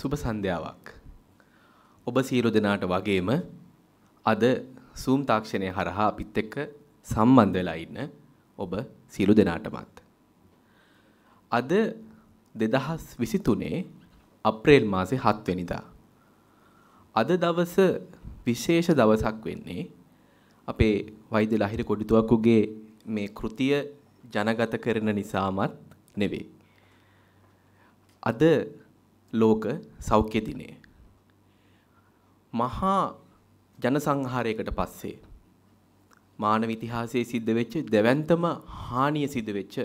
සුබ සන්ධ්‍යාවක්. ඔබ සියලු දෙනාට වගේම අද සූම් තාක්ෂණය හරහා අපිත් එක්ක සම්බන්ධ වෙලා ඉන්න ඔබ සියලු දෙනාටමත්. අද 2023 අප්‍රේල් මාසේ 7 වෙනිදා. අද දවස විශේෂ දවසක් වෙන්නේ අපේ වෛද්‍ය ලහිර කොඩිතුවක්කුගේ මේ කෘතිය ජනගත කරන නිසාමත් නෙවෙයි. අද ලෝක සෞඛ්‍ය දිනය. මහා ජන සංහාරයකට පස්සේ මානව ඉතිහාසයේ සිද්ධ වෙච්ච දෙවැන්තම හානිය සිද්ධ වෙච්ච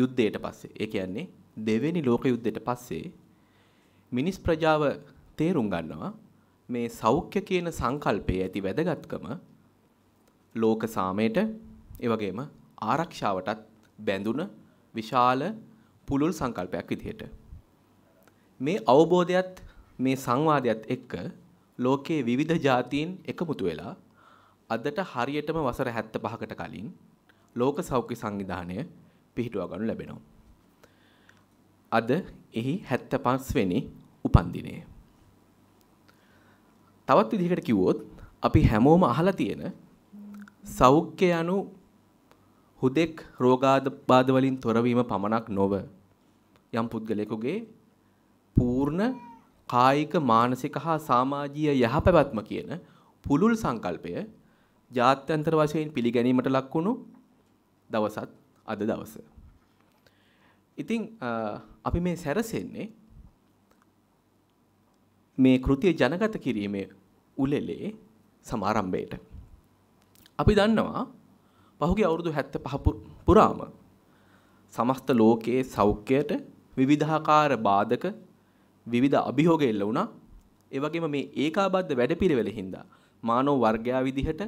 යුද්ධයට පස්සේ ඒ කියන්නේ දෙවෙනි ලෝක යුද්ධයට පස්සේ මිනිස් ප්‍රජාව තේරුම් ගන්නවා මේ සෞඛ්‍ය කියන සංකල්පයේ ඇති වැදගත්කම ලෝක සාමයට ඒ වගේම ආරක්ෂාවටත් බැඳුන විශාල පුළුල් සංකල්පයක් විදිහට මේ අවබෝධයත් මේ සංවාදයත් එක්ක ලෝකයේ විවිධ ජාතීන් එකමුතු වෙලා අදට හරියටම වසර 75කට කලින් ලෝක සෞඛ්‍ය සංවිධානය පිහිටුවා ගන්න ලැබෙනවා. අද එහි 75 වෙනි උපන් දිනය. තවත් විදිහකට කිව්වොත් අපි හැමෝම අහලා තියෙන සෞඛ්‍ය යනු හුදෙක් රෝගාබාධ වලින් තොරවීම පමණක් නොව යම් පුද්ගලයෙකුගේ පූර්ණ කායික මානසික හා සමාජීය යහපැවැත්ම කියන පුලුල් සංකල්පය ජාත්‍යන්තර වශයෙන් පිළිගැනීමට ලක්වුණු දවසත් අද දවස. ඉතින් අපි මේ සැරසෙන්නේ මේ කෘතිය ජනගත කිරීමේ උලෙලේ සමාරම්භයට. අපි දන්නවා පහුගේ අවුරුදු 75 පුරාම සමස්ත ලෝකයේ සෞඛ්‍යයට විවිධාකාර බාධක විවිධ අභියෝග එල්ල වුණා. ඒ වගේම මේ ඒකාබද්ධ වැඩපිළිවෙල හින්දා මානව වර්ගයා විදිහට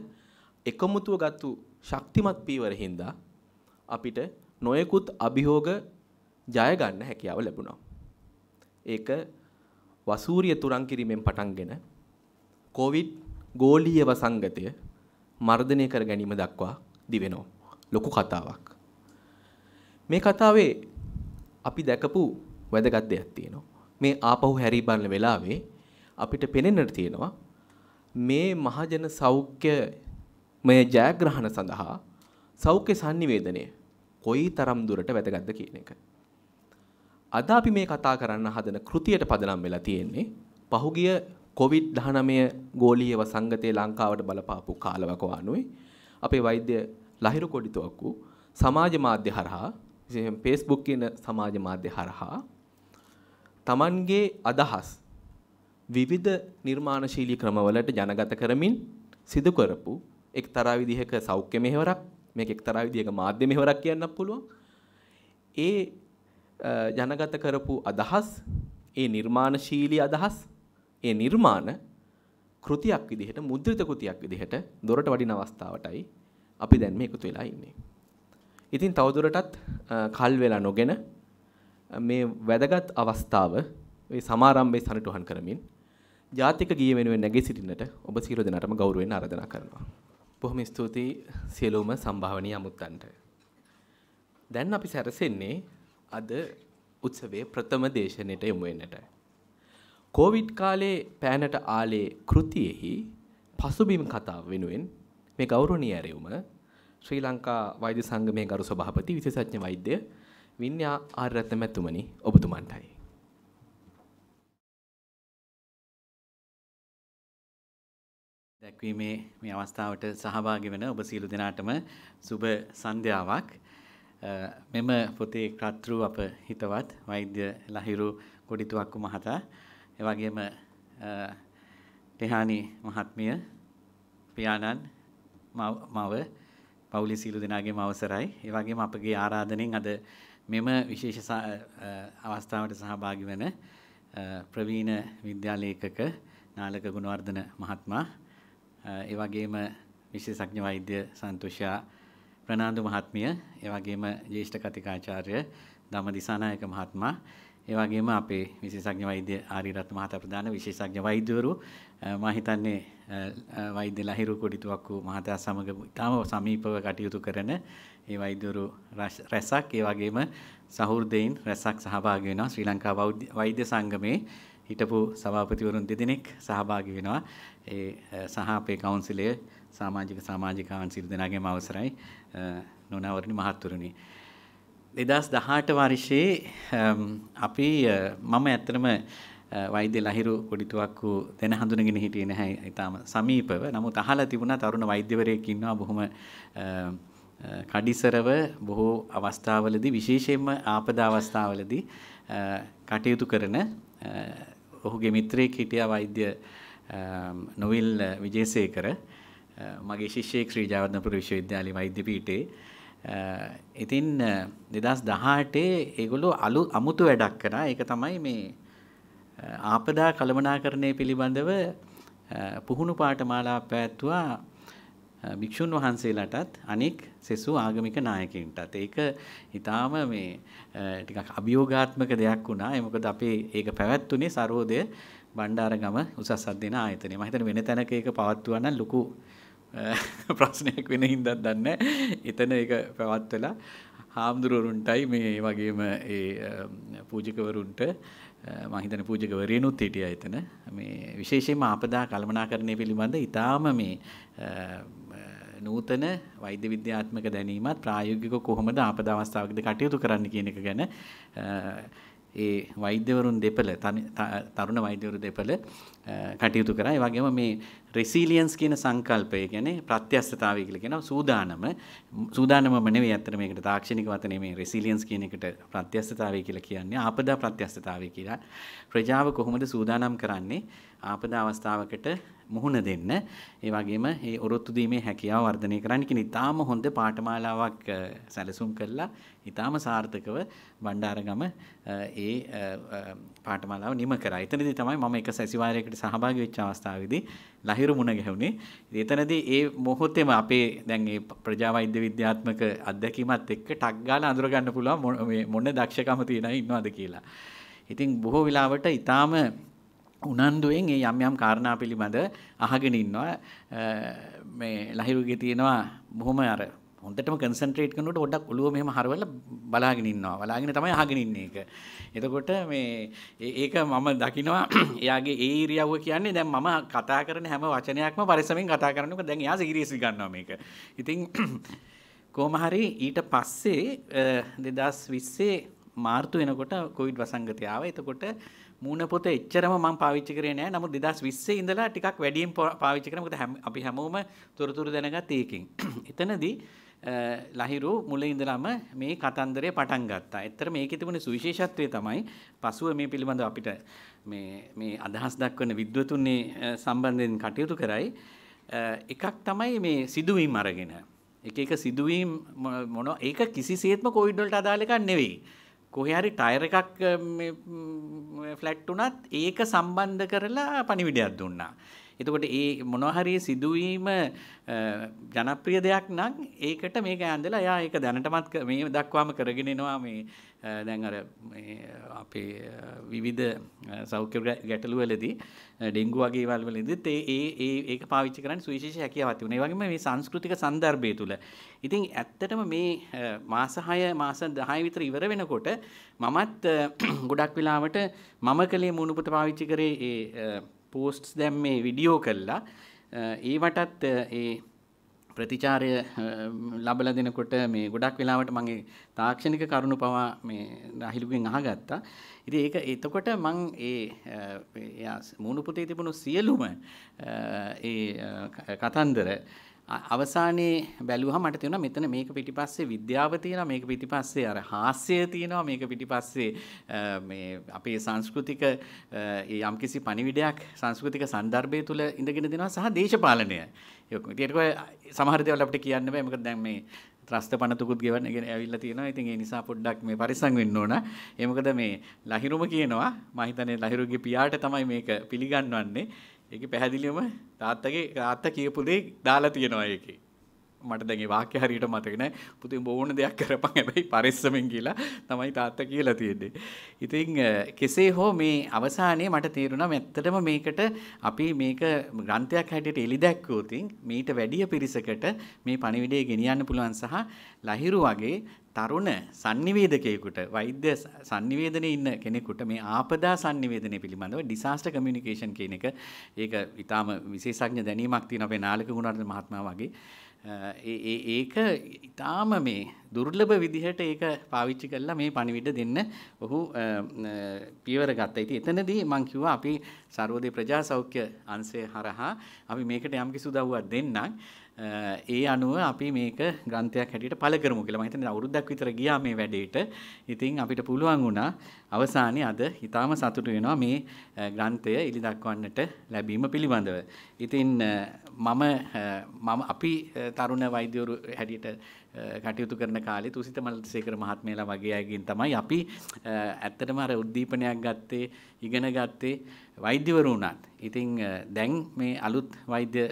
එකමුතුව ගත්තු ශක්තිමත් පීවර හින්දා අපිට නොයෙකුත් අභියෝග ජය ගන්න හැකියාව ලැබුණා. ඒක වසූරිය තුරන් කිරීමෙන් පටන්ගෙන කොවිඩ් ගෝලීය වසංගතය මර්ධනය කර ගැනීම දක්වා දිවෙනවා. ලොකු කතාවක්. මේ කතාවේ අපි දැකපු වැදගත් දෙයක් තියෙනවා. මේ ආපහු හැරී බලන වෙලාවේ අපිට පෙනෙන්නට තියෙනවා මේ මහජන සෞඛ්‍යමය ජයග්‍රහණ සඳහා සෞඛ්‍ය sannivedanaya කොයි තරම් දුරට වැදගත්ද කියන එක. අද අපි මේ කතා කරන්න හදන කෘතියට පදනම් වෙලා තියෙන්නේ පහුගිය COVID-19 ගෝලීය වසංගතයේ ලංකාවට බලපාපු කාලවකවානුවේ අපේ වෛද්‍ය ලහිරු කොඩිතුවක්කු සමාජ මාධ්‍ය හරහා විශේෂයෙන් Facebook කියන සමාජ මාධ්‍ය හරහා Tamanගේ අදහස් විවිධ නිර්මාණශීලී ක්‍රමවලට ජනගත කරමින් සිදු කරපු එක්තරා විදිහක සෞඛ්‍ය මෙහෙවරක් මේක එක්තරා විදිහක මාධ්‍ය මෙහෙවරක් කියන්නත් පුළුවන්. ඒ ජනගත කරපු අදහස් ඒ නිර්මාණශීලී අදහස් ඒ නිර්මාණ කෘතියක් විදිහට මුද්‍රිත කෘතියක් විදිහට දොරට වඩින අවස්ථාවටයි අපි දැන් මේ එකතු වෙලා ඉන්නේ. ඉතින් තවදුරටත් කල් වෙලා නොගෙන මේ වැදගත් අවස්ථාව මේ සමාරම්භයේ සනිටුහන් කරමින් ජාතික ගීය වෙනුවෙන් නැගී සිටින්නට ඔබ සියලු දෙනාටම ගෞරවයෙන් ආරාධනා කරනවා. බොහොම ස්තුතියි සියලුම සම්භාවනීය අමුත්තන්ට. දැන් අපි සැරසෙන්නේ අද උත්සවයේ ප්‍රථම දේශනෙට යොමු වෙන්නට. කොවිඩ් කාලේ පෑනට ආලේ කෘතියෙහි පසුබිම් කතාව වෙනුවෙන් මේ ගෞරවනීය ඇරයුම ශ්‍රී ලංකා වෛද්‍ය සංගමේ ගරු සභාපති විශේෂඥ වෛද්‍ය විඤ්ඤා ආරත්න මැතිතුමනි ඔබතුමන්ටයි. දැක්වීමේ මේ අවස්ථාවට සහභාගි වෙන ඔබ සියලු දෙනාටම සුබ සන්ධ්‍යාවක්. මෙම පොතේ කර්තෘ අප හිතවත් වෛද්‍ය ලහිරු කොඩිතුවක්කු මහතා එවැගේම ටෙහානි මහත්මිය පියාණන් මව පවුලි සියලු දෙනාගේම අවසරයි. ඒ වගේම අපගේ ආරාධනෙන් අද මෙම විශේෂ අවස්ථාවට සහභාගි වන ප්‍රවීණ විද්‍යාලේඛක නාලක ගුණවර්ධන මහත්මයා ඒ වගේම විශේෂඥ වෛද්‍ය සන්තෝෂා ප්‍රනාන්දු මහත්මිය ඒ වගේම ජ්‍යෙෂ්ඨ කතිකාචාර්ය දමදිසානායක මහත්මයා ඒ වගේම අපේ විශේෂඥ වෛද්‍ය ආරියරත්න මහතා ප්‍රධාන විශේෂඥ වෛද්‍යවරු මම හිතන්නේ වෛද්‍ය ලහිරු කොඩිතුවක්කු මහතා සමග ඉතාම සමීපව කටයුතු කරන ඒ වෛද්‍යවරු රැසක් ඒ වගේම සහෘදයින් රැසක් සහභාගී වෙනවා ශ්‍රී ලංකා වෛද්‍ය සංගමේ හිටපු සභාපතිවරුන් දෙදෙනෙක් සහභාගී වෙනවා. ඒ සහ අපේ කවුන්සිලයේ සමාජික සමාජිකාවන් සියලු දෙනාගේම අවසරයි නොනවරණි මහත්තුරුනි. 2018 වර්ෂයේ අපි මම ඇත්තටම වෛද්‍ය ලහිරු කොඩිතුවක්කු දැන හඳුනගෙන හිටියේ නැහැ ඊටාම සමීපව. නමුත් අහලා තිබුණා තරුණ වෛද්‍යවරයෙක් ඉන්නවා බොහොම කඩිසරව බොහෝ අවස්ථාවලදී විශේෂයෙන්ම ආපද අවස්ථාවලදී කටයුතු කරන ඔහුගේ මිත්‍රයෙක් හිටියා වෛද්‍ය නොවිල් විජේසේකර මගේ ශිෂ්‍යයෙක් ශ්‍රී ජයවර්ධනපුර විශ්වවිද්‍යාලයේ වෛද්‍ය පීඨේ ඉතින් දෙදස් දහටේ ඒගොලු අලු අමුතු වැඩක් කරා ඒක තමයි මේ ආපදා කළමනාකරණය පිළිබඳව පුහුණු පාට මාලා පැත්තුවා භික්‍ෂූන් වහන්සේලටත් අනෙක් සෙසු ආගමික නායකින්ටත් ඒක ඉතාම මේ ටිකක් අභියෝගාත්මක දෙයක් වුණා එමකද අපේ ඒක පැවැත්වුනේ සරෝධය බණ්ඩාරගම උසස් අධ්‍යන ආයතනය මහිතන වෙන තැනක ඒක පවත්වන්න ලොකු ප්‍රශ්නයක් වෙන හින්දත් දන්න එතන ඒක පැවත්වෙලා හාමුදුරුවරුන්ටයි මේ වගේම ඒ පූජිකවරුන්ට මහිතන පූජකවරයනුත් හිටිය එතන මේ විශේෂයෙන්ම ආපදා කළමනා කරණය පිළිබඳ ඉතාම මේ නූතන වෛද්‍ය විද්‍යාත්මක දැනීමත් ප්‍රායෝගික කොහොමද ආපද අවස්ථාවකද කටයුතු කරන්න කියන එක ගැන ඒ වෛද්‍යවරුන් දෙපළ තරුණ වෛද්‍යවරු දෙපළ කටයුතු කරා. ඒ වගේම මේ රෙසිලියන්ස් කියන සංකල්පය කියන්නේ ප්‍රත්‍යස්ථතාවය කියලා කියනවා. සූදානම සූදානමම නෙවෙයි අතන මේකට තාක්ෂණික වචනේ මේ රෙසිලියන්ස් කියන එකට ප්‍රත්‍යස්ථතාවය කියලා කියන්නේ ආපදා ප්‍රත්‍යස්ථතාවය කියලා. ප්‍රජාව කොහොමද සූදානම් කරන්නේ ආපදා අවස්ථාවකට මුහුණ දෙන්න. ඒ වගේම ඒ ඔරොත්තු දීමේ හැකියාව වර්ධනය කරන්න කියන ඉතාම හොඳ පාඨමාලාවක් සැලසුම් කළා. ඉතාම සාර්ථකව බණ්ඩාරගම ඒ පාඨමාලාව නිම කරා. එතනදී තමයි මම එක සැසිවාරයකට සහභාගී වෙච්ච අවස්ථාවේදී ලහිරු මුණ ගැහුණේ. එතනදී ඒ මොහොතේම අපේ දැන් මේ ප්‍රජා වෛද්‍ය විද්‍යාත්මක අත්දැකීමත් එක්ක ටක් ගාලා අඳුර ගන්න පුළුවන් මොන දක්ෂකම තියෙනවා ඉන්නවද කියලා. ඉතින් බොහෝ වෙලාවට ඊටාම උනන්දුවෙන් ඒ යම් යම් කාරණා පිළිබඳ අහගෙන ඉන්නවා මේ ලහිරුගේ තියෙනවා බොහොම අර හොඳටම කන්සන්ට්‍රේට් කරනකොට පොඩ්ඩක් ඔළුව මෙහෙම හරවලා බලාගෙන ඉන්නවා බලාගෙන තමයි අහගෙන ඉන්නේ ඒක. එතකොට මේ ඒක මම දකිනවා එයාගේ ඒ ඉරියව්ව කියන්නේ දැන් මම කතා කරන හැම වචනයක්ම පරිස්සමෙන් කතා කරනකොට දැන් එයා සීරියස්ලි ගන්නවා මේක. ඉතින් කොහොම හරි ඊට පස්සේ 2020 මාර්තු වෙනකොට කොවිඩ් වසංගතය ආවා. එතකොට මූුණ පොත එච්චරම මං පාවිච්චි කරේ නෑ නමුත් දෙදස් විස්සේ ඉඳලා ටිකක් වැඩියම් පාවිච්චි කරමට හැම අපි හැමෝම තොරතුරු දැනගත් ඒකින්. එතනදී ලහිරු මුල ඉඳලාම මේ කතන්දරය පටන් ගත්තා. එතර මේක තිබුණ සුවිශේෂත්වය තමයි පසුව මේ පිළිබඳ අපිට මේ අදහස් දක්වන විද්වතුන්නේ සම්බන්ධයෙන් කටයුතු කරයි. එකක් තමයි මේ සිදුවීම් අරගෙන. එක එක සිදුවීම් මොන ඒක කිසිසේත්ම කොයිඩ්වලට අදාළකක් නෙවෙයි. කොහරි ටයර එකක් ෆලැට් වනත් ඒක සම්බන්ධ කරලා පණිවිඩයක් දුන්නා. එතකොට ඒ මොනහරි සිදුවීම ජනප්‍රිය දෙයක් නම් ඒකට මේක ඇන්දලා යා ඒක දැනටමත් මේ දක්වාම කරගෙනෙනවා මේ දැන් අර අපේ විවිධ සෞඛ්‍ය ගැටලුවලදී ඩෙංගු වගේ වල් වලදීත් ඒ ඒ ඒක පාවිච්චි කරන්න සුවිශේෂ හැකියාවක් තිබුණා. ඒ වගේම මේ සංස්කෘතික સંદર્ભය තුල. ඉතින් ඇත්තටම මේ මාස 6 මාස 10 විතර ඉවර වෙනකොට මමත් ගොඩක් වෙලාවට මම කලේ මූණුපත පාවිච්චි කරේ ඒ පෝස්ට්ස් දැම් මේ විඩියෝ කල්ලා ඒවටත් ඒ ප්‍රතිචාරය ලබල දෙනකොට මේ ගොඩක් වෙලාවට මගේ තාක්ෂණික කරුණු පවා මේ රහිලුගෙන් අහගත්තා. ඉතින් ඒක එතකොට මං ඒ මුණුපුතේ තිබුණු සියලුම ඒ කතන්දර අවසානයේ බැලුවා මට තියෙනවා මෙතන මේක පිටිපස්සේ විද්‍යාව තියෙනවා මේක පිටිපස්සේ අර හාස්‍යය තියෙනවා මේක පිටිපස්සේ මේ අපේ සංස්කෘතික යම්කිසි පණිවිඩයක් සංස්කෘතික සන්දර්භය තුළ ඉඳගෙන දෙනවා සහ දේශපාලනය. ඒක ඒකට සමහර දේවල් අපිට කියන්න බෑ මොකද දැන් මේ ත්‍රස්ත පනතුකුත් ගෙවන්න ගෙන ඇවිල්ලා තියෙනවා. ඉතින් ඒ නිසා පොඩ්ඩක් මේ පරිස්සම් වෙන්න ඕන. ඒ මොකද මේ ලහිරුම කියනවා මම හිතන්නේ ලහිරුගේ පියාට තමයි මේක පිළිගන්වන්නේ. ඒක පැහැදිලිවම තාත්තගේ තාත්තා කියපු දේ දාලා තියෙනවා ඒකේ. මට දැන් ඒ වාක්‍ය හරියට මතක නෑ. පුතේ ඕන දෙයක් කරපන් හැබැයි පරිස්සමෙන් කියලා තමයි තාත්තා කියලා තියෙන්නේ. ඉතින් කෙසේ හෝ මේ අවසානයේ මට තේරුණා ඇත්තටම මේකට අපි මේක ග්‍රන්ථයක් හැටියට එලි දැක්කෝතින් මීට වැඩිය පිරිසකට මේ පණිවිඩය ගෙනියන්න පුළුවන් සහ ලහිරු වගේ තරුණ sannivedakayekට වෛද්‍ය sannivedanaya ඉන්න කෙනෙකුට මේ ආපදා sannivedanaya පිළිබඳව disaster communication කියන එක ඒක ඊටාම විශේෂඥ දැනීමක් තියෙන අපේ නාලක ගුණාරත්න මහත්මයා වගේ ඒ ඒක ඊටාම මේ දුර්ලභ විදිහට ඒක පාවිච්චි කරලා මේ පණිවිඩ දෙන්න ඔහු පියවර ගත්තා. ඉතින් එතනදී මම කිව්වා අපි ਸਰවෝදේ ප්‍රජා සෞඛ්‍ය අංශය හරහා අපි මේකට යම්කිසි උදව්වක් දෙන්නම්. ඒ අනුව අපි මේක ග්‍රන්ථයක් හැටියට පල කරමු කියලා මම හිතන්නේ අවුරුද්දක් විතර ගියා මේ වැඩේට. ඉතින් අපිට පුළුවන් වුණා අවසානයේ අද ඊටාම සතුටු වෙනවා මේ ග්‍රන්ථය ඉලි දක්වන්නට ලැබීම පිළිබඳව. ඉතින් මම මම අපි තරුණ වෛද්‍යවරු හැටියට කටයුතු කරන කාලේ තුසිත මල්සේකර මහත්මයලා වගේ අයගෙන් තමයි අපි ඇත්තටම අර උද්දීපනයක් ගත්තේ ඉගෙන ගත්තේ වෛද්‍යවරු වුණත්. ඉතින් දැන් මේ අලුත් වෛද්‍ය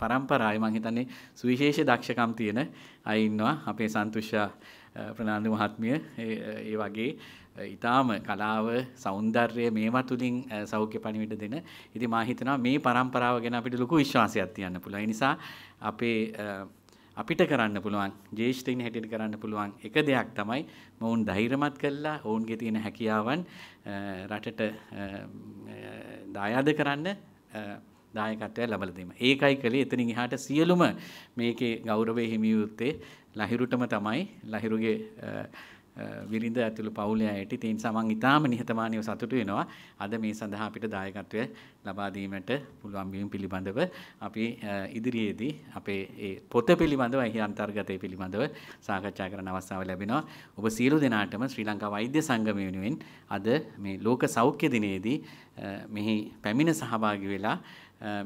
පරම්පරාය මං හිතන්නේ සුවිශේෂ දක්ෂකම් තියෙන අය ඉන්නවා අපේ සන්තුෂ්‍යා ප්‍රනාන්දු මහත්මිය ඒ වගේ ඊටාම කලාව సౌందර්යය මේවා තුලින් සෞඛ්‍ය පණිවිඩ දෙන ඉතින් මා හිතනවා මේ පරම්පරාව ගැන අපිට ලොකු විශ්වාසයක් තියන්න පුළුවන්. ඒ නිසා අපේ අපිට කරන්න පුළුවන් ජේෂ්ඨයින් හැටියට කරන්න පුළුවන් එක දෙයක් තමයි මොවුන් ධෛර්යමත් කළා ඔවුන්ගේ තියෙන හැකියාවන් රටට දායාද කරන්න දායකටය ලබල දෙම. ඒකයි කළේ එතනින් එහාට සියලුම මේකේ ගෞරවය හිමියුත්තේ ලහිරුටම තමයි ලහිරුගේ විරිඳ ඇතුළු පවුලයායට තින් සමන් ඉතාම නිහතමානයව සතුට වෙනවා අද මේ සඳහා අපිට දායකත්වය ලබාදීමට පුළුවන්බීම පිළිබඳව අපි ඉදිරියේදී අපේ ඒ පොත පිළිබඳව එහි අන්තර්ගතය පිළිබඳව සාකච්ඡා කරන අවස්ථාව ලැබෙනවා. ඔබ සියලු දෙනාටම ශ්‍රී ලංකා වෛද්‍ය සංගම වෙනුවෙන් අද මේ ලෝක සෞඛ්‍ය දිනයේදී මෙහි පැමිණ සහභාගි වෙලා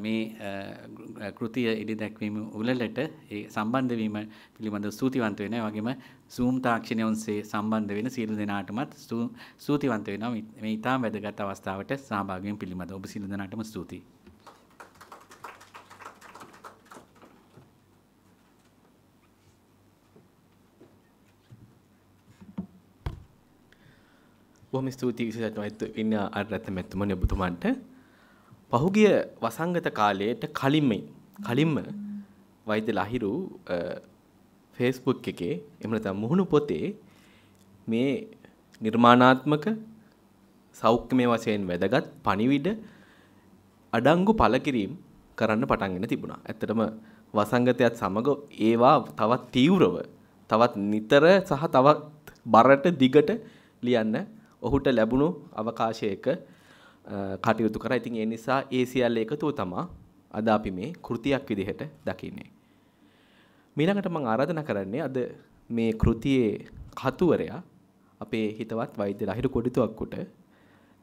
මේ කෘතිය ඉඩි දැක්වීම උලලට ඒ සම්බන්ධවීම පිළිබඳ සූතිවන්ත වෙන වගේම සූම් තාක්ෂණය ඔන්සේ සම්බන්ධ වෙන සියලු දෙනාටමත් සූතිවන්ත වෙනවා මේ ඉතාම වැදගත් අවස්ථාවට සහභාගීවීම පිළිබඳ ඔබ සියලු දෙනා දෙනාටම ස්තුතියි. බොහොම ස්තුතියි විශේෂයෙන් අයත් ඉන්න අරත් මැතිතුමනි ඔබතුමන්ට. පහුගිය වසංගත කාලයට කලින්ම කලින්ම වෛද්‍ය ලහිරු Facebook එකේ එහෙම නැත්නම් මුහුණු පොතේ මේ නිර්මාණාත්මක සෞඛ්‍යමය වශයෙන් වැදගත් පණිවිඩ අඩංගු පළකිරීම් කරන්න පටන්ගෙන තිබුණා. ඇත්තටම වසංගතයත් සමග ඒවා තවත් තීව්‍රව තවත් නිතර සහ තවත් බරට දිගට ලියන්න ඔහුට ලැබුණු අවකාශයක කටයුතු කරා. ඉතින් ඒ නිසා ඒ සියල්ල එකතුව තමා අද අපි මේ කෘතියක් විදිහට දකින්නේ. මීළඟට මම ආරාධනා කරන්නේ අද මේ කෘතියේ කතුවරයා අපේ හිතවත් වෛද්‍ය ලහිරු කොඩිතුවක්කුට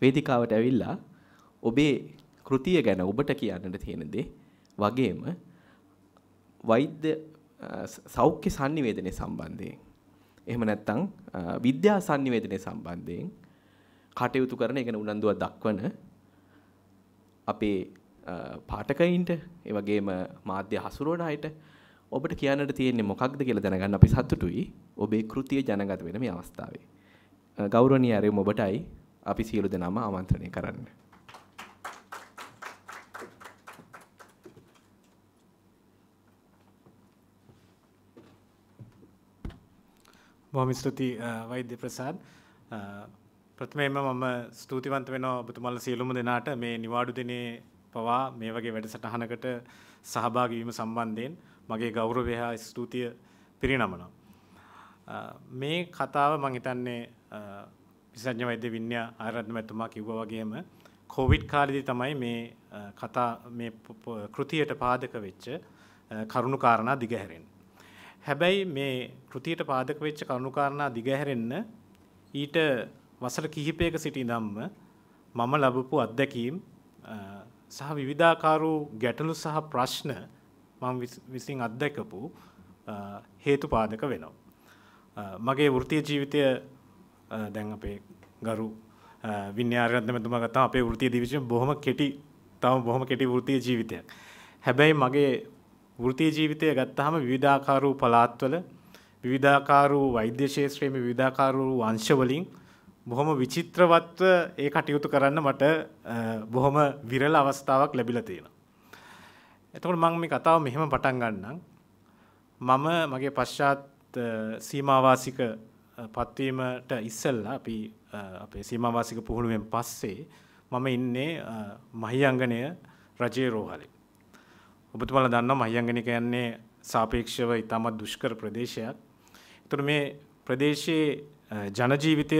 වේදිකාවට ඇවිල්ලා ඔබේ කෘතිය ගැන ඔබට කියන්නට තියෙන දේ වගේම වෛද්‍ය සෞඛ්‍ය sannivedanaya සම්බන්ධයෙන් එහෙම නැත්නම් විද්‍යා sannivedanaya සම්බන්ධයෙන් කටයුතු කරන ඒ කියන්නේ උනන්දුවක් දක්වන අපේ පාඨකයින්ට ඒ වගේම මාධ්‍ය හසුරුවන අයට ඔබට කියන්නට තියෙන්නේ මොකක්ද කියලා දැනගන්න අපි සතුටුයි ඔබේ කෘතිය ජනගත වෙන මේ අවස්ථාවේ. ගෞරවනීය ආරයුම ඔබටයි අපි සියලු දෙනාම ආමන්ත්‍රණය කරන්නේ. බොහොම ස්තුතියි වෛද්‍ය ප්‍රසාද්. ප්‍රථමයෙන්ම මම ස්තුතිවන්ත වෙනවා ඔබතුමාල සියලුම දෙනාට මේ නිවාඩු දිනේ පවා මේ වගේ වැඩසටහනකට සහභාගී වීම සම්බන්ධයෙන් මගේ ගෞරවය හා ස්තුතිය පිරිනමනවා. මේ කතාව මම හිතන්නේ විසඥ වෛද්‍ය විඤ්ඤා ආරාධන මැතිතුමා කිව්වා වගේම කොවිඩ් කාලෙදී තමයි මේ කතා මේ කෘතියට පාදක වෙච්ච කරුණු කාරණා දිගහැරෙන්නේ. හැබැයි මේ කෘතියට පාදක වෙච්ච කරුණුකාරණා දිගහැරෙන්න ඊට වසර කිහිපයක සිටි ඉඳන්ම මම ලැබපු අත්දැකීම් සහ විවිධාකාරූ ගැටලු සහ ප්‍රශ්න මම විසින් අත්දැකපු හේතු පාදක වෙනවා. මගේ වෘතිය ජීවිතය දැන් අපේ ගරු විඤ්‍යාරගන්තමතුමා ගත්තා අපේ වෘතිය දිවිශය බොහොම කෙටි තම බොහොම කෙටි වෘතිය ජීවිතයක්. හැබැයි මගේ වෘත්තීය ජීවිතය ගත්තාම විවිධාකාර වූ පළාත්වල විවිධාකාර වූ වෛද්‍ය ශාස්ත්‍රයේ විවිධාකාර වූ අංශවලින් බොහොම විචිත්‍රවත්ව ඒ කටයුතු කරන්න මට බොහොම විරල අවස්ථාවක් ලැබිලා තියෙනවා. එතකොට මම මේ කතාව මෙහෙම පටන් ගන්නම්. මම මගේ පශ්චාත් සීමාවාසික පත්වීමට ඉස්සෙල්ලා අපි අපේ සීමාවාසික පුහුණුවෙන් පස්සේ මම ඉන්නේ මහියංගණය රජයේ රෝහලේ. ඔබතුමල දන්නම් අයංගනික යන්නේ සාපේක්ෂව ඉතාමත් දුෂ්කර ප්‍රදේශයක්. එතුර මේ ප්‍රදේශයේ ජනජීවිතය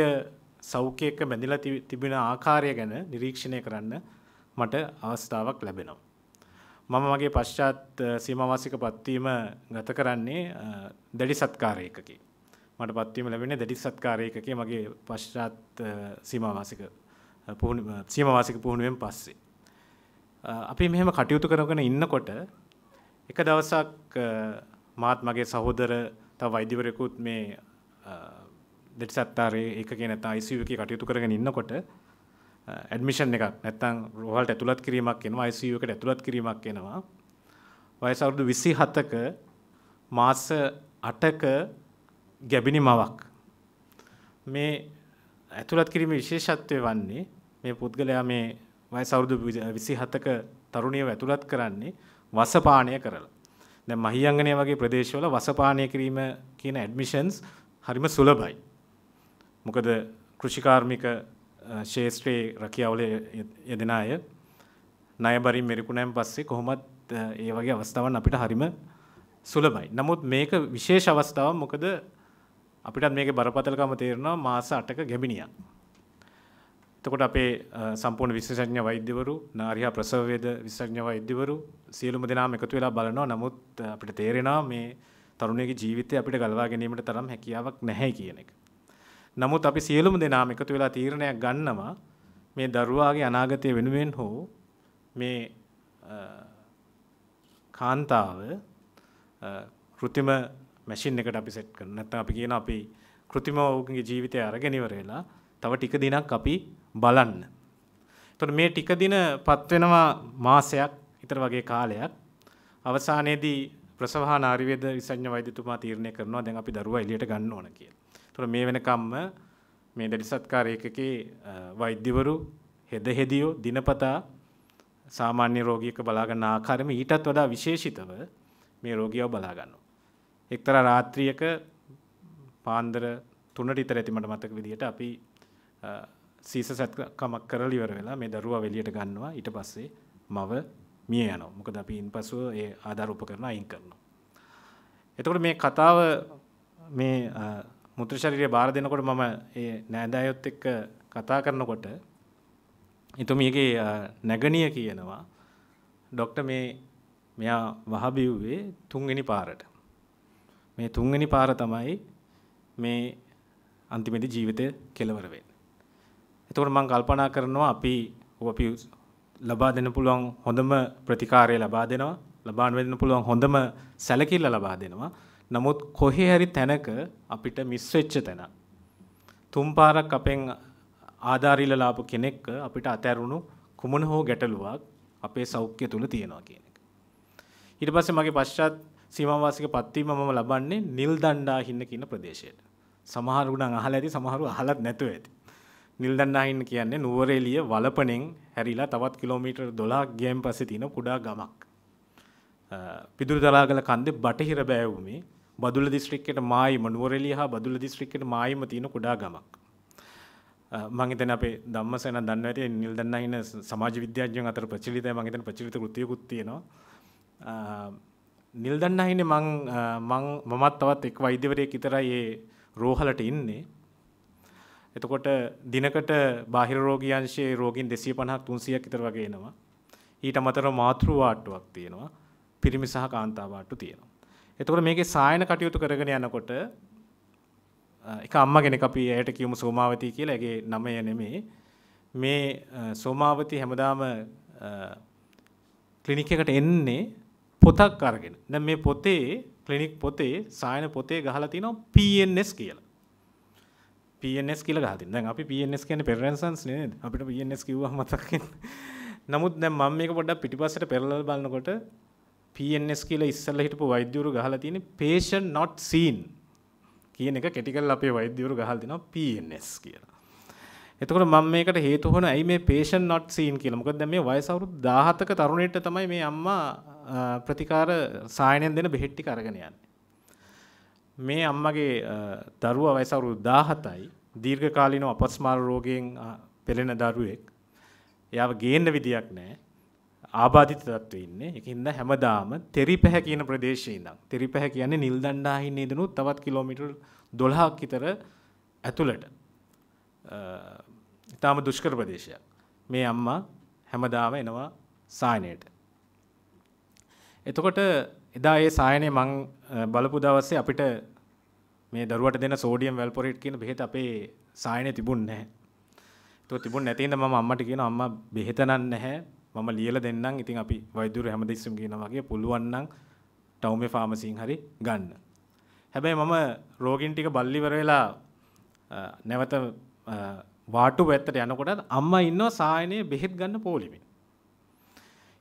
සෞඛ්‍යයක බැඳිලා තිබෙන ආකාරය ගැන නිරීක්ෂණය කරන්න මට අවස්ථාවක් ලැබෙනවා. මම මගේ පශ්චාත් සීමවාසික පත්වීම ගත කරන්නේ දැඩි සත්කාරයකකි. මට පත්වීම ලැබෙන දැඩි සත්කාරයකකේ මගේ පශ්චාත් සීමවාසික සීමවාසික පුහුණුවෙන් පස්සේ. අපි මෙහෙම කටයුතු කරගෙන ඉන්නකොට එක දවසක් මාත් මගේ සහෝදර තව වෛද්‍යවරයෙකුත් මේ දෙටිසත්තාරේ ඒකේ නැත්නම් ICU එකේ කටයුතු කරගෙන ඉන්නකොට ඇඩමිෂන් එකක් නැත්තම් රෝහලට ඇතුළත් කිරීමක් එනවා ICU එකට ඇතුළත් කිරීමක් එනවා වයස අවුරුදු 27ක මාස 8ක ගැබිනි මවක් මේ ඇතුළත් කිරීමේ විශේෂත්වය වන්නේ මේ පුද්ගලයා මේ වයස අවුරුදු 27ක තරුණියව ඇතුළත් කරන්නේ වසපානය කරලා. දැන් මහියංගනය වගේ ප්‍රදේශවල වසපානය කිරීම කියන ඇඩ්මිෂන්ස් හරිම සුලභයි. මොකද කෘෂිකාර්මික ශේෂ්ත්‍රයේ රැකියාවල යෙදෙන අය ණයබරින් මෙරිකුණෑම් පස්සේ කොහොමත් ඒ වගේ අවස්ථාවන් අපිට හරිම සුලභයි. නමුත් මේක විශේෂ අවස්ථාවක් මොකද අපිටත් මේකේ බරපතලකම තේරෙනවා මාස 8ක ගැබිනියක්. එතකොට අපේ සම්පූර්ණ විශේෂඥ වෛද්‍යවරු නාරිහා ප්‍රසව වේද විශේෂඥ වෛද්‍යවරු සියලුම දෙනාම එකතු වෙලා බලනවා. නමුත් අපිට තේරෙනවා මේ තරුණයගේ ජීවිතය අපිට ගලවා ගැනීමට තරම් හැකියාවක් නැහැ කියන එක. නමුත් අපි සියලුම දෙනාම එකතු වෙලා තීරණයක් ගන්නවා මේ දරුවාගේ අනාගතය වෙනුවෙන් හෝ මේ කාන්තාව කෘතිම මැෂින් එකට අපි සෙට් කරනවා. නැත්නම් අපි කියන අපි කෘතිම ඔවුන්ගේ ජීවිතය අරගෙන ඉවර වෙලා තව ටික දිනක් අපි බලන්න. එතකොට මේ ටික දින පත් වෙනවා මාසයක් විතර වගේ කාලයක්. අවසානයේදී ප්‍රසවහා නාරිවේද විසඤ්ඤ වෛද්‍යතුමා තීරණය කරනවා දැන් අපි දරුවා එළියට ගන්න ඕන කියලා. එතකොට මේ වෙනකම්ම මේ දෙලිසත්කාර ඒකකේ වෛද්‍යවරු හෙද හෙදියෝ දිනපතා සාමාන්‍ය රෝගියෙක් බලා ගන්න ආකාරෙම ඊටත් වඩා විශේෂිතව මේ රෝගියව බලා ගන්නවා. එක්තරා රාත්‍රියක පාන්දර තුනට විතර ඇති මට මතක විදිහට අපි සීසසත්කමක් කරලා ඉවර වෙලා මේ දරුවා එළියට ගන්නවා ඊට පස්සේ මව මිය යනවා. මොකද අපි ඉන්පසුව ඒ ආධාර උපකරණ අයින් කරනවා. එතකොට මේ කතාව මේ මුත්‍ර ශරීරය බාර දෙනකොට මම ඒ නෑදෑයොත් එක්ක කතා කරනකොට එතුමියගේ නැගණිය කියනවා ડોක්ටර් මේ මෙයා වහබිව්වේ තුන්වෙනි පාරට. මේ තුන්වෙනි පාර තමයි මේ අන්තිමේදී ජීවිතය කෙලවර වෙන්නේ. එතකොට මම කල්පනා කරනවා අපි අපි ලබා දෙන්න පුළුවන් හොඳම ප්‍රතිකාරය ලබා දෙනවා ලබා දෙන්න පුළුවන් හොඳම සැලකිල්ල ලබා දෙනවා නමුත් කොහේ හරි තැනක අපිට මිස් වෙච්ච තැන තුන් පාරක් අපෙන් ආධාරිලා ලාපු කෙනෙක්ක අපිට අතැරුණු කුමන හෝ ගැටලුවක් අපේ සෞඛ්‍ය තුල තියෙනවා කියන එක. ඊට පස්සේ මගේ පශ්චාත් සීමාවාසික පත්වීම මම ලබන්නේ නිල් දණ්ඩා හින්න කියන ප්‍රදේශයට. සමහරුණන් අහලා ඇති සමහරු අහලත් නැතුව ඇති. නිල්දන්නාහින්න කියන්නේ නුවරඑළිය වලපනෙන් හැරිලා තවත් කිලෝමීටර් 12ක් ගියන් පස්සේ තියෙන කුඩා ගමක්. පිදුරු දලාගල කන්දේ බටහිර බෑවුමේ බදුල දිස්ත්‍රික්කයට මායිම නුවරඑළිය හා බදුල දිස්ත්‍රික්කයට මායිම තියෙන කුඩා ගමක්. මම හිතන්නේ අපේ ධම්මසේන දන්න ඇති නිල්දන්නාහින සමාජ විද්‍යාඥයන් අතර ප්‍රචලිතයි මම හිතන්නේ ප්‍රචලිත කෘතියකුත් තියෙනවා. නිල්දන්නාහිනේ මං මං මමත් තවත් එක් වෛද්‍යවරයෙක් විතරයි ඒ රෝහලට ඉන්නේ. එතකොට දිනකට බාහිර රෝගියංශයේ රෝගීන් 250ක් 300ක් විතර වගේ එනවා. ඊට අමතරව මාතෘ වාට්ටුවක් තියෙනවා. පිරිමි සහ කාන්තා වාට්ටු තියෙනවා. එතකොට මේකේ සායන කටයුතු කරගෙන යනකොට එක අම්මා කෙනෙක් අපි ඇයට කියමු සෝමාවතී කියලා. ඒගේ නමය නෙමේ. මේ සෝමාවතී හැමදාම ක්ලිනික් එකට එන්නේ පොතක් අරගෙන. දැන් මේ පොතේ ක්ලිනික් පොතේ සායන පොතේ ගහලා තියෙනවා PNS කියලා. පස් කියල ගහතින් දැන් අපි පස් කියන පෙරන්සන්ස් නේද අපිට පස් කිව මතක් නමුත් දැ මම මේක පොඩක් පිටිපස්සට පෙරල බලන්නකොට පස් කියල ඉස්සල්ල හිටපු වෛද්‍යවරු ගහලා තියෙන පේෂන් නොට් සීන් කියන එක කෙටිකල් අපේ වෛද්‍යවරු ගහල් දෙනවා පස් කියලා එතකොට මම මේකට හේතු හොන ඇයි මේ පේෂන් නොට් සීන් කියලා මොකද දැන් මේ වයස අවුරුදු 17ක තරුණයෙක්ට තමයි මේ අම්මා ප්‍රතිකාර සායනයෙන් දෙන බෙහෙත් ටික අරගෙන යන්නේ මේ අම්මගේ දරුවා වයස අවුරුදු 17යි. දීර්ඝකාලීන අපස්මාර රෝගයෙන් පෙළෙන දරුවෙක්. එයාව ගේන්න විදියක් නැහැ. ආබාධිත තත්ත්වයේ ඉන්නේ. ඒකින්ද හැමදාම තෙරිපැහ කියන ප්‍රදේශයේ ඉඳන්. තෙරිපැහ කියන්නේ නිල් දණ්ඩාහින්නේ ඉඳනු තවත් කිලෝමීටර් 12ක් විතර ඇතුළට. ඉතාම දුෂ්කර ප්‍රදේශයක්. මේ අම්මා හැමදාම එනවා සායනයට. එතකොට එදා ඒ සායනේ මං බලපු දවස්සේ අපිට මේ දරුවට දෙන සෝඩියම් වැල්පොරේට් කියන බෙහෙත අපේ සායනේ තිබුණේ නැහැ. ඒක තිබුණ නැති හින්දා මම අම්මට කියනවා අම්මා බෙහෙත නැහැ. මම ලියලා දෙන්නම්. ඉතින් අපි වෛද්‍යවරු හැමදෙස්සම කියනවා වගේ පුළුවන් නම් ටවුමේ ෆාමසින් හරි ගන්න. හැබැයි මම රෝගින් ටික බල්ලිවර වෙලා නැවත වාටු පැත්තට යනකොට අම්මා ඉන්නවා සායනේ බෙහෙත් ගන්න පොලිමේ.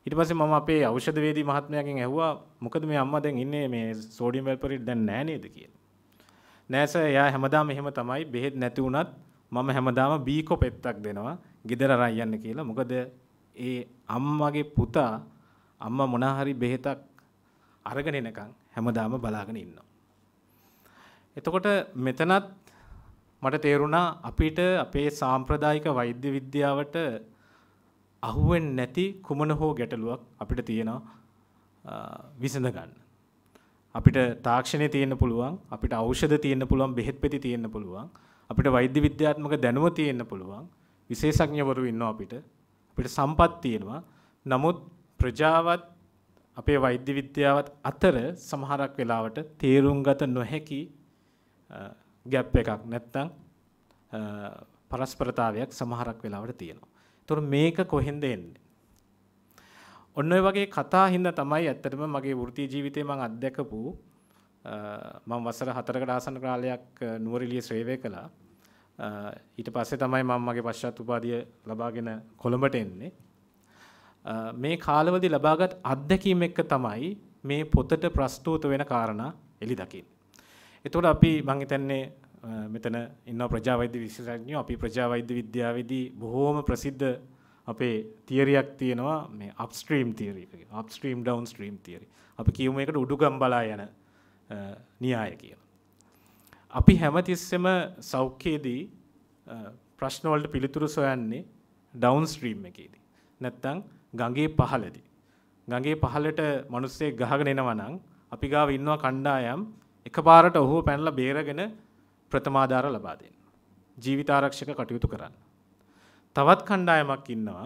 ඊට පස්සේ මම අපේ ඖෂධවේදී මහත්මයාගෙන් ඇහුවා මොකද මේ අම්මා දැන් ඉන්නේ මේ සෝඩියම් වැල්පරේට් දැන් නැහැ නේද කියලා. නෑ සර් එයා හැමදාම එහෙම තමයි බෙහෙත් නැති වුණත් මම හැමදාම බීකො පෙත්තක් දෙනවා ගෙදර අරන් යන්න කියලා. මොකද ඒ අම්මගේ පුතා අම්මා මොනා හරි බෙහෙතක් අරගෙන එනකන් හැමදාම බලාගෙන ඉන්නවා. එතකොට මෙතනත් මට තේරුණා අපිට අපේ සාම්ප්‍රදායික වෛද්‍ය විද්‍යාවට අහුවෙන්නේ නැති කුමන හෝ ගැටලුවක් අපිට තියෙනවා විසඳ ගන්න. අපිට තාක්ෂණය තියෙන්න පුළුවන් අපිට ඖෂධ තියෙන්න පුළුවන් බෙහෙත් පෙති තියෙන්න පුළුවන් අපිට වෛද්‍ය විද්‍යාත්මක දැනුම තියෙන්න පුළුවන් විශේෂඥවරු ඉන්නවා අපිට අපිට සම්පත් තියෙනවා නමුත් ප්‍රජාවත් අපේ වෛද්‍ය විද්‍යාවත් අතර සමහරක් වෙලාවට තේරුම් ගත නොහැකි ගැප් එකක් නැත්තම් පරස්පරතාවයක් සමහරක් වෙලාවට තියෙනවා. ඒතොර මේක කොහෙන්ද එන්නේ? ඔන්න ඔය වගේ කතා හින්දා තමයි ඇත්තටම මගේ වෘත්තීය ජීවිතේ මම අත්දැකපු මම වසර 4කට ආසන්න කාලයක් නුවරඑළිය ශ්‍රේවය කළා. ඊට පස්සේ තමයි මම මගේ පශ්චාත් උපාධිය ලබාගෙන කොළඹට එන්නේ. මේ කාලවලදී ලබාගත් අත්දැකීම් එක්ක තමයි මේ පොතට ප්‍රස්තුත වෙන කාරණා එලි දකින්නේ. එතකොට අපි මම හිතන්නේ මෙතන ඉන්න ප්‍රජාවෛද්‍ය විශේෂඥයෝ අපි ප්‍රජාවෛද්‍ය විද්‍යාවේදී බොහෝම ප්‍රසිද්ධ අපේ තියරයක් තියෙනවා මේ අපස්ට්‍රීම් තියරක අපස්ට්‍රීම් ඩවන් ස්ට්‍රීම් තියරි අපි කියවම එකට උඩුගම් බලා යන න්‍යාය කියලා. අපි හැමතිස්සම සෞඛ්‍යයේදී ප්‍රශ්නවලට පිළිතුරු සොයන්නේ ඩවන් ස්ට්‍රීම් එකේදී. නැත්තං ගගේ පහලදී. ගගේ පහලට මනුස්සේ ගහගෙන එනවනං අපි ගාව ඉන්නවා කණ්ඩායම් එක පාරට ඔහු පැනල බේරගෙන ප්‍රථමාධාර ලබාදෙන්. ජීවිතාරක්ෂක කටයුතු කරන්න. තවත් කණ්ඩායමක් ඉන්නවා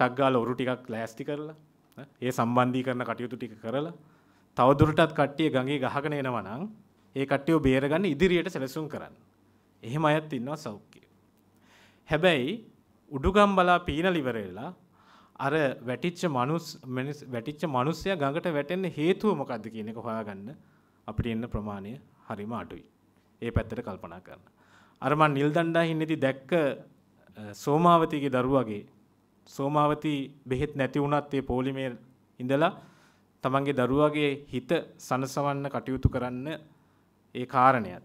ටක්ගාල ඔරු ටිකක් ලෑස්ටි කරලා ඒ සම්බන්ධී කරන කටයුතු ටික කරලා තවදුරටත් කට්ටිය ගඟේ ගහගෙන එනවා නම් ඒ කට්ටිය බේරගන්න ඉදිරියට සැලසුම් කරන්න. එහෙම අයත් ඉන්නවා සෞඛ්‍ය. හැබැයි උඩුගම් බලා පීනල ඉවරෙලා අර වැටිච්ච මනුස් වැටිච්ච මනුස්සයා ගඟට වැටෙන්න හේතුව මොකද්ද කියන එක හොයාගන්න අපිට එන්න ප්‍රමාණය හරිම අඩුයි. ඒ පැත්තට කල්පනා කරන්න. අර මං නිල් දණ්ඩා හින්නේදී දැක්ක සෝමාවතීගේ දරුවගේ සෝමාවතී බෙහෙත් නැති වුණත් ඒ පොලිමේ ඉඳලා තමන්ගේ දරුවගේ හිත සනසවන්න කටයුතු කරන්න ඒ කාරණයත්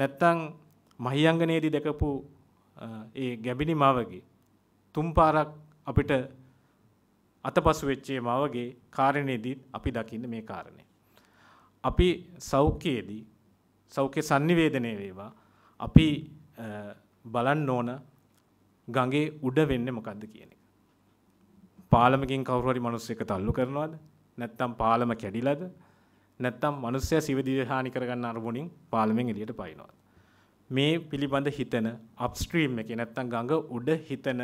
නැත්තම් මහියංගනේදී දැකපු ඒ ගැබිනි මාවගේ තුන් පාරක් අපිට අතපසු වෙච්චේ මාවගේ කාරණේදීත් අපි දකින්න මේ කාරණේ. අපි සෞඛ්‍යයේදී සෞඛ්‍ය sannivedanaya වේවා අපි බලන්න ඕන ගඟේ උඩ වෙන්නේ මොකද්ද කියන එක. පාලමකින් කවුරු හරි මිනිස්සෙක් තල්ලු කරනවද? නැත්නම් පාලම කැඩිලාද? නැත්නම් මිනිස්සයා සිවදිව හානි කරගන්න අරමුණින් පාලමෙන් එළියට පයින්නවද? මේ පිළිබඳ හිතන අප්ස්ට්‍රීම් එකේ නැත්නම් ගඟ උඩ හිතන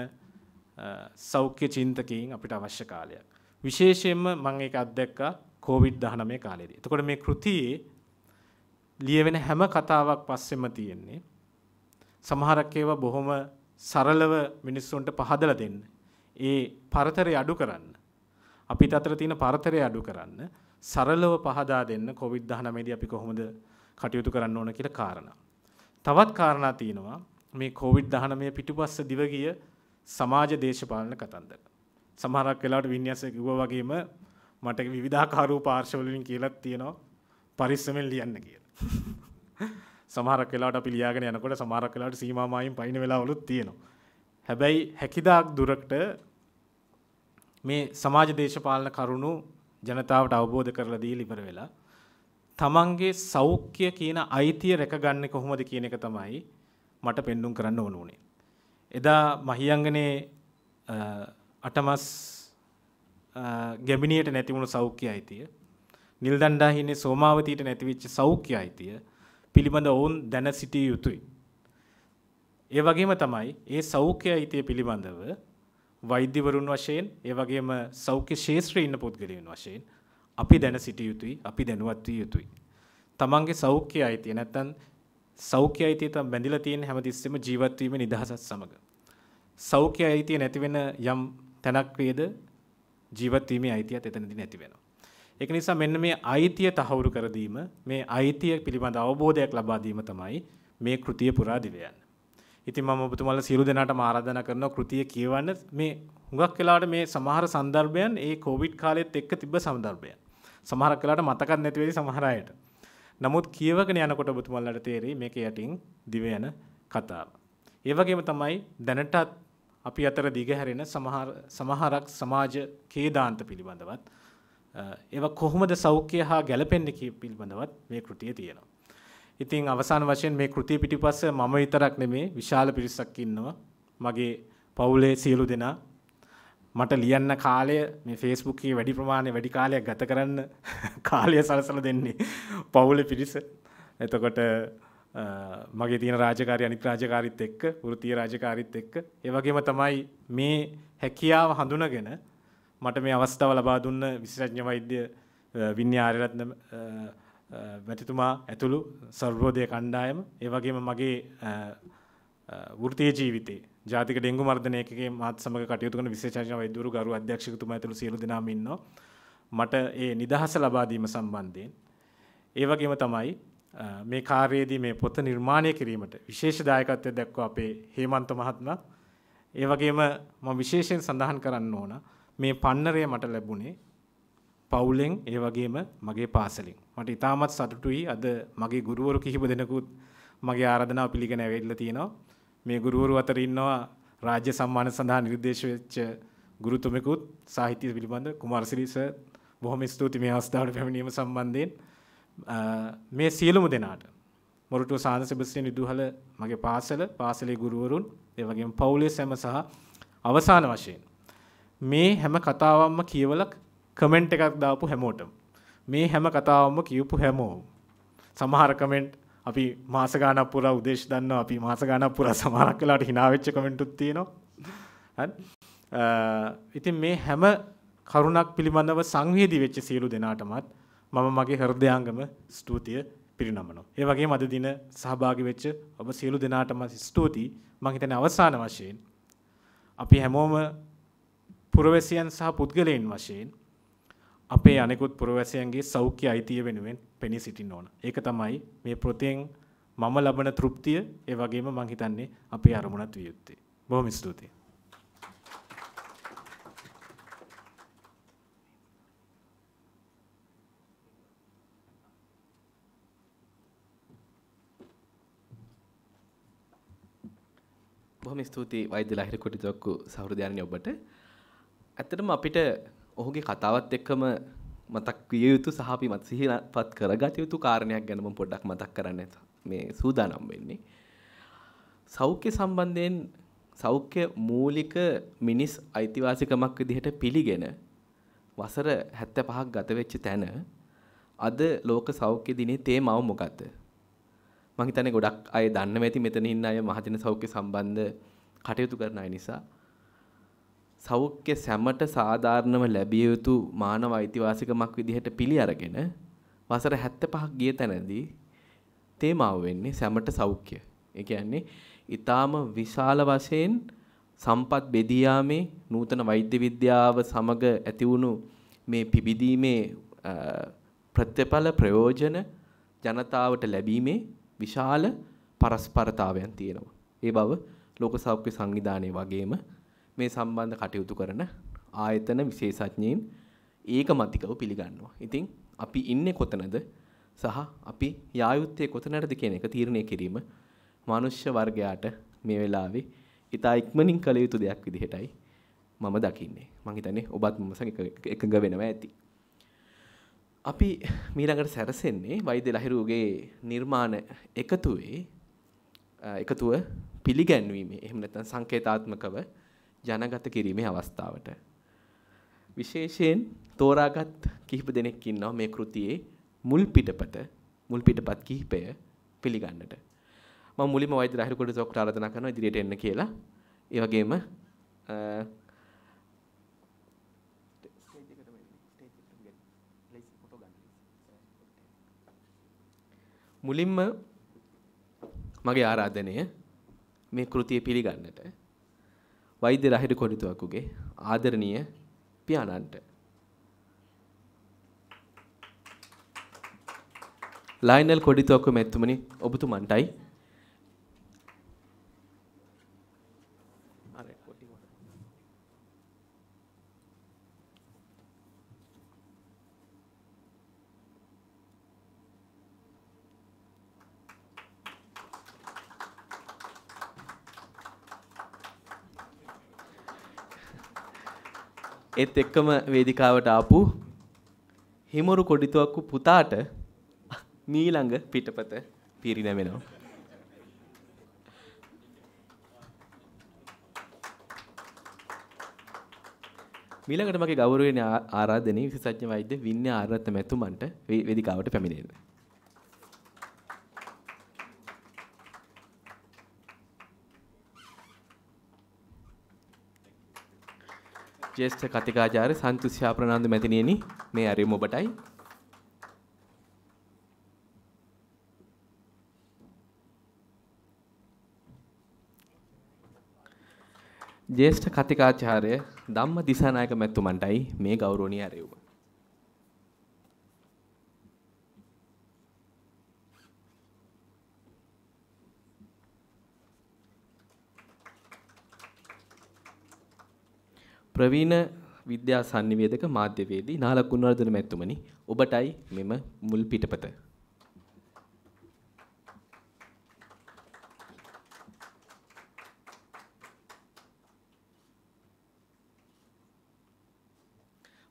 සෞඛ්‍ය චින්තකයන් අපිට අවශ්‍ය කාලයක්. විශේෂයෙන්ම මම ඒක අත්දැක්කා COVID-19 කාලේදී. එතකොට මේ කෘතියේ ලියවෙන හැම කතාවක් පස්සෙම තියෙන්නේ සමහරක් ඒවා බොහොම සරලව මිනිස්සුන්ට පහදලා දෙන්න. ඒ පරතරය අඩු කරන්න. අපිට අතර තියෙන පරතරය අඩු කරන්න සරලව පහදා දෙන්න COVID-19 දී අපි කොහොමද කටයුතු කරන්න ඕන කියලා කාරණා. තවත් කාරණා තියෙනවා මේ COVID-19 පිටුපස්ස දිව ගිය සමාජ දේශපාලන කතන්දර. සමහරක් වෙලාවට වින්‍යාස කිව්වා වගේම මට විවිධාකාරූ පාර්ශවලින් කියලත් තියෙනවා පරිස්සමෙන් ලියන්න කියලා. සමහරක් වෙලාට අපි ලියාගෙන යනකොට සමහරක් වෙලාට සීමාමායින් පයින් වෙලාවලුත් තියෙනවා. හැබැයි හැකිදාක් දුරකට මේ සමාජ දේශපාලන කරුණු ජනතාවට අවබෝධ කරලා දීලා ඉවර වෙලා තමන්ගේ සෞඛ්‍ය කියන අයිතිය රැකගන්නේ කොහොමද කියන එක තමයි මට පෙන්눔 කරන්න ඕන උනේ. එදා මහියංගනේ අටමස් ගැබිනියට නැති වුණු සෞඛ්‍ය අයිතිය නිල්දණ්ඩාහිනේ සෝමාවතීට නැතිවෙච්ච සෞඛ්‍ය අයිතිය පිළිබඳ ඔවුන් දැන සිටිය යුතුයි. ඒ වගේම තමයි ඒ සෞඛ්‍ය අයිතිය පිළිබඳව වෛද්‍යවරුන් වශයෙන් ඒ වගේම සෞඛ්‍ය ශේත්‍රයේ ඉන්න පුද්ගලයන් වශයෙන් අපි දැන සිටිය යුතුයි, අපි දැනුවත් විය යුතුයි. තමන්ගේ සෞඛ්‍ය අයිතිය නැත්තම් සෞඛ්‍ය අයිතිය තම බැඳිලා තියෙන හැමතිස්සෙම ජීවත් වීම නිදහසත් සමග. සෞඛ්‍ය අයිතිය නැති වෙන යම් තැනක් වේද ජීවත් වීමේ අයිතියත් එතනදී නැති වෙනවා. ඒක නිසා මෙන්න මේ අයිතිය තහවුරු කර දීම මේ අයිතිය පිළිබඳ අවබෝධයක් ලබා දීම තමයි මේ කෘතිය පුරා දිව යන්නේ. ඉතින් මම ඔබතුමාලා සියලු දෙනාටම ආරාධනා කරනවා කෘතිය කියවන්න මේ හුඟක් වෙලාවට මේ සමහර સંદર્ભයන් ඒ කොවිඩ් කාලෙත් එක්ක තිබ්බ સંદર્ભයන්. සමහරක් වෙලාවට මතකත් නැති වෙයි සමහර අයට. නමුත් කියවගෙන යනකොට ඔබතුමාලට තේරෙයි මේක යටින් දිව යන කතාව. ඒ වගේම තමයි දැනටත් අපි අතර දිගහැරෙන සමහර සමහරක් සමාජ කේදාන්ත පිළිබඳවත් ඒව කොහොමද සෞඛ්‍ය හා ගැලපෙන්න කිය පිළිබඳවත් මේ කෘතිය තියෙනවා. ඉතින් අවසාන වශයෙන් මේ කෘතිය පිටිපස්ස මම විතරක් නෙමේ විශාල පිරිසක් ඉන්නවා. මගේ පවුලේ සියලු දෙනා මට ලියන්න කාලය මේ ෆේස්බුක්කේ වැඩි ප්‍රමාණය වැඩි කාලයක් ගත කරන්න කාලය සලසල දෙන්නේ පවුල පිරිස එතකොට මගේ තියෙන රාජකාරි අනිත් රාජකාරිත් එක්ක වෘත්තීය රාජකාරිත් එක්ක ඒ වගේම තමයි මේ හැකියාව හඳුනගෙන මට මේ අවස්ථාව ලබා දුන්න විශේෂඥ වෛද්‍ය විනය ආරරත්න වැටිතුමා ඇතුළු සර්වෝදය කණ්ඩායම ඒ වගේම මගේ වෘතිය ජීවිතේ ජාතික ඩෙංගු මර්ධනයකගේ මාත් සමග කටයුතු කරන විශේෂඥ වෛද්‍යවරු ගරු අධ්‍යක්ෂකතුමා ඇතුළු සියලු දෙනාම ඉන්නවා මට ඒ නිදහස ලබා දීම සම්බන්ධයෙන් ඒ වගේම තමයි මේ කාර්යයේදී මේ පොත නිර්මාණය කිරීමට විශේෂ දායකත්වයක් දක්වා අපේ හේමන්ත මහත්මයා ඒ වගේම මම විශේෂයෙන් සඳහන් කරන්න ඕන මේ පන්නරය මට ලැබුණේ පවුලෙන් ඒ වගේම මගේ පාසලෙන්. මට ඉතාමත් සතුටුයි අද මගේ ගුරුවරු කිහිප දෙනෙකුත් මගේ ආරාධනාව පිළිගෙන ඇවිල්ලා තියෙනවා. මේ ගුරුවරු අතර ඉන්නවා රාජ්‍ය සම්මාන සඳහා නිර්දේශ වෙච්ච ගුරුතුමෙකුත් සාහිත්‍ය පිළිබඳ කුමාරසිරි සර් බොහොම ස්තුතියි මේ අවස්ථාවට පැමිණීම සම්බන්ධයෙන්. මේ සියලුම දෙනාට මොරටුව සාන්ත සෙබස්තියන් විදුහල මගේ පාසල, පාසලේ ගුරුවරුන්, ඒ වගේම පවුලේ සැම සහ අවසාන වශයෙන් මේ හැම කතාවක්ම කියවල කමෙන්ට් එකක් දාපු හැමෝටම. මේ හැම කතාවක්ම කියවපු හැමෝම. සමහර කමෙන්ට් අපි මාස ගානක් පුරා උදේශ දන්නවා අපි මාස ගානක් පුරා සමහරක් වෙලාවට hina වෙච්ච කමෙන්ට් උත් තියෙනවා. ඉතින් මේ හැම කරුණක් පිළිබඳව සංවේදී වෙච්ච සියලු දෙනාටමත් මම මගේ හෘදයාංගම ස්තුතිය පිරිනමනවා. ඒ වගේම අද දින සහභාගී වෙච්ච ඔබ සියලු දෙනාටම ස්තුතියි. මම හිතන්නේ අවසාන වශයෙන් අපි හැමෝම පුරවැසියන් සහ පුද්ගලයන් වශයෙන් අපේ අනෙකුත් පුරවැසියන්ගේ සෞඛ්‍ය අයිතිය වෙනුවෙන් පෙනී සිටින්න ඕන. ඒක තමයි මේ ප්‍රතියෙන් මම ලබන තෘප්තිය ඒ වගේම මං හිතන්නේ අපේ අරමුණත් විය යුත්තේ. බොහොම ස්තුතියි. බොහොම ස්තුතියි වෛද්‍ය ලහිර කොටිතොක්කු සහෘදයාණනි ඔබට ඇත්තටම අපිට ඔහුගේ කතාවත් එක්කම මතක් විය යුතු සහ අපි මත සිහිපත් කරගත යුතු කාරණයක් ගැන මම පොඩ්ඩක් මතක් කරන්න මේ සූදානම් වෙන්නේ. සෞඛ්‍ය සම්බන්ධයෙන් සෞඛ්‍ය මූලික මිනිස් අයිතිවාසිකමක් විදිහට පිළිගෙන වසර 75ක් ගත වෙච්ච තැන අද ලෝක සෞඛ්‍ය දිනේ තේමාව මොකද්ද? මම හිතන්නේ ගොඩක් අය දන්නම ඇති මෙතන ඉන්න අය මහජන සෞඛ්‍ය සම්බන්ධ කටයුතු කරන අය නිසා සෞඛ්‍ය සැමට සාධාරණව ලැබිය යුතු මානව අයිතිවාසිකමක් විදිහට පිළි අරගෙන වසර 75ක් ගිය තැනදී තේමාව වෙන්නේ සැමට සෞඛ්‍ය. ඒ කියන්නේ ඊටාම විශාල වශයෙන් සම්පත් බෙදී යාමේ නූතන වෛද්‍ය විද්‍යාව සමග ඇති වුණු මේ පිබිදීමේ ප්‍රත්‍යඵල ප්‍රයෝජන ජනතාවට ලැබීමේ විශාල පරස්පරතාවයන් තියෙනවා. ඒ බව ලෝක සෞඛ්‍ය සංවිධානයේ වගේම මේ සම්බන්ධ කටයුතු කරන ආයතන විශේෂඥයින් ඒකමතිකව පිළිගන්නවා. ඉතින් අපි ඉන්නේ කොතනද සහ අපි යායුත්තේ කොතනටද කියන එක තීරණය කිරීම මනුෂ්‍ය වර්ගයාට මේ වෙලාවේ ඉතා ඉක්මනින් කළ යුතු දෙයක් විදිහටයි මම දකින්නේ. මං හිතන්නේ ඔබත් මම සමග එකඟ වෙනවා ඇති. අපි මීළඟට සැරසෙන්නේ වෛද්‍ය ලහිරුගේ නිර්මාණ එකතුවේ එකතුව පිළිගැන්වීමේ එහෙම නැත්නම් සංකේතාත්මකව ජනගත කිරීමේ අවස්ථාවට. විශේෂයෙන් තෝරාගත් කිහිප දෙනෙක් ඉන්නවා මේ කෘතියේ මුල් පිටපත මුල් පිටපත් කිහිපය පිළිගන්නට. මම මුලින්ම වෛද්‍ය රාහිර කොටසක් ආරාධනා කරනවා ඉදිරියට එන්න කියලා. ඒ වගේම මුලින්ම මගේ ආරාධනය මේ කෘතිය පිළිගන්නට වෛද්‍ය රහිර කොනිතුවක්කුගේ ආදරණීය පියාණන්ට ලයිනල් කොඩිතුවක්කු මැතිතුමනි ඔබතුමන්ටයි ඒත් එක්කම වේදිකාවට ආපු හිමරු කොඩිතුවක්කු පුතාට මීළඟ පිටපත පිරිනැමෙනවා. මීළඟට මගේ ගෞරවයෙන් ආරාධනය විශේෂඥ වෛද්‍ය වින්‍ය ආරත්න මැතුමන්ට වේදිකාවට පැමිණෙන්නේ. ජ්‍යෙෂ්ඨ කතිකාචාර්ය සන්තුෂ්‍යා ප්‍රනන්දු මැතිණියනි මේ ඇරියුම ඔබටයි. ජ්‍යෙෂ්ඨ කතිකාචාර්ය ධම්ම දිසානායක මැතිතුමන්ටයි මේ ගෞරවනීය ඇරියුම. ප්‍රවීණ විද්‍යා sannivedaka මාධ්‍යවේදී නාලක් ගුණවර්ධන මැතිතුමනි ඔබටයි මෙම මුල් පිටපත.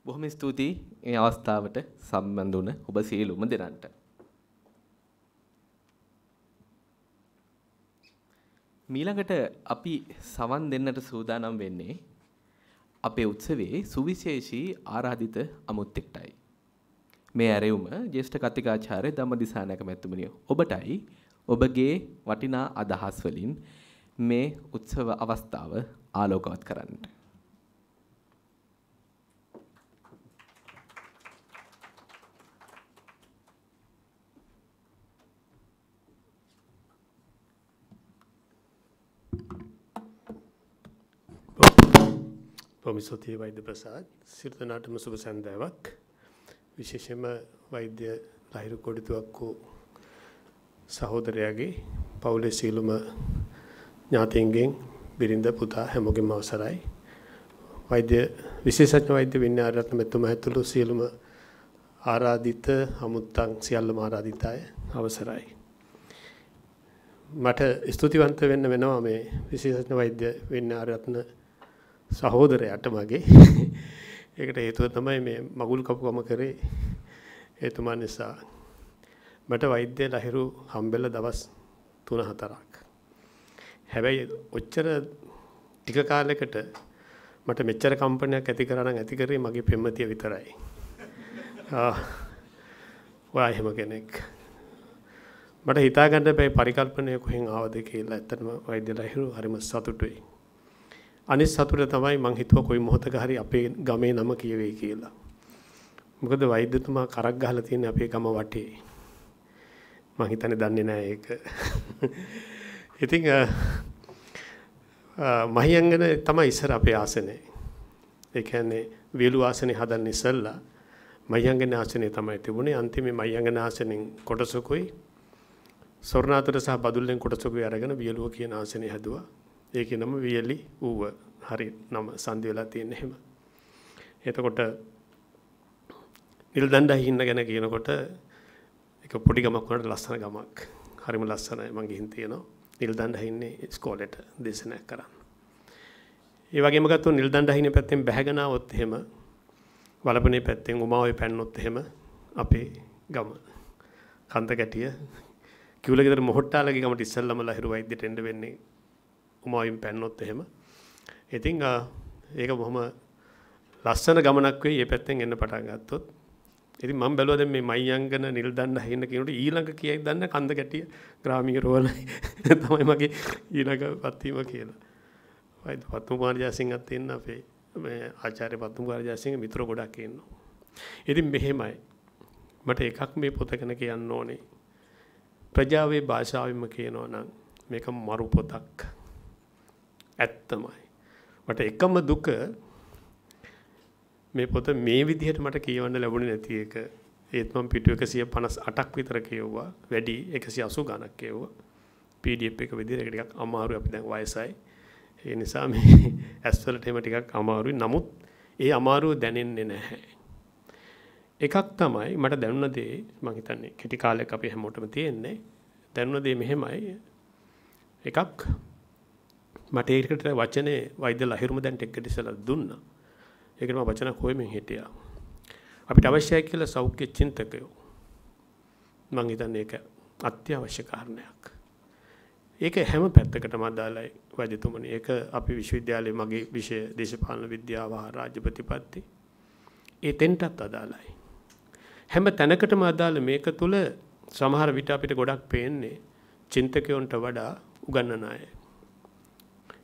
බොහොම ස්තුතියි මේ අවස්ථාවට සම්බන්ධ වුණ ඔබ සියලුම දෙනාට. මීළඟට අපි සවන් දෙන්නට සූදානම් වෙන්නේ අපේ උත්සවයේ සුවිශේෂී ආරාධිත අමුත්තෙක්ටයි. මේ ඇරයුම ජේෂ්ඨ කතිකාචාර්ය ධම්මදිසානක මැතිතුමනි ඔබටයි ඔබගේ වටිනා අදහස් වලින් මේ උත්සව අවස්ථාව ආලෝකවත් කරන්නට බොහොම ස්තුතියි වෛද්‍ය ප්‍රසාද්. සියලු දෙනාටම සුබ සන්ධාවක්. විශේෂයෙන්ම වෛද්‍ය ලහිරු කොඩිතුවක්කු සහෝදරයාගේ පවුලේ සියලුම ඥාතීන්ගෙන් බිරිඳ පුතා හැමෝගෙම අවසරයි. වෛද්‍ය විශේෂඥ වෛද්‍ය විඤ්ඤාණරත්න මෙතුමා ඇතුළු සියලුම ආරාධිත අමුත්තන් සියල්ලම ආරාධිතය අවසරයි. මට ස්තුතිවන්ත වෙන්න වෙනවා මේ විශේෂඥ වෛද්‍ය විඤ්ඤාණරත්න සහෝදරයාට මගේ. ඒකට හේතුව තමයි මේ මගුල් කපුකම කරේ එතුමා නිසා. මට වෛද්‍ය ලහිරු හම්බෙලා දවස් 3-4ක්. හැබැයි ඔච්චර ටික කාලයකට මට මෙච්චර කම්පනයක් ඇති කරා නම් ඇති කරේ මගේ පෙම්මතිය විතරයි. ආ ඔයා එහෙම කෙනෙක්. මට හිතාගන්න බැයි පරිකල්පනය කොහෙන් ආවද කියලා ඇත්තටම වෛද්‍ය ලහිරු හරිම සතුටුයි. අනිත් සතුට තමයි මං හිතුවා කොයි මොහොතක හරි අපේ ගමේ නම කියවේ කියලා. මොකද වෛද්‍යතුමා කරක් ගහලා තියෙන අපේ ගම වටේ. මං හිතන්නේ දන්නේ නැහැ ඒක. ඉතින් මහියංගන තමයි ඉස්සර අපේ ආසනේ. ඒ කියන්නේ වේලු ආසනේ හදන්න ඉස්සෙල්ලා මහියංගන ආසනේ තමයි තිබුණේ. අන්තිමේ මහියංගන ආසනෙන් කොටසකුයි ස්වර්ණාතර සහ බදුල්ලෙන් කොටසකුයි අරගෙන වේලුව කියන ආසනේ හැදුවා. ඒකේ නම වියලි ඌව. හරි නම සංදි වෙලා තියෙන එහෙම. එතකොට නිල්දණ්ඩ හින්න ගැන කියනකොට ඒක පොඩි ගමක් වුණාට ලස්සන ගමක්. හරිම ලස්සනයි මං ගිහින් තියෙනවා. නිල්දණ්ඩ හින්නේ ස්කෝලෙට දේශනයක් කරන්න. ඒ වගේම ගත්තොත් නිල්දණ්ඩ හින්නේ පැත්තෙන් බැහැගෙන આવොත් එහෙම වලපනේ පැත්තෙන් උමාවේ පැන්නොත් එහෙම අපේ ගම කන්ද කැටිය කිවුල ගෙදර මොහොට්ටාලගේ ගමට ඉස්සල්ලාම ලහිරු වෛද්‍යට එන්න වෙන්නේ උමාවින් පැන්නොත් එහෙම. ඉතිං ඒක බොහොම ලස්සන ගමනක්වේ ඒ පැත්තෙන් එන්න පටන් ගත්තොත් ඉති මං බැලුවද මේ මයිංගන නිල් දන්න හන්න කෙනට ඊළඟ කියයි දන්න කඳ ගැටිය ග්‍රාමික රෝල තමයි මගේ ඊළඟ පත්වීම කියලා වයි පත්තු පාර්ජාසිං අත්තෙන්න්න අපේ ආචාරය පත්තු පාර්ජාසිංහ මිතුර ගොඩක් කියන්නවා. ඉතින් මෙහෙමයි මට එකක් මේ පොත ගැන කියන්න ඕනේ. ප්‍රජාවේ භාෂාවම කියනවා නම් මේක මරු පොතක්. ඇත්තමයි. මට එකම දුක මේ පොත මේ විදිහට මට කියවන්න ලැබුණේ නැති එක. ඒත් මම පිටු 158ක් විතර කියවුවා. වැඩි 180 ගණක් කියවුවා. PDF එක විදිහට ටිකක් අමාරුයි අපි දැන් වයසයි. ඒ නිසා මේ ඇස් වලට එහෙම ටිකක් අමාරුයි. නමුත් ඒ අමාරුව දැනෙන්නේ නැහැ. එකක් තමයි මට දැනුණ දේ මම හිතන්නේ කෙටි කාලයක් අපි හැමෝටම තියෙන්නේ. දැනුණ දේ මෙහෙමයි. එකක් මට ඒකට වචනේ වෛද්‍ය ලහිරුම දැන් ටෙක්කට ඉස්සලා දුන්නා. ඒකට මම වචන කොහෙමින් හිටියා. අපිට අවශ්‍යයි කියලා සෞඛ්‍ය චින්තකයෝ. මම හිතන්නේ ඒක අත්‍යවශ්‍ය කාරණයක්. ඒක හැම පැත්තකටම අදාළයි වෛද්‍යතුමනි. ඒක අපි විශ්වවිද්‍යාලයේ මගේ විෂය දේශපාලන විද්‍යාව හා රාජ්‍ය ප්‍රතිපත්ති. ඒ තෙන්ටත් අදාළයි. හැම තැනකටම අදාළ මේක තුළ සමහර විට අපිට ගොඩක් පේන්නේ චින්තකයොන්ට වඩා උගන්නන අය.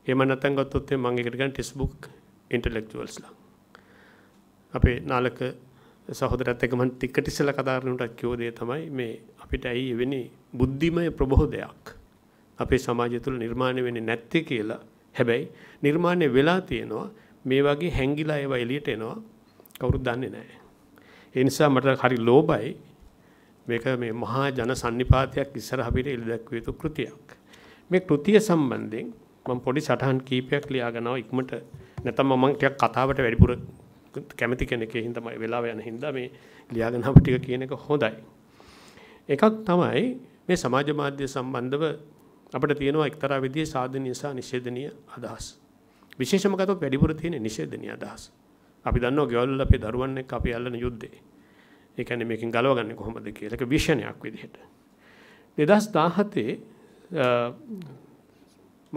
එම නැතැන් ගත්තොත්තේ මං එකට ගන්න ටෙස්බුක් ඉන්ටලෙක්ටුවල්ස්ලා අපේ නාලක සහොදරත් එක මන් ටික ටිස්සල කතාරණටත් කිවෝදේ තමයි මේ අපිට ඇයි එවැනි බුද්ධිමය ප්‍රබෝධයක් අපේ සමාජය තුළ නිර්මාණය වෙන්නේ නැත්තේ කියලා හැබැයි නිර්මාණය වෙලා තියෙනවා මේ වගේ හැංගිලා ඒවා එලියට එනවා කවුරුත් දන්නේ නැහැ ඒ නිසා මට හරි ලෝභයි මේක මේ මහා ජන සම්නිපාතයක් ඉස්සරහ අපිට එළි දැක්විය යුතු කෘතියක් මේ කෘතිය සම්බන්ධයෙන් මම පොඩි සටහන් කීපයක් ලියාගෙනව ඉක්මට නැතම මම ටිකක් කතාවට වැඩිපුර කැමති කෙනෙක් ඒ හින්දා මම වෙලාව යන හින්දා මේ ලියාගෙන අප ටික කියන එක හොඳයි. එකක් තමයි මේ සමාජ මාධ්‍ය සම්බන්ධව අපිට තියෙනවා එක්තරා විදිහේ සාධනීය සහ නිෂේධනීය අදහස්. විශේෂම ගත්තොත් වැඩිපුර තියෙන නිෂේධනීය අදහස්. අපි දන්නවා ගෙවල් වල අපේ දරුවන් එක්ක අපි අල්ලන යුද්ධේ. ඒ කියන්නේ මේකෙන් ගලවගන්නේ කොහොමද කියලා ඒක විෂණයක් විදිහට. 2017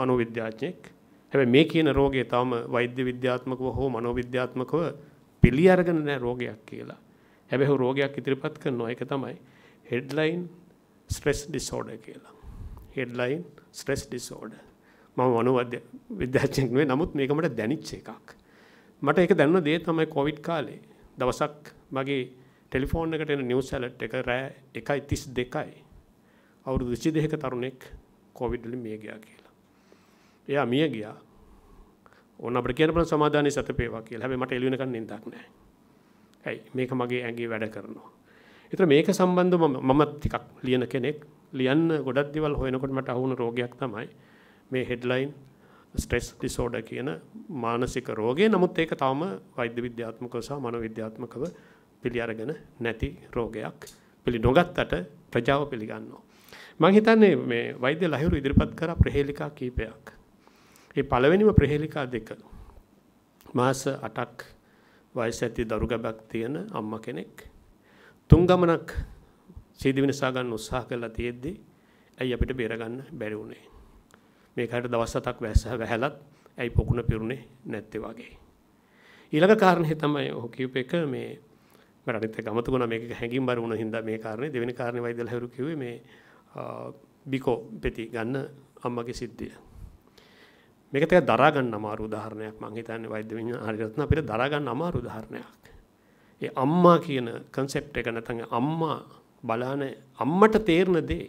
මනෝවිද්‍යාඥයෙක්. හැබැයි මේ කියන රෝගය තවම වෛද්‍ය විද්‍යාත්මකව හෝ මනෝවිද්‍යාත්මකව පිළි අරගෙන නැහැ රෝගයක් කියලා. හැබැයි රෝගයක් ඉදිරිපත් කරනවා ඒක තමයි headline stress disorder කියලා. headline stress disorder. මම මනෝවිද්‍ය විද්‍යාඥයෙක් නෙවෙයි නමුත් මේකමට දැනිච්ච එකක්. මට ඒක දැනුණ දේ තමයි කොවිඩ් කාලේ දවසක් මගේ ටෙලිෆෝන් එකට එන නිවුස් ඇලර්ට් එක රෑ 1:32යි. අවුරුදු 22ක තරුණෙක් කොවිඩ් වලින් මිය ගියා කියලා. එයා මිය ගියා. ඕන අපිට කියන්න පුළුවන් සමාදානයේ සතපේවා කියලා. හැබැයි මට එළිවෙනකන් නින්දක් නැහැ. ඇයි? මේක මගේ ඇඟේ වැඩ කරනවා. ඒතර මේක සම්බන්ධව මම මම ටිකක් ලියන කෙනෙක්. ලියන්න ගොඩක් දේවල් හොයනකොට මට අහුණු රෝගයක් තමයි මේ හෙඩ්ලයින් ස්ට්‍රෙස් ඩිසෝඩර් කියන මානසික රෝගය. නමුත් ඒක තාම වෛද්‍ය විද්‍යාත්මකව සහ මනෝවිද්‍යාත්මකව පිළි අරගෙන නැති රෝගයක්. පිළි නොගත්තට ප්‍රජාව පිළිගන්නවා. මම හිතන්නේ මේ වෛද්‍ය ලහිරු ඉදිරිපත් කර ප්‍රහේලිකා කීපයක් ඒ පළවෙනිම ප්‍රහේලිකා දෙක මාස 8ක් වයස ඇති දරු ගැබක් තියෙන අම්මා කෙනෙක් තුන් ගමනක් සීදි වෙනසා ගන්න උත්සාහ කළා තියෙද්දි ඇයි අපිට බේරගන්න බැරි වුනේ මේකට දවස් 7ක් වැස්ස වැහැලත් ඇයි පොකුණ පිරුනේ නැත්තේ වගේ ඊළඟ කාරණේ තමයි ඔහු කියූප එක මේ මට අනිත් එක අමතක වුණා මේක හැංගීම් බර වුණ හින්දා මේ කාරණේ දෙවෙනි කාරණේ වෛද්‍යලහරු කිව්වේ මේ බිකෝ පෙති ගන්න අම්මගේ සිද්ධිය මේක ටිකක් දරා ගන්න අමාරු උදාහරණයක් මම හිතන්නේ වෛද්‍ය විඤ්ඤාණ හරියටම අපිට දරා ගන්න අමාරු උදාහරණයක්. ඒ අම්මා කියන concept එක නැත්නම් අම්මා බලාන අම්මට තේරෙන දේ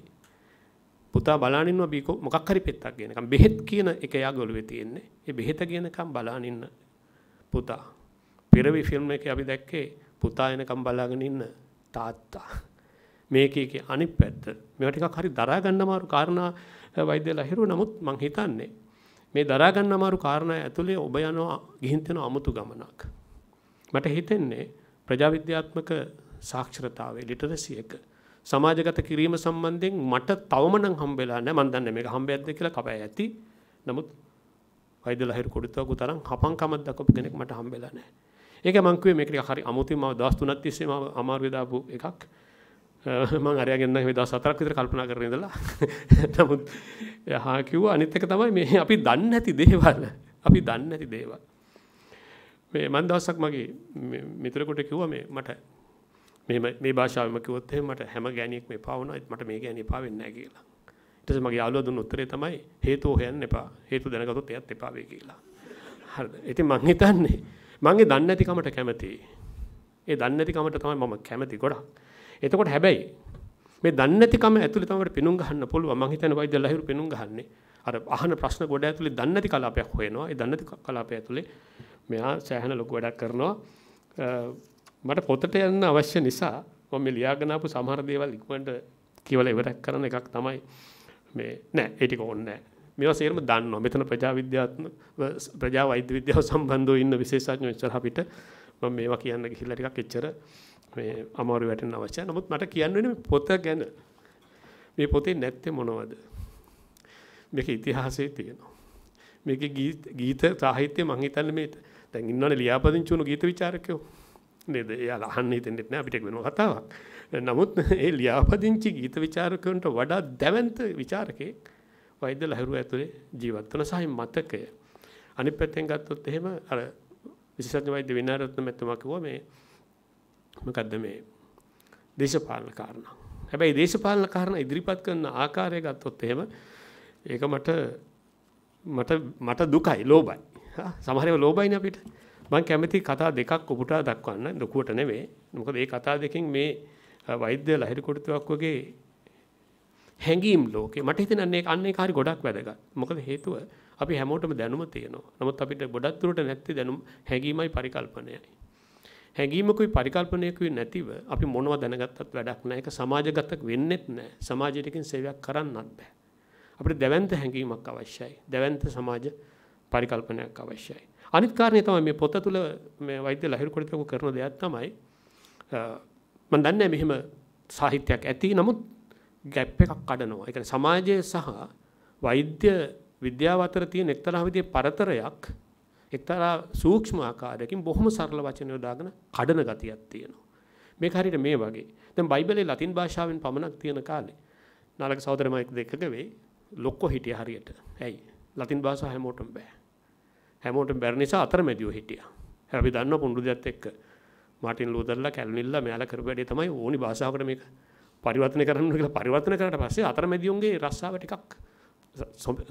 පුතා බලාන ඉන්නවා බීකෝ මොකක් හරි පෙත්තක් ගේනකම් බෙහෙත් කියන එක යා ගොළුවේ තියෙන්නේ. ඒ බෙහෙත ගේනකම් බලාන ඉන්න පුතා. පෙරවි ෆිල්ම් එකේ අපි දැක්කේ පුතා එනකම් බලාගෙන ඉන්න තාත්තා. මේකේ අනිත් පැත්ත. මේවා ටිකක් හරි දරා ගන්න අමාරු කාරණා වෛද්‍යලා හිරුව නමුත් මං හිතන්නේ මේ දරාගන්න අමාරු කාරණා ඇතුළේ ඔබ යනවා ගිහින්තෙන අමුතු ගමනක්. මට හිතෙන්නේ ප්‍රජාවිද්‍යාත්මක සාක්ෂරතාවේ ලිටරසියක සමාජගත කිරීම සම්බන්ධයෙන් මට තවමනම් හම්බෙලා නෑ මන් දන්නේ මේක හම්බෙද්ද කියලා කපෑ ඇති. නමුත් වෛද්‍ය ලහිරු කොඩිතුවකු තරම් හපංකමක් දක්වපු කෙනෙක් මට හම්බෙලා නෑ. ඒක මං කිව්වේ මේක හරි අමුතුයි මම දවස් 3ක් තිස්සේ මම අමාරුවේ දාපු එකක්. මම අරයා ගන්න දවස් හතරක් විතර කල්පනා කරගෙන ඉඳලා නමුත් එහා කිව්වා අනිත් එක තමයි මේ අපි දන්නේ නැති දේවල් අපි දන්නේ නැති දේවල් මේ මන් දවසක් මගේ මිතුරෙකුට කිව්වා මේ මට මේ මේ භාෂාවෙම කිව්වොත් එහෙම මට හැම ගෑණියෙක්ම එපා වුණා මට මේ ගෑණි එපා වෙන්නේ නැහැ කියලා ඊට පස්සේ මගේ යාළුවා දුන්න උත්තරේ තමයි හේතු හොයන්න එපා හේතු දැනගත්තොත් එයත් එපා වෙයි කියලා හරිද ඉතින් මං හිතන්නේ මගේ දන්නේ නැතිකමට කැමතියි ඒ දන්නේ නැතිකමට තමයි මම කැමති ගොඩක් එතකොට හැබැයි මේ දන්නේ නැතිකම ඇතුලේ තමයි පෙනුම් ගහන්න පුළුවන්. මම හිතන්නේ වෛද්‍ය ලහිරු පෙනුම් ගහන්නේ. අර අහන ප්‍රශ්න ගොඩ ඇතුලේ දන්නේ නැති කලාපයක් හොයනවා. ඒ දන්නේ නැති කලාපය ඇතුලේ මෙයා සෑහෙන ලොකු වැඩක් කරනවා. මට පොතට යන්න අවශ්‍ය නිසා මම මේ ලියාගෙන ආපු සමහර දේවල් ඉක්මනට කියවලා ඉවරක් කරන එකක් තමයි මේ නෑ ඒ ටික ඕනේ නෑ. මේවා සේරම දන්නවා. මෙතන ප්‍රජා විද්‍යාත්ම ප්‍රජා වෛද්‍ය විද්‍යාව සම්බන්ධව ඉන්න විශේෂඥයෝ ඉස්සරහ අපිට මම මේවා කියන්න ගිහිල්ලා ටිකක් එච්චර මේ අමාරු වැටෙන අවශ්‍ය. නමුත් මට කියන්න වෙන පොත ගැන. මේ පොතේ නැත්තේ මොනවද? මේක ඉතිහාසයේ තියෙනවා. මේකේ ගීත සාහිත්‍ය මං හිතන්නේ මේ දැන් ඉන්නවනේ ලියාපදිංචි වුණු ගීත විචාරකයෝ. නේද? එයාලා අහන්න හිතෙන්නේ නැහැ අපිට වෙන කතාවක්. නමුත් ඒ ලියාපදිංචි ගීත විචාරකයන්ට වඩා දැවැන්ත විචාරකෙක් වෛද්‍ය ලහිරුව ඇතුලේ ජීවත් වන සහ මතකය. අනිත් පැත්තෙන් ගත්තොත් එහෙම අර විශේෂඥ වෛද්‍ය විනාරත්න මෙතුමා කිව්වා මේ මොකක්ද මේ දේශපාලන කාරණ. හැබැයි දේශපාලන කාරණ ඉදිරිපත් කරන ආකාරය ගත්තොත් එහෙම ඒක මට මට මට දුකයි ලෝබයි සමහරව ලෝබයින අපිට මං කැමති කතා දෙකක් ඔපුටා දක්වන්න ලොකුවට නෙවේ මොකද ඒ කතා දෙකින් මේ වෛද්‍ය ලහිරකොටතුවක් වගේ හැඟීම් ලෝකේ මට හිතනන්නේ අන්නේ කාරි ගොඩක් වැදගත් මොකද හේතුව අපි හැමෝටම දැනුම තියෙනවා නමුත් අපිට ගොඩක් දුරට නැත්තේ දැනුම් හැඟීමයි පරිකල්පනයයි හැඟීමකුයි පරිකල්පනයකුයි නැතිව අපි මොනව දැනගත්තත් වැඩක් නෑ ඒක සමාජගතක් වෙන්නෙත් නෑ සමාජයටකින් සේවයක් කරන්නත් බෑ අපිට දැවැන්ත හැඟීමක් අවශ්‍යයි දැවැන්ත සමාජ පරිකල්පනයක් අවශ්‍යයි අනිත් කාරණේ තමයි මේ පොත තුල මේ වෛද්‍ය ලහිරු කොටිතකු කරන දෙයක් තමයි මම දන්නේ මෙහෙම සාහිත්‍යයක් ඇති නමුත් ගැප් එකක් කඩනවා ඒ කියන්නේ සමාජය සහ වෛද්‍ය විද්‍යාව අතර තියෙන එක්තරා විදිහේ පරතරයක් එක්තරා සූක්ෂම ආකාරයකින් බොහොම සරල වචන යොදාගෙන කඩන ගතියක් තියෙනවා. මේක හරියට මේ වගේ. දැන් බයිබලේ ලතින් භාෂාවෙන් පමණක් තියෙන කාලේ නාලක සහෝදරම එක්ක දෙකක වෙයි ලොක්කෝ හිටිය හරියට. ඇයි? ලතින් භාෂාව හැමෝටම බෑ. හැමෝටම බැරි නිසා අතරමැදියෝ හිටියා. හැබැයි අපි දන්නවා පුණ්ඩුදයත් එක්ක මාටින් ලූතරලා කැලනිල්ලා මෙයාලා කරපු වැඩේ තමයි ඕනි භාෂාවකට මේක පරිවර්තනය කරන්න කියලා පරිවර්තන කරාට පස්සේ අතරමැදියෝන්ගේ රස්සාව ටිකක්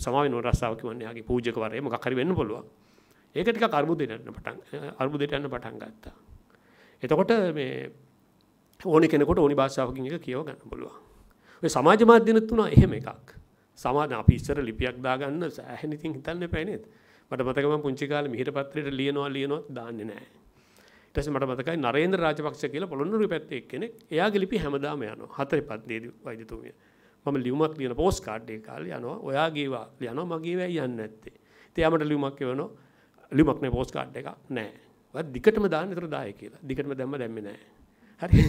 සමාවෙන්න රස්සාව කියන්නේ යාගේ පූජකවරේ මොකක් හරි වෙන්න පුළුවන්. ඒක ටිකක් අර්බුදයට යන්න පටන් අර්බුදයට යන්න පටන් ගත්තා. එතකොට මේ ඕනි කෙනෙකුට ඕනි භාෂාවකින් එක කියව ගන්න පුළුවන්. ඔය සමාජ මාධ්‍යනත් තුන එහෙම එකක්. සමාජ අපි ඉස්සර ලිපියක් දාගන්න සෑහෙන ඉතින් හිතන්න එපා නේද? මට මතක මම පුංචි කාලේ මිහිර පත්‍රයට ලියනවා ලියනවා දාන්නේ නැහැ. ඊට පස්සේ මට මතකයි නරේන්ද්‍ර රාජපක්ෂ කියලා පොළොන්නරුව පැත්තේ එක්කෙනෙක්. එයාගේ ලිපි හැමදාම යනවා. හතරේ පත්දේදී වෛද්‍යතුමිය. මම ලියුමක් ලියන පෝස්ට් කාඩ් එකක් කාලේ යනවා. ඔයාගේ ඒවා ලියනවා මගේ ඒවා යන්නේ නැත්තේ. ඉතින් යාමට ලියුමක් එවනවා. ලිමක් නෑ පෝස් කාඩ් එකක් නෑ. ඔයත් දිගටම දාන්න විතර 10 කියලා. දිගටම දැම්ම දැම්මේ නෑ. හරි.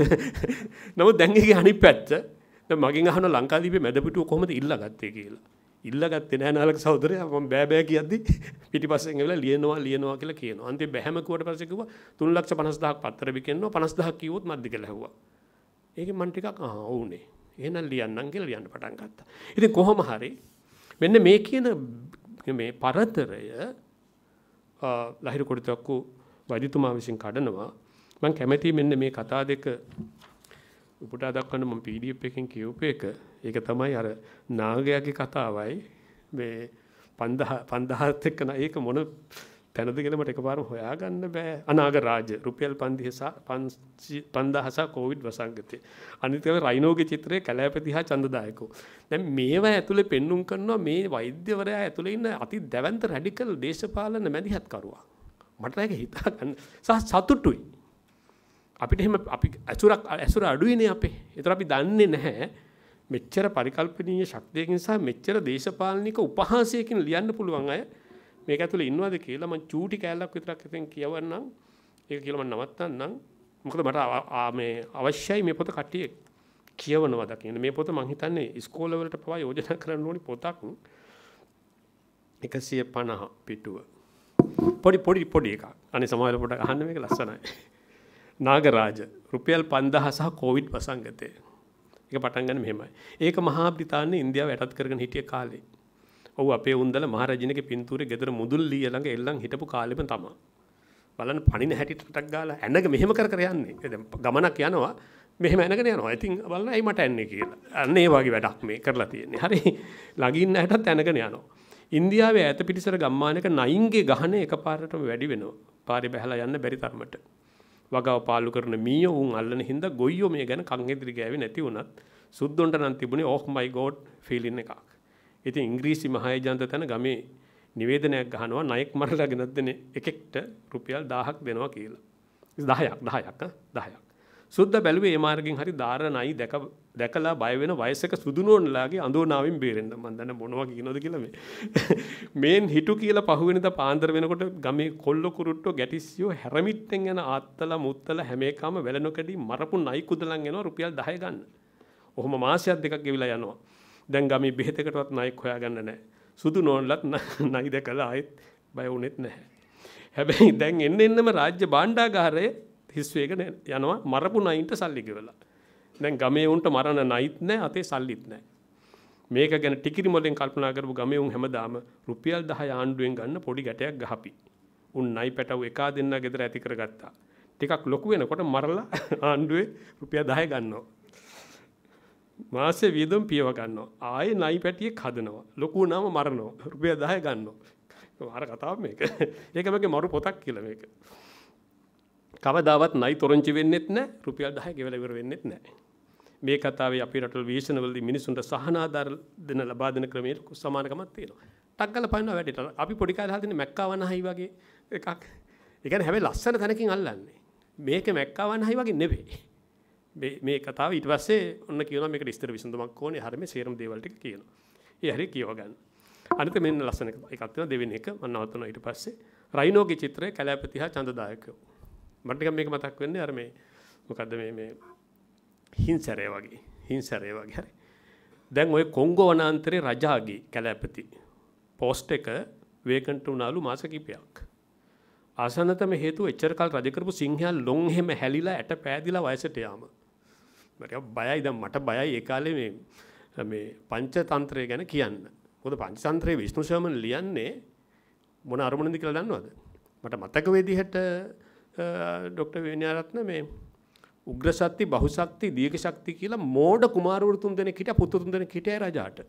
නමුත් දැන් ඒකේ අනිත් පැත්ත දැන් මගෙන් අහන ලංකාදීපේ මැද පිටුව කොහොමද ඉල්ලගත්තේ කියලා. ඉල්ලගත්තේ නෑ නාලක සහෝදරයා මම බෑ බෑ කියද්දි පිටිපස්සෙන් ඇවිල්ලා ලියනවා ලියනවා කියලා කියනවා. අන්තිම බැහැම කුවට පස්සේ කිව්වා 350000ක් පත්‍ර විකිනවා 50000ක් කිව්වොත් මද්දි කියලා ඇහුවා. ඒකෙන් මම ටිකක් ආ වුනේ. එහෙනම් ලියන්නම් කියලා ලියන්න පටන් ගත්තා. ඉතින් කොහොම හරි මෙන්න මේ කියන මේ පරතරය ලහිර කොඩිතක්කු වෛදිතුමා විසින් කඩනවා මං කැමැති මෙන්න මේ කතා දෙක උපුටා දක්වන්න මම PDF එකෙන් කියවපු එක ඒක තමයි අර නාගයාගේ කතාවයි මේ 5000 5000ත් එක්ක ඒක මොන පැනදගෙනමට එකපාර හොයාගන්න බෑ අනාග රාජ රුපියල් පන්දිහසා පන්දහසා කෝවිඩ් වසංගතය. අනිතව රයිනෝග චිත්‍රය කැලෑපතිහා චන්දදායකෝ. දැ මේවා ඇතුළේ පෙන්නුම් කරනවා මේ වෛද්‍යවරයා ඇතුළ ඉන්න අති දැවන්ත රැඩිකල් දේශපාලන මැදිහත්කරවා. මට ඒක හිතාගන්න සහ සතුටුයි. අපිට එහෙම අපි ඇසුරක් ඇසුර අඩුවනේ අපේ එතර අපි දන්නේ නැහැ මෙච්චර පරිකල්පනීය ශක්තියකින් සහ මෙච්චර දේශපාලනික උපහාසයකින් ලියන්න පුළුවන් අය මේක ඇතුළේ ඉන්නවද කියලා මම චූටි කෑල්ලක් විතරක් හිතෙන් කියවන්නම්. ඒක කියලා මම නවත්තන්නම්. මොකද මට මේ අවශ්‍යයි මේ පොත කට්ටිය කියවනවා දකින්න. මේ පොත මම හිතන්නේ ඉස්කෝල වලට පවා යෝජනා කරන්න ඕනි පොතක්. 150 පිටුව. පොඩි පොඩි පොඩි එකක්. අනේ සමාජල පොඩක් අහන්න මේක ලස්සනයි. නාගරාජ රුපියල් 5000 සහ කොවිඩ් වසංගතය. ඒක පටන් ගන්න මෙහෙමයි. ඒක මහා බ්‍රිතාන්‍ය ඉන්දියාව යටත් කරගෙන හිටිය කාලේ. ඔව් අපේ උන්දල මහරජිනගේ පින්තූරේ ගෙදර මුදුල් ලීය ළඟ එල්ලන් හිටපු කාලෙම තමයි. බලන්න පණින හැටි ටටක් ගාලා ඇනග මෙහෙම කර කර යන්නේ. දැන් ගමනක් යනවා මෙහෙම ඇනගෙන යනවා. ඉතින් බලන්න ඇයි මට ඇන්නේ කියලා. අන්න ඒ වගේ වැඩක් මේ කරලා තියෙන්නේ. හරි. ළඟින් ඇටත් ඇනගෙන යනවා. ඉන්දියාවේ ඈත පිටිසර ගම්මානයක නයින්ගේ ගහන එකපාරටම වැඩි වෙනවා. පාරේ බැහැලා යන්න බැරි තරමට. වගාව පාලු කරන මීයෝ උන් අල්ලන හින්දා ගොයියෝ මේ ගැන කන් ඇදිරි ගෑවේ නැති වුණත් සුද්දොන්ට නම් තිබුණේ ඕහ් මයි ගෝඩ් ෆීලින් එකක්. ඉතින් ඉංග්‍රීසි මහයජන්ත තැන ගමේ නිවේදනයක් ගහනවා නයෙක් මරලා ගෙනත් දෙන එකෙක්ට රුපියල් 1000ක් දෙනවා කියලා. 10ක් 10ක් 10ක්. සුද්ද බැලුවේ ඒ මාර්ගෙන් හරි ධාරණයි දැක දැකලා බය වෙන වයසක සුදුනෝන්ලාගේ අඳෝනාවෙන් බේරෙන්න මන් දන්නේ මොනවා කියනවද කියලා මේ මේන් හිටු කියලා පහුවෙනද පාන්දර වෙනකොට ගමේ කොල්ල කුරුට්ටෝ ගැටිස්සියෝ හැරමිට්ටෙන් යන ආත්තලා මුත්තලා හැම එකම වැලනොකඩි මරපු නයි කුදලන් එනවා රුපියල් 10 ගන්න. ඔහොම මාසයක් දෙකක් ගෙවිලා යනවා. දැන් ගමේ බෙහෙතකටවත් ණයක් හොයාගන්න නැහැ. සුදු නෝන්ලත් ණයිද කළා ආයෙත් බය වුනේත් නැහැ. හැබැයි දැන් එන්න එන්නම රාජ්‍ය භාණ්ඩාගාරයේ හිස් වේගන යනවා මරපු ණයින්ට සල්ලි ගෙවලා. දැන් ගමේ උන්ට මරණ ණයිත් නැහැ අතේ සල්ලිත් නැහැ. මේක ගැන ටිකිරි මොලෙන් කල්පනා කරපු ගමේ උන් හැමදාම රුපියල් 10 ආණ්ඩුවෙන් ගන්න පොඩි ගැටයක් ගහපි. උන් ණයි පැටව එකා දෙන්නා ගෙදර ඇති කරගත්තා. ටිකක් ලොකු වෙනකොට මරලා ආණ්ඩුවේ රුපියල් 10 ගන්නවා. මාසේ වියදම් පියව ගන්නවා. ආයේ නයි පැටියෙක් හදනවා. ලොකු නම මරනවා. රුපියල් 10 ගන්නවා. අර කතාව මේක. ඒක මගේ මරු පොතක් කියලා මේක. කවදාවත් නයි තොරංචි වෙන්නෙත් නැහැ. රුපියල් 10 ගෙවලා ඉවර වෙන්නෙත් නැහැ. මේ කතාවේ අපේ රටවල වේශනවලදී මිනිසුන්ට සහනාධාර දෙන ලබා දෙන ක්‍රමයේ ලොකු සමානකමක් තියෙනවා. ටක්ගල පයින්නවා වැඩේට. අපි පොඩි කාලේ හදින්නේ මැක්කාවනහයි වගේ එකක්. ඒ කියන්නේ හැබැයි ලස්සන තැනකින් අල්ලන්නේ. මේක මැක්කාවනහයි වගේ නෙවෙයි. මේ කතාව ඊට පස්සේ ඔන්න කියනවා මේකට ඉස්තර විසඳුමක් ඕනේ හරිය මේ සේරම දේවල් ටික කියනවා. ඒ හරිය කියව ගන්න. අනිත් මෙන්න ලස්සන එකක් තියෙනවා දෙවෙනි එක මම නවත්වනවා ඊට පස්සේ රයිනෝගේ චිත්‍රය කැලෑපති හා චන්දදායක. මට නිකන් මේක මතක් වෙන්නේ අර මේ මොකද්ද මේ මේ හිංසරේ වගේ හිංසරේ වගේ හරි. දැන් ওই කොංගෝ වනාන්තරේ රජාගේ කැලෑපති පෝස්ට් එක වේකන්ට් වුණාලු මාස කිහිපයක්. ආසන්නතම හේතුව එච්චර කල් රජ කරපු සිංහයා ලොන් හැම හැලිලා ඇට පෑදිලා වයසට යාම. බයයි දැන් මට බයයි ඒ කාලේ මේ මේ පංචතන්ත්‍රය ගැන කියන්න. මොකද පංචතන්ත්‍රයේ විෂ්ණු ශර්මන් ලියන්නේ මොන අරමුණෙන්ද කියලා දන්නවද? මට මතක වේදිහට ડોક્ટર විනයරත්න මේ උග්‍ර ශක්ති බහු ශක්ති දීර්ඝ ශක්ති කියලා මෝඩ කුමාරවරු තුන් දෙනෙක් හිටියා පුතු තුන් දෙනෙක් හිටියා රජාට.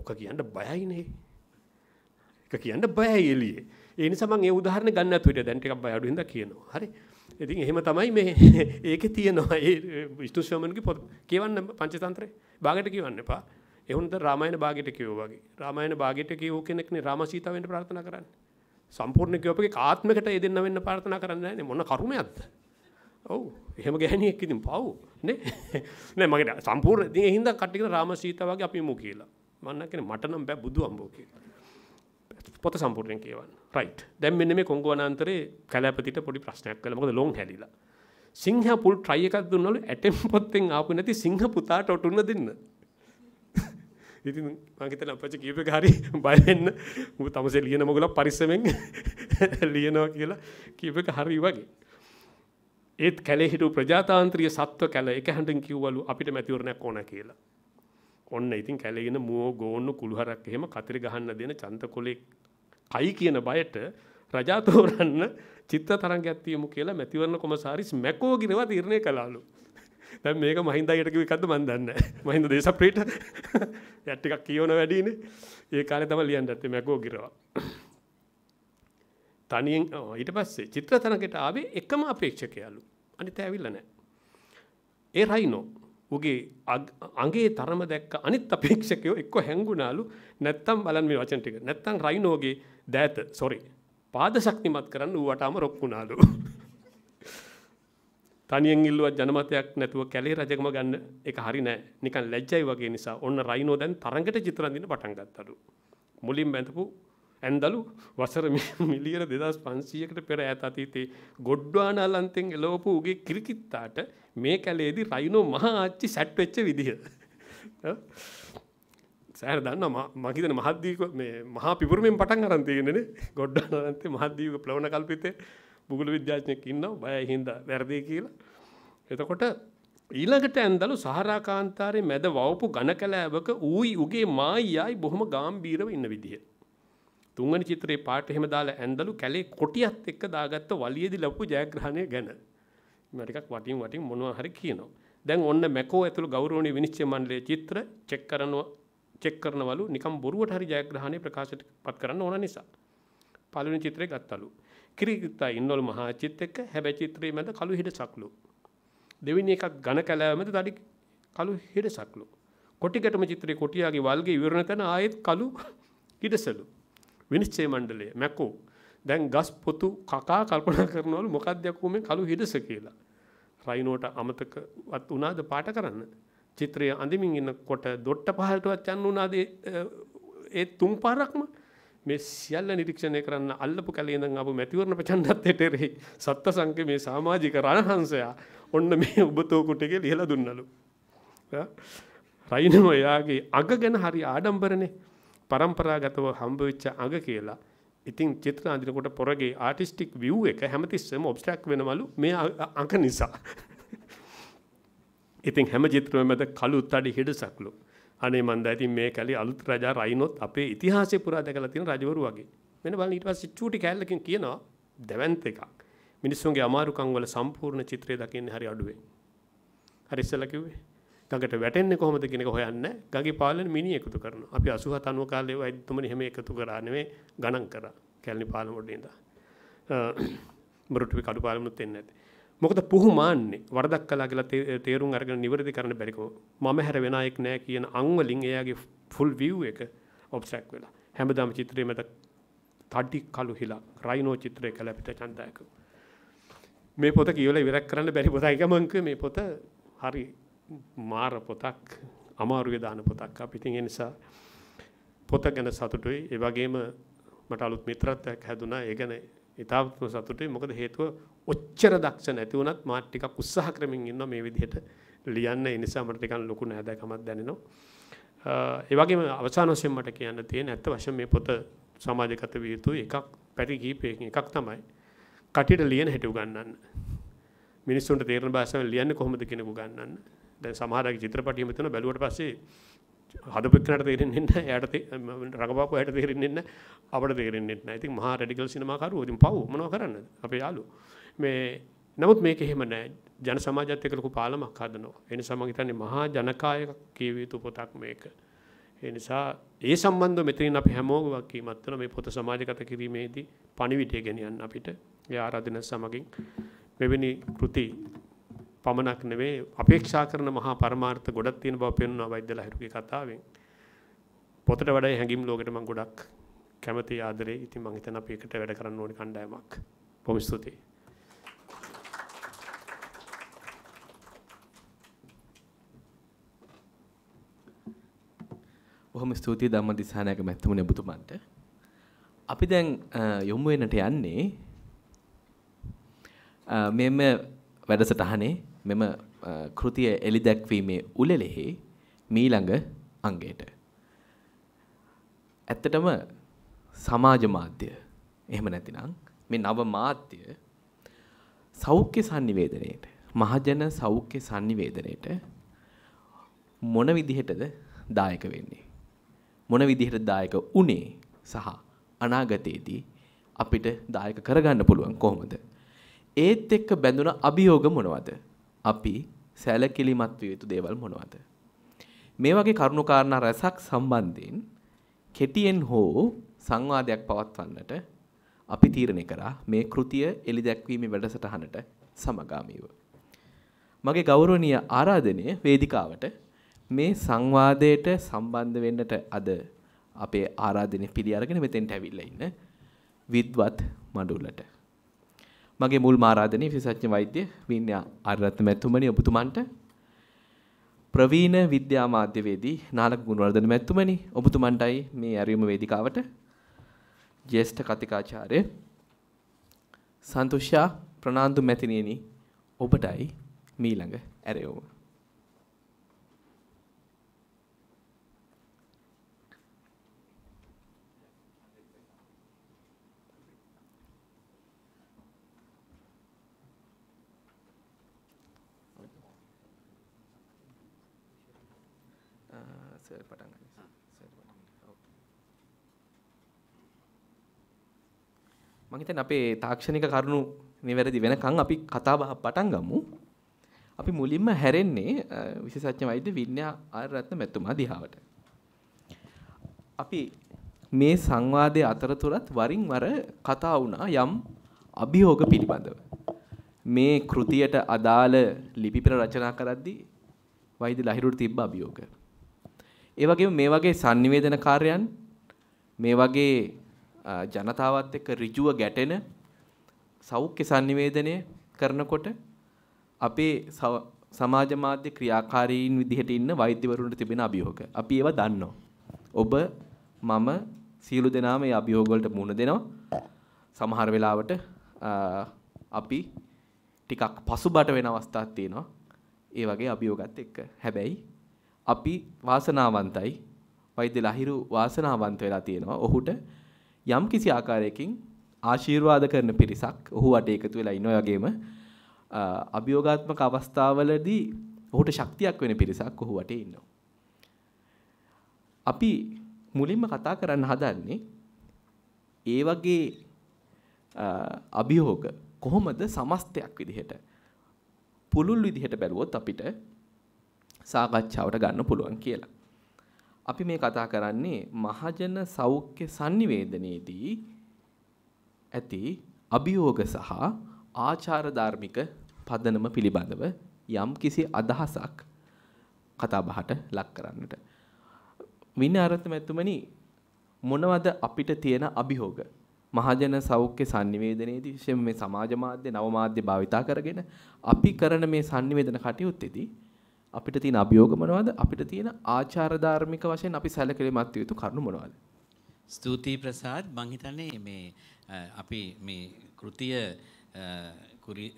ඔක කියන්න බයයිනේ. ඒක කියන්න බයයි එළියේ. ඒ නිසා මම ඒ උදාහරණ ගන්නත් විතර දැන් ටිකක් බය අඩු වෙනදා කියනවා. හරි. ඉතින් එහෙම තමයි මේ ඒකේ තියෙනවා ඒ විෂ්ණු ශ්‍රමණගේ පොත. කියවන්න පංචතන්ත්‍රය. බාගෙට කියවන්න එපා. ඒ වුණත් රාමායන බාගෙට කියවෝ වගේ. රාමායන බාගෙට කියවෝ කෙනෙක්නේ රාමසීතා වෙන්න ප්‍රාර්ථනා කරන්නේ. සම්පූර්ණ කියවපගේ කාත්මකට ඒ දෙන්න වෙන්න ප්‍රාර්ථනා කරන්නේ නැහැ මොන කර්මයක්ද? ඔව්. එහෙම ගෑණියෙක් ඉතින් පව්. නේ? නෑ මගේ සම්පූර්ණ ඉතින් ඒ හින්දා කට්ටිය රාමසීතා වගේ අපි මු කියලා. මම නම් කියන්නේ මට නම් බෑ බුදු අම්බෝ කියලා. පොත සම්පූර්ණයෙන් කියවන්න රයිට් දැන් මෙන්න මේ කොංගුවනාන්තරේ කැලෑපතිට පොඩි ප්‍රශ්නයක් කළා මොකද ලොන් හැදිලා සිංහ පුල් try එකක් දුන්නලු ඇටෙම් පොත්තෙන් ආපු නැති සිංහ පුතාට ඔටුන්න දෙන්න ඉතින් මං හිතන අපච්චි කියප එක හරි බය වෙන්න මම තමසේ ලියන මොගලක් පරිස්සමෙන් ලියනවා කියලා කියප එක හරි වගේ ඒත් කැලේ හිටු ප්‍රජාතාන්ත්‍රීය සත්ව කැල එක හැඬින් කිව්වලු අපිට මැතිවරණයක් ඕන කියලා. ඔන්න ඉතින් කැලේ ඉන්න මුව ගෝන්නු කුළුහරක් එහෙම කතරි ගහන්න දෙන චන්තකොලේ කයි කියන බයට රජා තෝරන්න චිත්ත තරංගයක් තියමු කියලා මැතිවරණ කොමසාරිස් මැකෝගිනව තීරණය කළාලු. දැන් මේක මහින්දයට කිව්ව එකක්ද මන් දන්නේ නැහැ. මහින්ද දේශප්‍රීට යා ටිකක් කියවන වැඩිනේ. ඒ කාලේ තමයි ලියන්න දැත්තේ මැකෝගිරව. තනියෙන් ඊට පස්සේ චිත්‍ර තරංගයට ආවේ එකම අපේක්ෂකයාලු. අනිත ඇවිල්ලා නැහැ. ඒ රයිනෝ උගේ අගේ තරම දැක්ක අනිත් අපේක්ෂකයෝ එක්ක හැංගුණාලු නැත්තම් බලන්න මේ වචන ටික. නැත්තම් රයිනෝගේ දෑත සොරි පාද ශක්තිමත් කරන්න වටාම රොක්කුණාලු. තනියෙන් ඉල්ලුවත් ජනමතයක් නැතුව කැලේ රජකම ගන්න එක හරි නෑ නිකන් ලැජ්ජයි වගේ නිසා ඔන්න රයිනෝ දැන් තරඟට චිත්‍රන්දින පටන් ගත්තලු. මුලින් බැඳපු ඇන්දලු වසර මිලියන දෙදස් පන්සීයකට පෙර ඇත අතීතේ ගොඩ්වානාලන්තෙන් එලෝපු උගේ කිරිකිත්තාට මේ කැලේදි රයිනෝ මහා ආච්චි සැට්වෙච්ච විදිහ. සෑර දන්න මහිතන මහද්දීක මේ මහා පිපුරමෙන් පටන් අරන්තියෙනෙන ගොඩ්ඩනන්තේ මහද්දීක ප්ලවන කල්පිතේ බුගුල විද්‍යාඥයක් ඉන්න බය හින්ද වැරදය කියලා. එතකොට ඊළඟට ඇන්දලු සහරාකාන්තාරේ මැද වවපු ගණ කලෑවක ඌයි උගේ මායියයි බොහොම ගාම්බීරව ඉන්න විදිහ. තුන්වනි චිත්‍රයේ පාට එහෙම දාලා ඇන්දලු කැලේ කොටියත් එක්ක දාගත්ත වලියේදි ලැබපු ජයග්‍රහණය ගැන. මම ටිකක් වටින් වටින් මොනවා හරි කියනවා. දැන් ඔන්න මැකෝ ඇතුළු ගෞරවනීය විනිශ්චය මණ්ඩලයේ චිත්‍ර චෙක් කරනවා චෙක් කරනවලු නිකම් බොරුවට හරි ජයග්‍රහණය ප්‍රකාශයට පත් කරන්න ඕන නිසා. පළවෙනි චිත්‍රය ගත්තලු. කිරිගිත්තා ඉන්නවලු මහා චිත් එක්ක හැබැයි චිත්‍රයේ මැද කළු හිඩ සක්ලු. දෙවෙනි එකත් ඝන කැලෑව මැද තඩි කළු හිඩ සක්ලු. කොටිකටම චිත්‍රයේ කොටියාගේ වල්ගේ විවරණ කරන ආයෙත් කළු හිඩසලු. විනිශ්චය මණ්ඩලය මැකෝ දැන් ගස් පොතු කකා කල්පනා කරනවලු මොකක්ද යකෝ මේ කළු හිඩස කියලා. රයිනෝට අමතකවත් වුණාද පාට කරන්න. චිත්‍රය අඳමින් ඉන්නකොට දොට්ට පහලටවත් යන්න වුණාද ඒ තුන් පාරක්ම මේ සියල්ල නිරීක්ෂණය කරන්න අල්ලපු කැලේඳන් අප මැතිවරණ ප්‍රචණ්ඩත්තයට එරෙහි සත්ත සංක මේ සාමාජික රණහංසයා ඔන්න මේ ඔබතෝකුටගේ ලියලා දුන්නලු. රයිනම එයාගේ අග ගැන හරි ආඩම්බරනේ පරම්පරාගතව හම්බවෙච්ච අග කියලා ඉතින් චිත්‍ර අඳිනකොට පොරගේ ආටිස්ටික් විව් එක හැමතිස්සම ඔබ්ස්ටක් වෙනවලු මේ අඟ නිසා ඉතින් හැම චිත්‍රම මැද කළුත් අඩි හිඩසක්ලු. අනේ මන්ද ඇතින් මේ කැලේ අලුත් රජා රයිනොත් අපේ ඉතිහාසය පුරා දැකලා තියෙන රජවරු වගේ. මෙන්න බලන්න ඊට පස්සේ චූටි කැලලකින් කියනවා දැවැන්ත එකක්. මිනිස්සුන්ගේ අමාරුකම් වල සම්පූර්ණ චිත්‍රය දකින්නේ හරි අඩුවෙන්. හරි ඉස්සලා කිව්වේ. ගඟට වැටෙන්නේ කොහොමද කියන එක හොයන්නේ. ගඟේ පාලන මිනිහ එකතු කරනවා. අපි 80 90 කාලේ වෛද්‍යතුමනි හැම එකතු කරා නෙමෙයි ගණන් කරා. කැලණි පාලම වලට ඉඳලා. මරුටුවේ කඩු පාලමුත් එන්නේ නැති. මොකද පුහුමාන්නේ වරදක් කලා කියලා තේරුම් අරගෙන නිවැරදි කරන්න බැරිකෝ මම හැර වෙන අයෙක් නෑ කියන අංවලින් එයාගේ ෆුල් view එක ඔබ්ස්ට්‍රැක්ට් වෙලා හැමදාම චිත්‍රයේ මත තඩි කළු හිලා රයිනෝ චිත්‍රය කළ අපිට චන්දයක මේ පොත කියවලා ඉවරක් කරන්න බැරි පොතයි ගමංක මේ පොත හරි මාර පොතක් අමාරුවේ දාන පොතක් අපි ඉතින් ඒ නිසා පොත ගැන සතුටුයි ඒ වගේම මට අලුත් මිත්‍රත්වයක් හැදුනා ඒ ගැන ඉතාමත්ම සතුටුයි මොකද හේතුව ඔච්චර දක්ෂ නැති වුණත් මාත් ටිකක් උත්සාහ කරමින් ඉන්නවා මේ විදිහට ලියන්න. ඒ නිසා මට ටිකක් ලොකු නෑදෑකමක් දැනෙනවා. ඒ වගේම අවසාන වශයෙන් මට කියන්න තියෙන ඇත්ත වශයෙන් මේ පොත සමාජගත විය යුතු එකක් පැටි කීපයකින් එකක් තමයි කටියට ලියන හැටි උගන්වන්න. මිනිස්සුන්ට තේරෙන භාෂාවෙන් ලියන්නේ කොහොමද කියන එක උගන්වන්න. දැන් සමහරගේ චිත්‍රපටියෙම තියෙන බැලුවට පස්සේ හදපු එක්කනට තේරෙන්නේ නැහැ. එයාට රඟපාපු එයාට තේරෙන්නේ නැහැ. අපට තේරෙන්නේ නැහැ. ඉතින් මහා රැඩිකල් සිනමාකරුවෝ ඉතින් පව් මොනව කරන්නද? අපේ යාළුවෝ. මේ නමුත් මේක එහෙම නෑ ජන සමාජත් එක ලොකු පාලමක් හදනවා. ඒ නිසා මම හිතන්නේ මහා ජනකායක කියවිය යුතු පොතක් මේක. ඒ නිසා ඒ සම්බන්ධව මෙතනින් අපි හැමෝම වක්කීමක් කරන මේ පොත සමාජගත කිරීමේදී පණිවිඩය ගෙනියන්න අපිට ඒ ආරාධන සමගින් මෙවැනි කෘති පමණක් නෙවේ අපේක්ෂා කරන මහා පරමාර්ථ ගොඩක් තියෙන බව පෙන්වනවා වෛද්‍යලා හිරුගේ කතාවෙන්. පොතට වඩා හැඟීම් ලෝකෙට මම ගොඩක් කැමති ආදරේ. ඉතින් මම හිතන අපි එකට වැඩ කරන්න ඕනි කණ්ඩායමක්. බොහොම ස්තුතියි. බොහොම ස්තුතියි ධම්මදිසානායක මැතිතුමනි ඔබතුමන්ට. අපි දැන් යොමු වෙන්නට යන්නේ මෙම වැඩසටහනේ මෙම කෘතිය එලි දැක්වීමේ උළෙලෙහි මීළඟ අංගයට. ඇත්තටම සමාජ මාධ්‍ය එහෙම නැතිනම් මේ නව මාධ්‍ය සෞඛ්‍ය sannivedanayට මහජන සෞඛ්‍ය sannivedanayට මොන විදිහටද දායක වෙන්නේ? මොන විදිහට දායක උනේ සහ අනාගතයේදී අපිට දායක කරගන්න පුළුවන් කොහොමද? ඒත් එක්ක බැඳුන අභියෝග මොනවද? අපි සැලකිලිමත් විය යුතු දේවල් මොනවද? මේ වගේ කරුණු කාරණා රැසක් සම්බන්ධයෙන් කෙටියෙන් හෝ සංවාදයක් පවත්වන්නට අපි තීරණය කරා මේ කෘතිය එලි දැක්වීමේ වැඩසටහනට සමගාමීව. මගේ ගෞරවනීය ආරාධනය වේදිකාවට මේ සංවාදයට සම්බන්ධ වෙන්නට අද අපේ ආරාධනය පිළිඅරගෙන මෙතෙන්ට ඇවිල්ලා ඉන්න විද්වත් මඩුලට මගේ මුල් ආරාධනය විශේෂඥ වෛද්‍ය විඤ්ඤා ආරත්න මැතිතුමනි ඔබතුමන්ට ප්‍රවීණ විද්‍යා මාධ්‍යවේදී නාලක ගුණවර්ධන මැතිතුමනි ඔබතුමන්ටයි මේ ඇරියුම වේදිකාවට ජ්‍යෙෂ්ඨ කතිකාචාර්ය සන්තුෂ්‍යා ප්‍රනාන්දු මැතිණියනි ඔබටයි මීළඟ ඇරියුම මම හිතන්නේ අපේ තාක්ෂණික කරුණු නිවැරදි වෙනකන් අපි කතා බහ පටන් ගමු. අපි මුලින්ම හැරෙන්නේ විශේෂඥ වෛද්‍ය විඤ්ඤා ආරත්න මැතිතුමා දිහාවට. අපි මේ සංවාදයේ අතරතුරත් වරින් වර කතා වුණා යම් අභියෝග පිළිබඳව. මේ කෘතියට අදාළ ලිපි පෙළ රචනා කරද්දී වෛද්‍ය ලහිරුට තිබ්බ අභියෝග. ඒ වගේම මේ වගේ sannivedana කාර්යයන් මේ වගේ ජනතාවත් එක්ක ඍජුව ගැටෙන සෞඛ්‍ය sannivedanaya කරනකොට අපේ සමාජ මාධ්‍ය ක්‍රියාකාරීන් විදිහට ඉන්න වෛද්‍යවරුන්ට තිබෙන අභියෝග. අපි ඒවා දන්නවා. ඔබ මම සියලු දෙනාම මේ අභියෝග වලට මුහුණ දෙනවා. සමහර වෙලාවට අපි ටිකක් පසුබට වෙන අවස්ථාවක් තියෙනවා. ඒ වගේ අභියෝගات එක්ක. හැබැයි අපි වාසනාවන්තයි. වෛද්‍ය ලහිරු වාසනාවන්ත වෙලා තියෙනවා. ඔහුට යම් කිසි ආකාරයකින් ආශිර්වාද කරන පිරිසක් ඔහු අට එකතු වෙලා ඉන්න වගේම අභියෝගාත්මක අවස්ථාවලදී ඔහුට ශක්තියක් වෙන පිරිසක් ඔහු වටේ ඉන්නවා. අපි මුලින්ම කතා කරන්න හදන්නේ ඒ වගේ අභියෝග කොහොමද සමස්තයක් විදිහට පුළුල් විදිහට බැලුවොත් අපිට සාකච්ඡාවට ගන්න පුළුවන් කියලා. අපි මේ කතා කරන්නේ මහජන සෞඛ්‍ය sannivedaniyේදී ඇති අභියෝග සහ ආචාර ධාර්මික පදනම පිළිබඳව යම් කිසි අදහසක් කතා බහට ලක් කරන්නට විනය අරතමැතුමනි මොනවද අපිට තියෙන අභියෝග මහජන සෞඛ්‍ය sannivedaniyේදී විශේෂයෙන් මේ සමාජ මාධ්‍ය නව මාධ්‍ය භාවිතා කරගෙන අපි කරන මේ sannivedana කටයුත්තේදී අපිට තියෙන අභියෝග මොනවද? අපිට තියෙන ආචාර ධාර්මික වශයෙන් අපි සැලකිලිමත් යුතු කරුණු මොනවද? ස්තුති ප්‍රසාද් මං හිතන්නේ මේ අපි මේ කෘතිය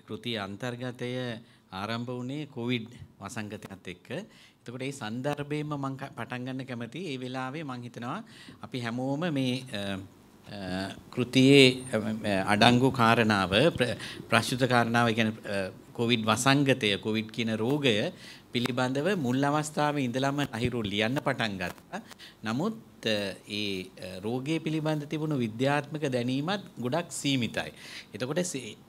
කෘතිය අන්තර්ගතය ආරම්භ වුණේ කොවිඩ් වසංගතයත් එක්ක. එතකොට ඒ සන්දර්භයෙන්ම මම පටන් ගන්න කැමතියි. ඒ වෙලාවේ මම හිතනවා අපි හැමෝම මේ කෘතියේ අඩංගු කාරණාව ප්‍රශ්චිත කාරණාව කියන්නේ කොවිඩ් වසංගතය කොවිඩ් කියන රෝගය පිළිබඳව මුල් අවස්ථාවේ ඉඳලම අහිරු ලියන්න පටන් ගත්තා. නමුත් ඒ රෝගය පිළිබඳ තිබුණු විද්‍යාත්මක දැනීමත් ගොඩක් සීමිතයි. එතකොට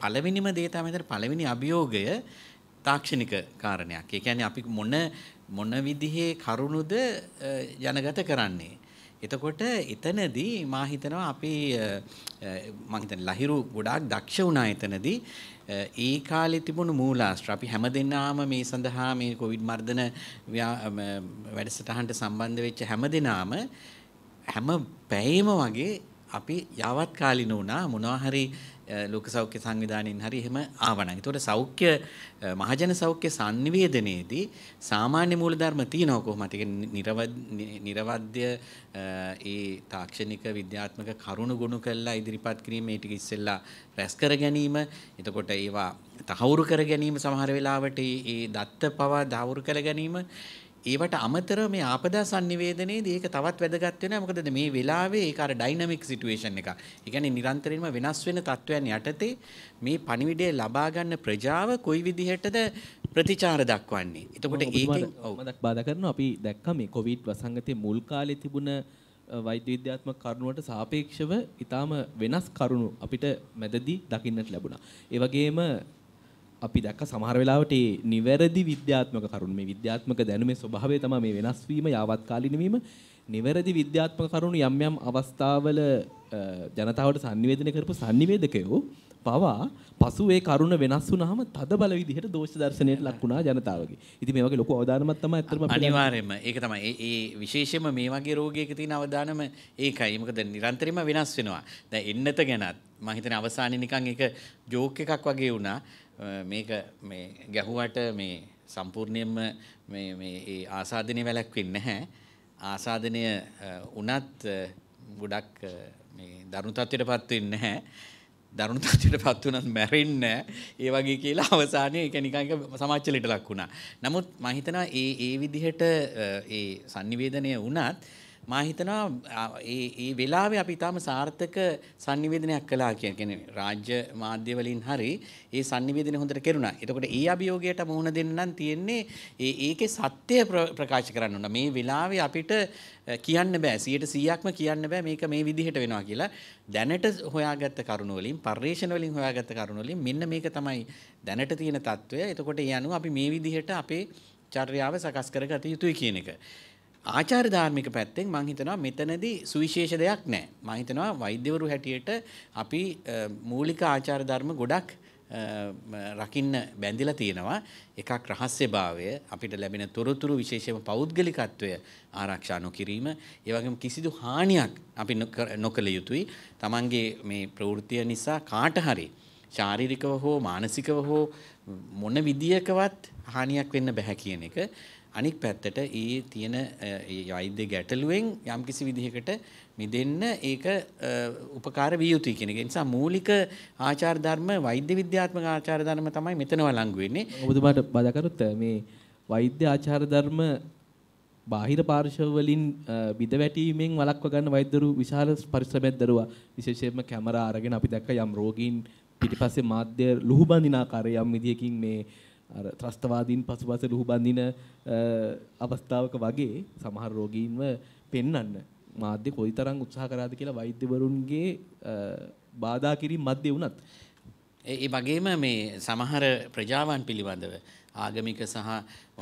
පළවෙනිම දේ තමයි ඒතර පළවෙනි අභියෝගය තාක්ෂණික කාරණයක්. ඒ කියන්නේ අපි මොන මොන විදිහේ කරුණුද ජනගත කරන්නේ. එතකොට එතනදී මා හිතනවා අපි මං හිතන්නේ ලහිරු ගොඩාක් දක්ෂ වුණා එතනදී ඒ කාලේ තිබුණු මූලාශ්‍ර අපි හැම දෙනාම මේ සඳහා මේ කොවිඩ් මර්ධන වැඩසටහනට සම්බන්ධ වෙච්ච හැම දෙනාම හැම පැයම වගේ අපි යවත් කාලින වුණා මොනවා හරි ලෝක සෞඛ්‍ය සංවිධානයෙන් හරි එහෙම ආවනම්. ඒතකොට සෞඛ්‍ය මහජන සෞඛ්‍ය sannivedanaයේදී සාමාන්‍ය මූලධර්ම තියෙනවා කොහොමද? ඒක නිර්වද්‍ය ඒ තාක්ෂණික විද්‍යාත්මක කරුණු ගොනු කරලා ඉදිරිපත් කිරීම මේ ටික ඉස්සෙල්ලා රැස් කර ගැනීම. එතකොට ඒවා තහවුරු කර ගැනීම සමහර වෙලාවට ඒ දත්ත පවා තහවුරු කර ගැනීම ඒවට අමතර මේ ආපදා sannivedanayේදී ඒක තවත් වැදගත් වෙනවා. මොකද මේ වෙලාවේ ඒක අර ඩයිනමික් සිටුේෂන් එක. ඒ කියන්නේ නිරන්තරයෙන්ම වෙනස් වෙන තත්ත්වයන් යටතේ මේ පණිවිඩය ලබා ගන්න ප්‍රජාව කොයි විදිහටද ප්‍රතිචාර දක්වන්නේ. එතකොට ඒකෙන් ඔව් මතක් බාධා කරනවා අපි දැක්ක මේ කොවිඩ් වසංගතයේ මුල් කාලේ තිබුණ වෛද්‍ය විද්‍යාත්මක කරුණුවට සාපේක්ෂව ඊටාම වෙනස් කරුණු අපිට මැදදී දකින්නට ලැබුණා. ඒ වගේම අපි දැක්ක සමහර වෙලාවට මේ නිවැරදි විද්‍යාත්මක කරුණු මේ විද්‍යාත්මක දැනුමේ ස්වභාවය තමයි මේ වෙනස් වීම යාවත්කාලින වීම නිවැරදි විද්‍යාත්මක කරුණු යම් යම් අවස්ථාවල ජනතාවට sannivedana කරපු sannivedakayo පවා පසු ඒ කරුණ වෙනස් වුනහම තද බල විදිහට දෝෂ දර්ශනයට ලක් වුණා ජනතාවගේ. ඉතින් මේ වගේ ලොකු අවදානමක් තමයි අත්‍තරම අනිවාර්යයෙන්ම. ඒක තමයි ඒ විශේෂයෙන්ම මේ වගේ රෝගයක තියෙන අවදානම ඒකයි. මොකද නිරන්තරයෙන්ම වෙනස් වෙනවා. දැන් එන්නත ගැනත් මම හිතන්නේ අවසානයේ නිකන් ඒක ජෝක් එකක් වගේ වුණා. මේක මේ ගැහුවට මේ සම්පූර්ණයෙන්ම ඒ ආසාධනය වැලැක්වෙන්න නැහැ ආසාධනය වනත් ගොඩක් දරුණුතත්වයට පත්වවෙන්න නැහැ දරුණුතත්වයට පත් වනත් මැරෙන්න ඒ වගේ කියලා අවසානය එක නිකංක සමාච්චලට ලක් වුණා නමුත් මහිතනා ඒ ඒ විදිහට ඒ සංනිවේදනය වනත් මහිතනවා ඒ වෙලාවේ අපි ඉතාම සාර්ථක සංනිවේදනයක් කලා කියන රාජ්‍ය මාධ්‍යවලින් හරි ඒ සංනිවේදනය හොඳට කෙරුණා. එතකොට ඒ අභියෝගයට මුහුණ දෙන්නම් තියෙන්නේ ඒ ඒකේ සත්‍යය ප්‍රකාශ කරන්න ඕන. මේ වෙලාවේ අපිට කියන්න බෑ 100%ක්ම කියන්න බෑ මේක මේ විදිහට වෙනවා කියලා. දැනට හොයාගත්ත කරුණු වලින්, පර්යේෂණ වලින් හොයාගත්ත කරුණු වලින් මෙන්න මේක තමයි දැනට තියෙන తত্ত্বය. එතකොට ඒ අනුව අපි මේ විදිහට අපේ චර්යාව සකස් කරගත යුතුයි කියන එක. ආචාර ධාර්මික පැත්තෙන් මං හිතනවා මෙතනදී සුවිශේෂ දෙයක් නැහැ. මං හිතනවා වෛද්‍යවරු හැටියට අපි මූලික ආචාර ධර්ම ගොඩක් රකින්න බැඳිලා තියෙනවා. එකක් රහස්‍යභාවය අපිට ලැබෙන තොරතුරු විශේෂම පෞද්ගලිකත්වය ආරක්ෂා නොකිරීම, ඒ වගේම කිසිදු හානියක් අපි නොකළ යුතුයි. Tamange මේ ප්‍රවෘත්තිය නිසා කාට හරි ශාරීරිකව හෝ මානසිකව හෝ මොන විදියකවත් හානියක් වෙන්න බෑ කියන එක අනික් පැත්තට ඒ තියෙන වෛද්‍ය ගැටලුවෙන් යම් කිසි විදිහකට මිදෙන්න ඒක උපකාර විය යුතුයි කියන එක. ඒ නිසා මූලික ආචාර ධර්ම වෛද්‍ය විද්‍යාත්මක ආචාර ධර්ම තමයි මෙතන වළංගු වෙන්නේ. ඔබතුමාට බදා කරොත් මේ වෛද්‍ය ආචාර ධර්ම බාහිර පාර්ශව වලින් බිඳවැටීමෙන් වළක්වා ගන්න වෛද්‍යවරු විශාල පරිශ්‍රමයක් දරුවා. විශේෂයෙන්ම කැමරා අරගෙන අපි දැක්ක යම් රෝගීන් පිටිපස්සේ මාධ්‍ය ලුහුබඳින ආකාරය යම් විදියකින් මේ අර ත්‍රස්තවාදීන් පසුපස ලුහුබඳින අවස්ථාවක වගේ සමහර රෝගීන්ව පෙන්වන්න මාධ්‍ය කොයිතරම් උත්සාහ කරාද කියලා වෛද්‍යවරුන්ගේ බාධා කිරීම මැද්දේ වුණත් ඒ වගේම මේ සමහර ප්‍රජාවන් පිළිබඳව ආගමික සහ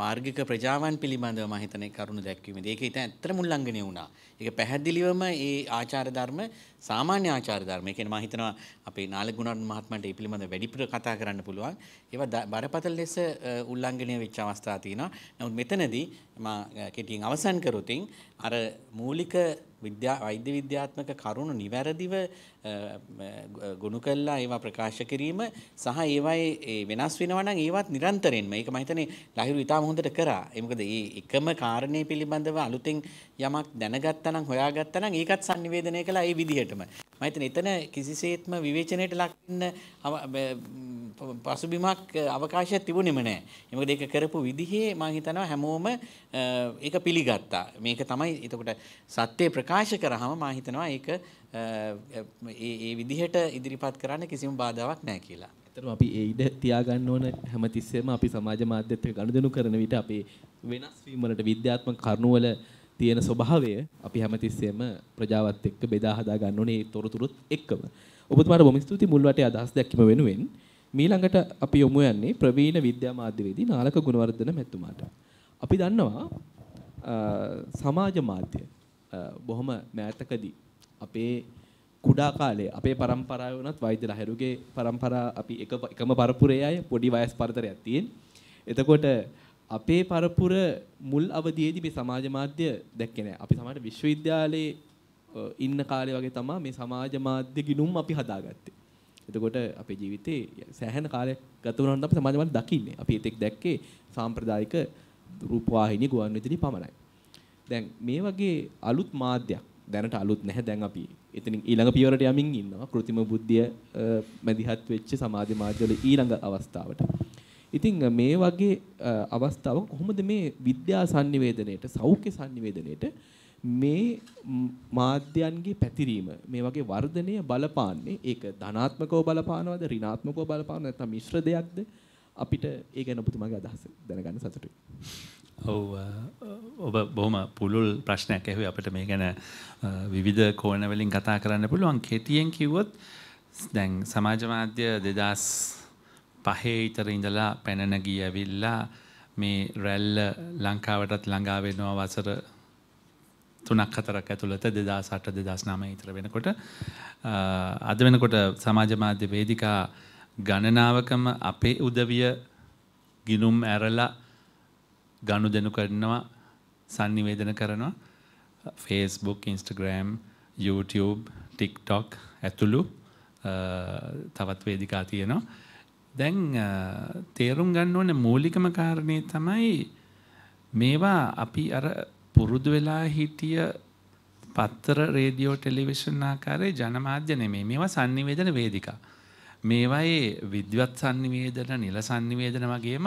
වාර්ගික ප්‍රජාවන් පිළිබඳව මම හිතන්නේ කරුණු දැක්වීමේදී ඒක ඉතින් ඇත්තටම උල්ලංඝනය වුණා. ඒක පැහැදිලිවම ඒ ආචාර ධර්ම සාමාන්‍ය ආචාර ධර්ම. ඒ කියන්නේ මම හිතනවා අපේ නාලගුණන් මහත්මන්ට ඒ පිළිබඳව වැඩිපුර කතා කරන්න පුළුවන්. ඒවා බරපතල ලෙස උල්ලංඝනය වෙච්ච අවස්ථා තියෙනවා. නමුත් මෙතනදී මම කෙටියෙන් අවසන් කරොතින් අර මූලික විද්‍යා වෛද්‍ය විද්‍යාත්මක කරුණු නිවැරදිව ගොනු කළා ඒවා ප්‍රකාශ කිරීම සහ ඒවයි වෙනස් වෙනවා නම් ඒවත් නිරන්තරයෙන්ම ඒක මම හිතන්නේ ලහිරු ඉතාම මම හොඳට කරා ඒමකද ඒ එකම කාරණය පිළිබඳව අලුතෙන් යමක් දැනගත්තනම් හොයාගත්තනම් ඒකත් සංනිවේදනය කළා ඒ විදිහටම මයිතන එතන කිසිසේත්ම විවේචනයට ලක්න්න පසුබිමක් අවකාශය තිබුණෙම නෑ එමකද ඒක කරපු විදිහේ මං හිතනවා හැමෝම ඒක පිළිගත්තා මේක තමයි එතකොට සත්‍යය ප්‍රකාශ කරහම මා හිතනවා ඒක ඒ විදිහට ඉදිරිපත් කරන්න කිසිම බාධාවක් නෑ කියලා ඇත්තටම අපි ඒ ඉඩ තියාගන්න ඕන හැමතිස්සෙම අපි සමාජ මාධ්‍යත් එක්ක ගනුදෙනු කරන විට අපේ වෙනස් වීම වලට විද්‍යාත්මක කරුණු වල තියෙන ස්වභාවය අපි හැමතිස්සෙම ප්‍රජාවත් එක්ක බෙදා හදා ගන්න ඕනේ ඒ තොරතුරුත් එක්කම. ඔබතුමාට බොහොම ස්තුතියි මුල් වටේ අදහස් දැක්වීම වෙනුවෙන්. මීළඟට අපි යොමු යන්නේ ප්‍රවීණ විද්‍යා මාධ්‍යවේදී නාලක ගුණවර්ධන මැතිතුමාට. අපි දන්නවා සමාජ මාධ්‍ය බොහොම මෑතකදී අපේ කුඩා කාලේ අපේ પરම්පරාවේ වුණත් වෛද්‍ය ලහිරුගේ પરම්පරා අපි එක එකම පරපුරේ අය පොඩි වයස් පරතරයක් තියෙන. එතකොට අපේ පරපුර මුල් අවධියේදී මේ සමාජ මාධ්‍ය දැක්කේ නැහැ. අපි සමහර විශ්වවිද්‍යාලයේ ඉන්න කාලේ වගේ තමයි මේ සමාජ මාධ්‍ය ගිණුම් අපි හදාගත්තේ. එතකොට අපේ ජීවිතේ සෑහෙන කාලයක් ගත වුණා නම් අපි සමාජ මාධ්‍ය දකින්නේ. අපි ඒතෙක් දැක්කේ සාම්ප්‍රදායික රූපවාහිනී ගුවන් විදුලි පමණයි. දැන් මේ වගේ අලුත් මාධ්‍යයක් දැනට අලුත් නැහැ දැන් අපි එතනින් ඊළඟ පියවරට යමින් ඉන්නවා કૃතිම බුද්ධිය මැදිහත් වෙච්ච සමාධි මාධ්‍යවල ඊළඟ අවස්ථාවට. ඉතින් මේ වගේ අවස්ථාවක කොහොමද මේ විද්‍යා sannivedanayට සෞඛ්‍ය sannivedanayට මේ මාධ්‍යයන්ගේ පැතිරීම මේ වගේ වර්ධනය බලපාන්නේ ඒක ධනාත්මකව බලපානවද ඍණාත්මකව බලපානවද නැත්නම් මිශ්‍ර දෙයක්ද අපිට ඒ ගැන ඔබතුමාගේ අදහස දැනගන්න සතුටුයි. ඔව් ඔබ බොහොම පුළුල් ප්‍රශ්නයක් ඇහුවේ අපිට මේ ගැන විවිධ කෝණ වලින් කතා කරන්න පුළුවන් කෙටියෙන් කිව්වොත් දැන් සමාජ මාධ්‍ය 2005 ඉතර ඉඳලා පැන නැගී ඇවිල්ලා මේ රැල්ල ලංකාවටත් ළඟා වෙනවා වසර තුනක් හතරක් ඇතුළත 2008 2009 ඉතර වෙනකොට අද වෙනකොට සමාජ මාධ්‍ය වේදිකා ගණනාවකම අපේ උදවිය ගිනුම් ඇරලා ගනුදෙනු කරනවා sannivedana කරනවා Facebook Instagram YouTube TikTok ඇතුළු තවත් වේදිකා තියෙනවා දැන් තේරුම් ගන්න ඕනේ මූලිකම කාරණේ තමයි මේවා අපි අර පුරුදු වෙලා හිටිය පත්තර රේඩියෝ ටෙලිවිෂන් ආකාරයේ ජනමාධ්‍ය නෙමෙයි මේවා sannivedana වේදිකා මේවායේ විද්වත් sannivedana නිල sannivedana වගේම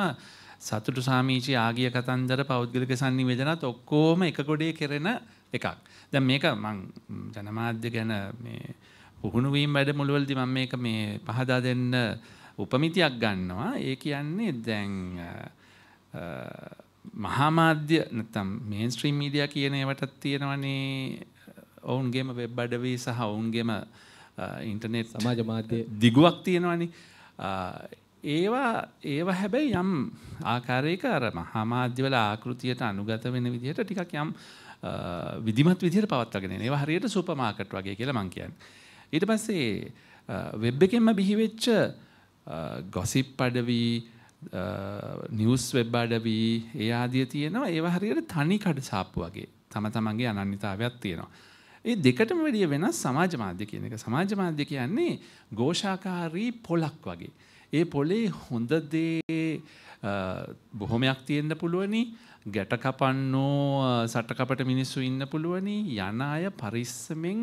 සතුටු සාමීචි ආගිය කතන්දර පෞද්ගලික සංනිවේදනත් ඔක්කොම එක ගොඩේ කෙරෙන එකක්. දැන් මේක මං ජනමාධ්‍ය ගැන මේ පුහුණු වීම වැඩමුළුවලදී මම මේක මේ පහදා දෙන්න උපමිතියක් ගන්නවා. ඒ කියන්නේ දැන් මහා මාධ්‍ය නැත්නම් මේන්ස්ට්‍රීම් මීඩියා කියන ඒවටත් තියෙනවනේ ඔවුන්ගේම වෙබ් අඩවි සහ ඔවුන්ගේම ඉන්ටර්නෙට් සමාජ මාධ්‍ය දිගුවක් තියෙනවනේ. ඒවා ඒව හැබැයි යම් ආකාරයක අර මහාමාධ්‍යවල ආකෘතියට අනුගත වෙන විදිහට ටිකක් යම් විධිමත් විදිහට පවත්වාගෙන එන. ඒවා හරියට සුපර් මාකට් වගේ කියලා මං කියන්නේ. ඊට පස්සේ වෙබ් එකෙන්ම බිහි වෙච්ච ගොසිප් අඩවි නිවුස් වෙබ් අඩවි ඒ ආදිය තියෙනවා. ඒවා හරියට තනි කඩ සාප්පු වගේ. තම තමන්ගේ අනන්‍යතාවයක් තියෙනවා. ඒ දෙකටම වැඩිය වෙනස් සමාජ මාධ්‍ය කියන එක. සමාජ මාධ්‍ය කියන්නේ ഘോഷාකාරී පොලක් වගේ. ඒ පොලේ හොඳ දේ බොහොමයක් තියෙන්න්න පුළුවනි ගැට කපන්නෝ සටකපට මිනිස්සු ඉන්න පුළුවනි යන අය පරිස්සමෙන්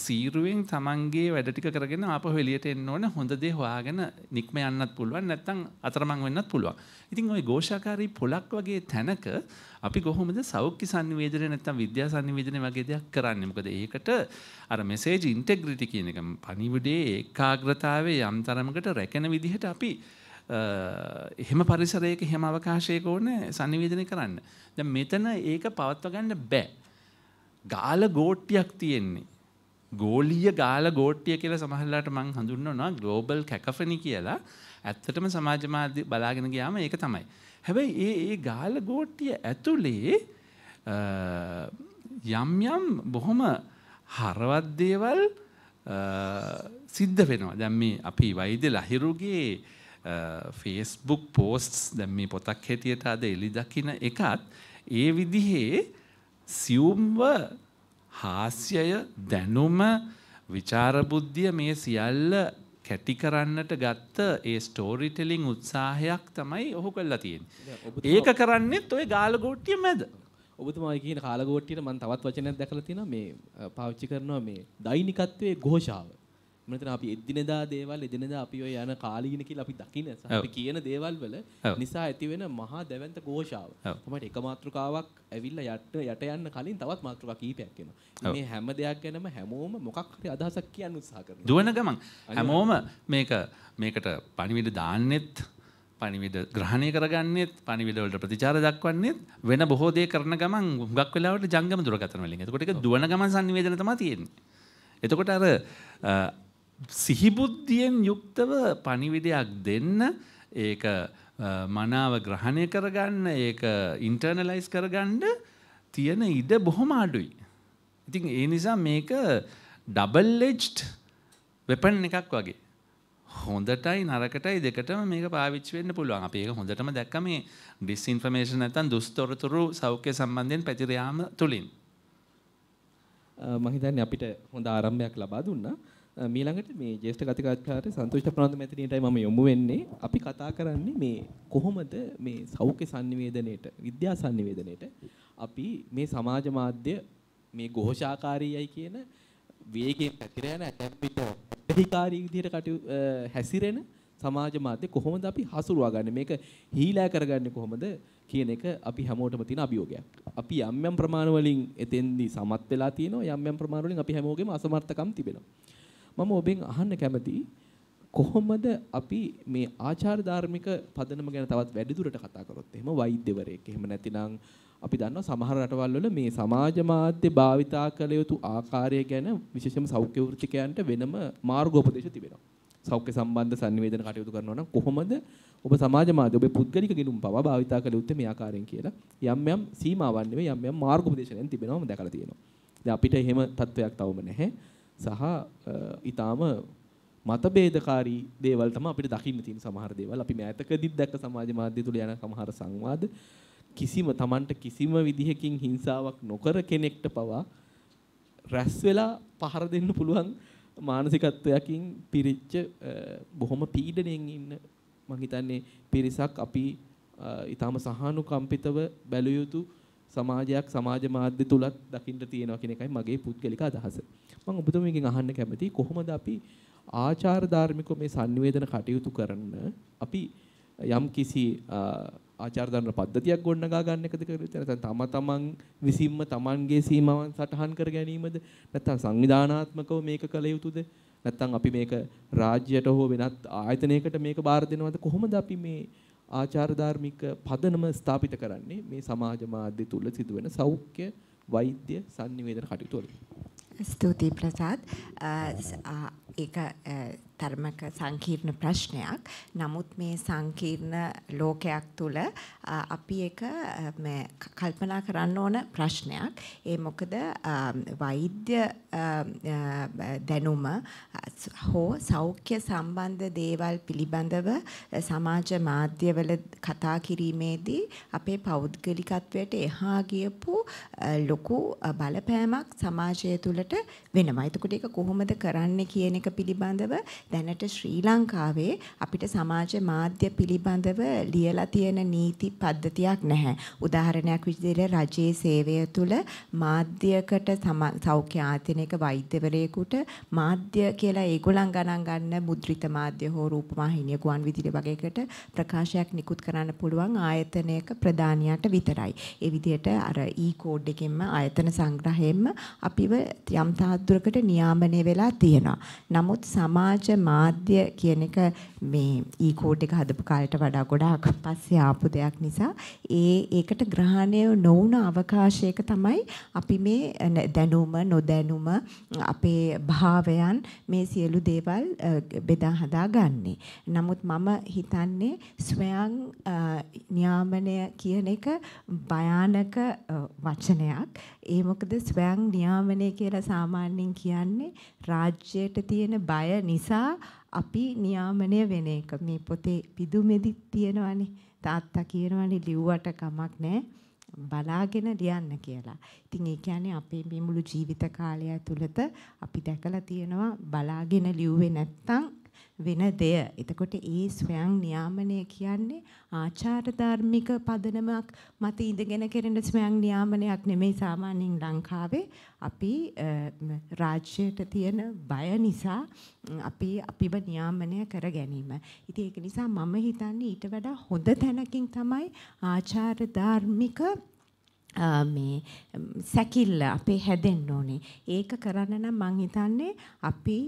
සීරුවෙන් තමන්ගේ වැඩ ටික කරගෙන ආපහු එළියට එන්න ඕන හොඳ දේ හොයාගෙන නික්ම යන්නත් පුළුවන් නැත්නම් අතරමං වෙන්නත් පුළුවන්. ඉතින් ওই ഘോഷාකාරී පොලක් වගේ තැනක අපි කොහොමද සෞඛ්‍ය සංනිවේදනය නැත්නම් විද්‍යා සංනිවේදනය වගේ දෙයක් කරන්නේ? මොකද ඒකට අර මෙසේජ් ඉන්ටෙග්‍රිටි කියන එක පණිවිඩයේ ඒකාග්‍රතාවයේ යම් තරමකට රැකෙන විදිහට අපි එහෙම පරිසරයක එහෙම අවකාශයක ඕනේ සංනිවේදනය කරන්න. දැන් මෙතන ඒක පවත්වා ගන්න බෑ. ගාල ගෝට්ටියක් තියෙන්නේ. ගෝලිය ගාල ගෝට්ටිය කියලා සමහරලාට මං හඳුන්වනවා ග්ලෝබල් කැකෆනි කියලා. ඇත්තටම සමාජ මාධ්‍ය බලාගෙන ගියාම ඒක තමයි. හැබැයි ඒ ඒ ගාල ගෝට්ටිය ඇතුලේ යම් යම් බොහොම හරවත් දේවල් සිද්ධ වෙනවා. දැන් මේ අපි වෛද්‍ය ලහිරුගේ ෆේස්බුක් පෝස්ට්ස් දැන් මේ පොතක් හැටියට අද එලි දකින එකත් ඒ විදිහේ සියුම්ව හාස්‍යය දැනුම විචාරබුද්ධිය මේ සියල්ල කැටි කරන්නට ගත්ත ඒ ස්ටෝරි ටෙලිං උත්සාහයක් තමයි ඔහු කල්ලා තියෙන් ඒක කරන්නෙත් ඔය ගාලගෝට්ටිය මැද ඔබතුමා කියන කාලගෝට්ටියට මන් තවත් වචනයක් දැකලා තියෙනවා මේ පාවිච්චි කරනවා මේ දෛනිකත්වයේ ഘോഷාව මතන අපි එදිනදා දේවල් එදිනදා අපි ඔය යන කාලීන කියලා අපි දකින සහ අපි කියන දේවල් වල නිසා ඇතිවෙන මහා දැවැන්ත ഘോഷාව. තමයි එක මාත්‍රකාවක් ඇවිල්ලා යට යට යන්න කලින් තවත් මාත්‍රකාවක් කීපයක් එනවා. මේ හැම දෙයක් ගැනම හැමෝම මොකක් හරි අදහසක් කියන්න උත්සාහ කරනවා. දුවන ගමන් හැමෝම මේක මේකට පණිවිඩ දාන්නෙත් පනිවිද ග්‍රහණය කරගන්නෙත් පනිවිදවලට ප්‍රතිචාර දක්වන්නෙත් වෙන බොහෝදේ කරන ගමන් ගක් වෙලාවට ජංගම දුරකතන වලින් එතකොට ඒක දුවන ගමන් සංවේදන තමයි තියෙන්නේ. එතකොට අර සිහිබුද්ධියෙන් යුක්තව පනිවිඩයක් දෙන්න ඒක මනාව ග්‍රහණය කරගන්න ඒක ඉන්ටර්නලයිස් කරගන්න තියෙන ඉඩ බොහොම අඩුයි. ඉතින් ඒ නිසා මේක ඩබල්ලෙජ්ට් වෙපන් එකක් වගේ. හොඳටයි නරකටයි දෙකටම මේක පාවිච්චි වෙන්න පුළුවන්. අපි ඒක හොඳටම දැක්ක මේ ඩිස්ඉන්ෆර්මේෂන් නැත්නම් දුස්තොරතුරු සෞඛ්‍ය සම්බන්ධයෙන් පැතිර යාම තුලින්. මම හිතන්නේ අපිට හොඳ ආරම්භයක් ලබා දුන්නා. මීළඟට මේ ජේෂ්ඨ කතිකාධිකාරී සන්තෝෂ ප්‍රනාන්දු මැතිණියටයි මම යොමු වෙන්නේ. අපි කතා කරන්නේ මේ කොහොමද මේ සෞඛ්‍ය sannivedanayට, විද්‍යා sannivedanayට අපි මේ සමාජ මාධ්‍ය මේ ഘോഷාකාරීයයි කියන වේගයෙන් පැතිර යන ඇතැම්පිට අධිකාරී විදිහට කටු හැසිරෙන සමාජ මාධ්‍ය කොහොමද අපි හසුරුවා ගන්න මේක හීලෑ කරගන්නේ කොහොමද කියන එක අපි හැමෝටම තියෙන අභියෝගයක්. අපි යම් යම් ප්‍රමාණ වලින් එතෙන්දී සමත් වෙලා තියෙනවා යම් යම් ප්‍රමාණ වලින් අපි හැමෝගෙම අසමර්ථකම් තිබෙනවා. මම ඔබෙන් අහන්න කැමතියි කොහොමද අපි මේ ආචාර ධාර්මික පදනම ගැන තවත් වැඩිදුරට කතා කරොත් එහෙම වෛද්‍යවරයෙක් එහෙම නැතිනම් අපි දන්නවා සමහර රටවල් වල මේ සමාජ මාධ්‍ය භාවිතා කළ යුතු ආකාරය ගැන විශේෂම සෞඛ්‍ය වෘත්තිකයන්ට වෙනම මාර්ගෝපදේශ තිබෙනවා. සෞඛ්‍ය සම්බන්ධ sannivedana කටයුතු කරනවා නම් කොහොමද ඔබ සමාජ මාධ්‍ය ඔබේ පුද්ගලික ගිණුම් පවා භාවිතා කළ යුත්තේ මේ ආකාරයෙන් කියලා යම් යම් සීමාවන් නෙවෙයි යම් යම් මාර්ගෝපදේශයන් තිබෙනවා මම දැකලා තියෙනවා. දැන් අපිට එහෙම තත්වයක් තවම නැහැ. සහ ඊටාම මතභේදකාරී දේවල් තමයි අපිට දකින්න තියෙන සමහර දේවල්. අපි මෑතකදීත් දැක්ක සමාජ මාධ්‍ය තුල යන සමහර සංවාද කිසිම Tamanට කිසිම විදිහකින් හිංසාවක් නොකර කෙනෙක්ට පවා රැස් වෙලා පහර දෙන්න පුළුවන් මානසිකත්වයකින් පිරිච්ච බොහොම පීඩණයෙන් ඉන්න මම හිතන්නේ පිරිසක් අපි ඊටාම සහනුකම්පිතව බැලිය යුතු සමාජයක් සමාජ මාධ්‍ය තුලත් දකින්න තියෙනවා කියන එකයි මගේ පුද්ගලික අදහස. මම ඔබතුමීගෙන් අහන්න කැමතියි කොහොමද අපි ආචාර ධාර්මිකව මේ sannivedana කටයුතු කරන අපි යම් කිසි ආචාර ධර්ම පද්ධතියක් ගොඩනගා ගන්න එකද කරන්නේ තම තමන් විසින්ම තමන්ගේ සීමාවන් සටහන් කර ගැනීමද නැත්නම් සංවිධානාත්මකව මේක කළ යුතුද නැත්නම් අපි මේක රාජ්‍යයට හෝ වෙනත් ආයතනයකට මේක බාර දෙනවද කොහොමද අපි මේ ආචාර ධාර්මික පදනම ස්ථාපිත කරන්නේ මේ සමාජ මාධ්‍ය තුල සිදුවෙන සෞඛ්‍ය වෛද්‍ය sannivedana කටයුතු වලින්. ස්තුති ප්‍රසාද් ඒක තරමක සංකීර්ණ ප්‍රශ්නයක්. නමුත් මේ සංකීර්ණ ලෝකයක් තුල අපි එක මේ කල්පනා කරන්න ඕන ප්‍රශ්නයක්. ඒ මොකද වෛද්‍ය දැනුම හෝ සෞඛ්‍ය සම්බන්ධ දේවල් පිළිබඳව සමාජ මාධ්‍යවල කතා කිරීමේදී අපේ පෞද්ගලිකත්වයට එහා ගියපු ලොකු බලපෑමක් සමාජය තුළට වෙනවා. එතකොට ඒක කොහොමද කරන්න කියන ඒක පිළිබඳව දැනට ශ්‍රී ලංකාවේ අපිට සමාජ මාධ්‍ය පිළිබඳව ලියලා තියෙන නීති පද්ධතියක් නැහැ. උදාහරණයක් විදිහට රජයේ සේවය තුළ මාධ්‍යකට සෞඛ්‍ය ආයතනයක වෛද්‍යවරයෙකුට මාධ්‍ය කියලා ඒගොල්ලන් ගණන් ගන්න මුද්‍රිත මාධ්‍ය හෝ රූපවාහිනිය ගුවන් විදුලි වගේකට ප්‍රකාශයක් නිකුත් කරන්න පුළුවන් ආයතනයක ප්‍රධානියාට විතරයි. ඒ විදිහට අර e කෝඩ් එකෙන්ම ආයතන සංග්‍රහයෙන්ම අපිව යම් තාක් දුරකට නියාමනය වෙලා තියෙනවා. නමුත් සමාජ මාධ්‍ය කියන එක මේ ඊකෝඩ් එක හදපු කාලයට වඩා ගොඩාක් පස්සේ ආපු දෙයක් නිසා ඒ ඒකට ග්‍රහණය නොවුන අවකාශයක තමයි අපි මේ දැනුම නොදැනුම අපේ භාවයන් මේ සියලු දේවල් බෙදා හදා ගන්නේ. නමුත් මම හිතන්නේ ස්වයං න්‍යාමනය කියන එක භයානක වචනයක්. ඒ මොකද ස්වයං න්‍යාමනය කියලා සාමාන්‍යයෙන් කියන්නේ රාජ්‍යයට තියෙන තියෙන බය නිසා අපි නියාමනය වෙන එක. මේ පොතේ පිදුමෙදි තියෙනවනේ. තාත්තා කියනවනේ ලිව්වට කමක් නැහැ. බලාගෙන ලියන්න කියලා. ඉතින් ඒ කියන්නේ අපේ මේ මුළු ජීවිත කාලය තුළත අපි දැකලා තියෙනවා බලාගෙන ලිව්වේ නැත්නම් වෙන දෙය. එතකොට ඒ ස්වයං නියාමනය කියන්නේ ආචාර ධර්මික පදනමක් මත ඉඳගෙන කෙරෙන ස්වයං නියාමනයක් නෙමෙයි සාමාන්‍යයෙන් ලංකාවේ අපි රාජ්‍යයට තියෙන බය නිසා අපි අපිව නියාමනය කර ගැනීම. ඉතින් ඒක නිසා මම හිතන්නේ ඊට වඩා හොඳ තැනකින් තමයි ආචාර ධර්මික මේ සැකිල්ල අපේ හැදෙන්න ඕනේ. ඒක කරන්න නම් මං හිතන්නේ අපි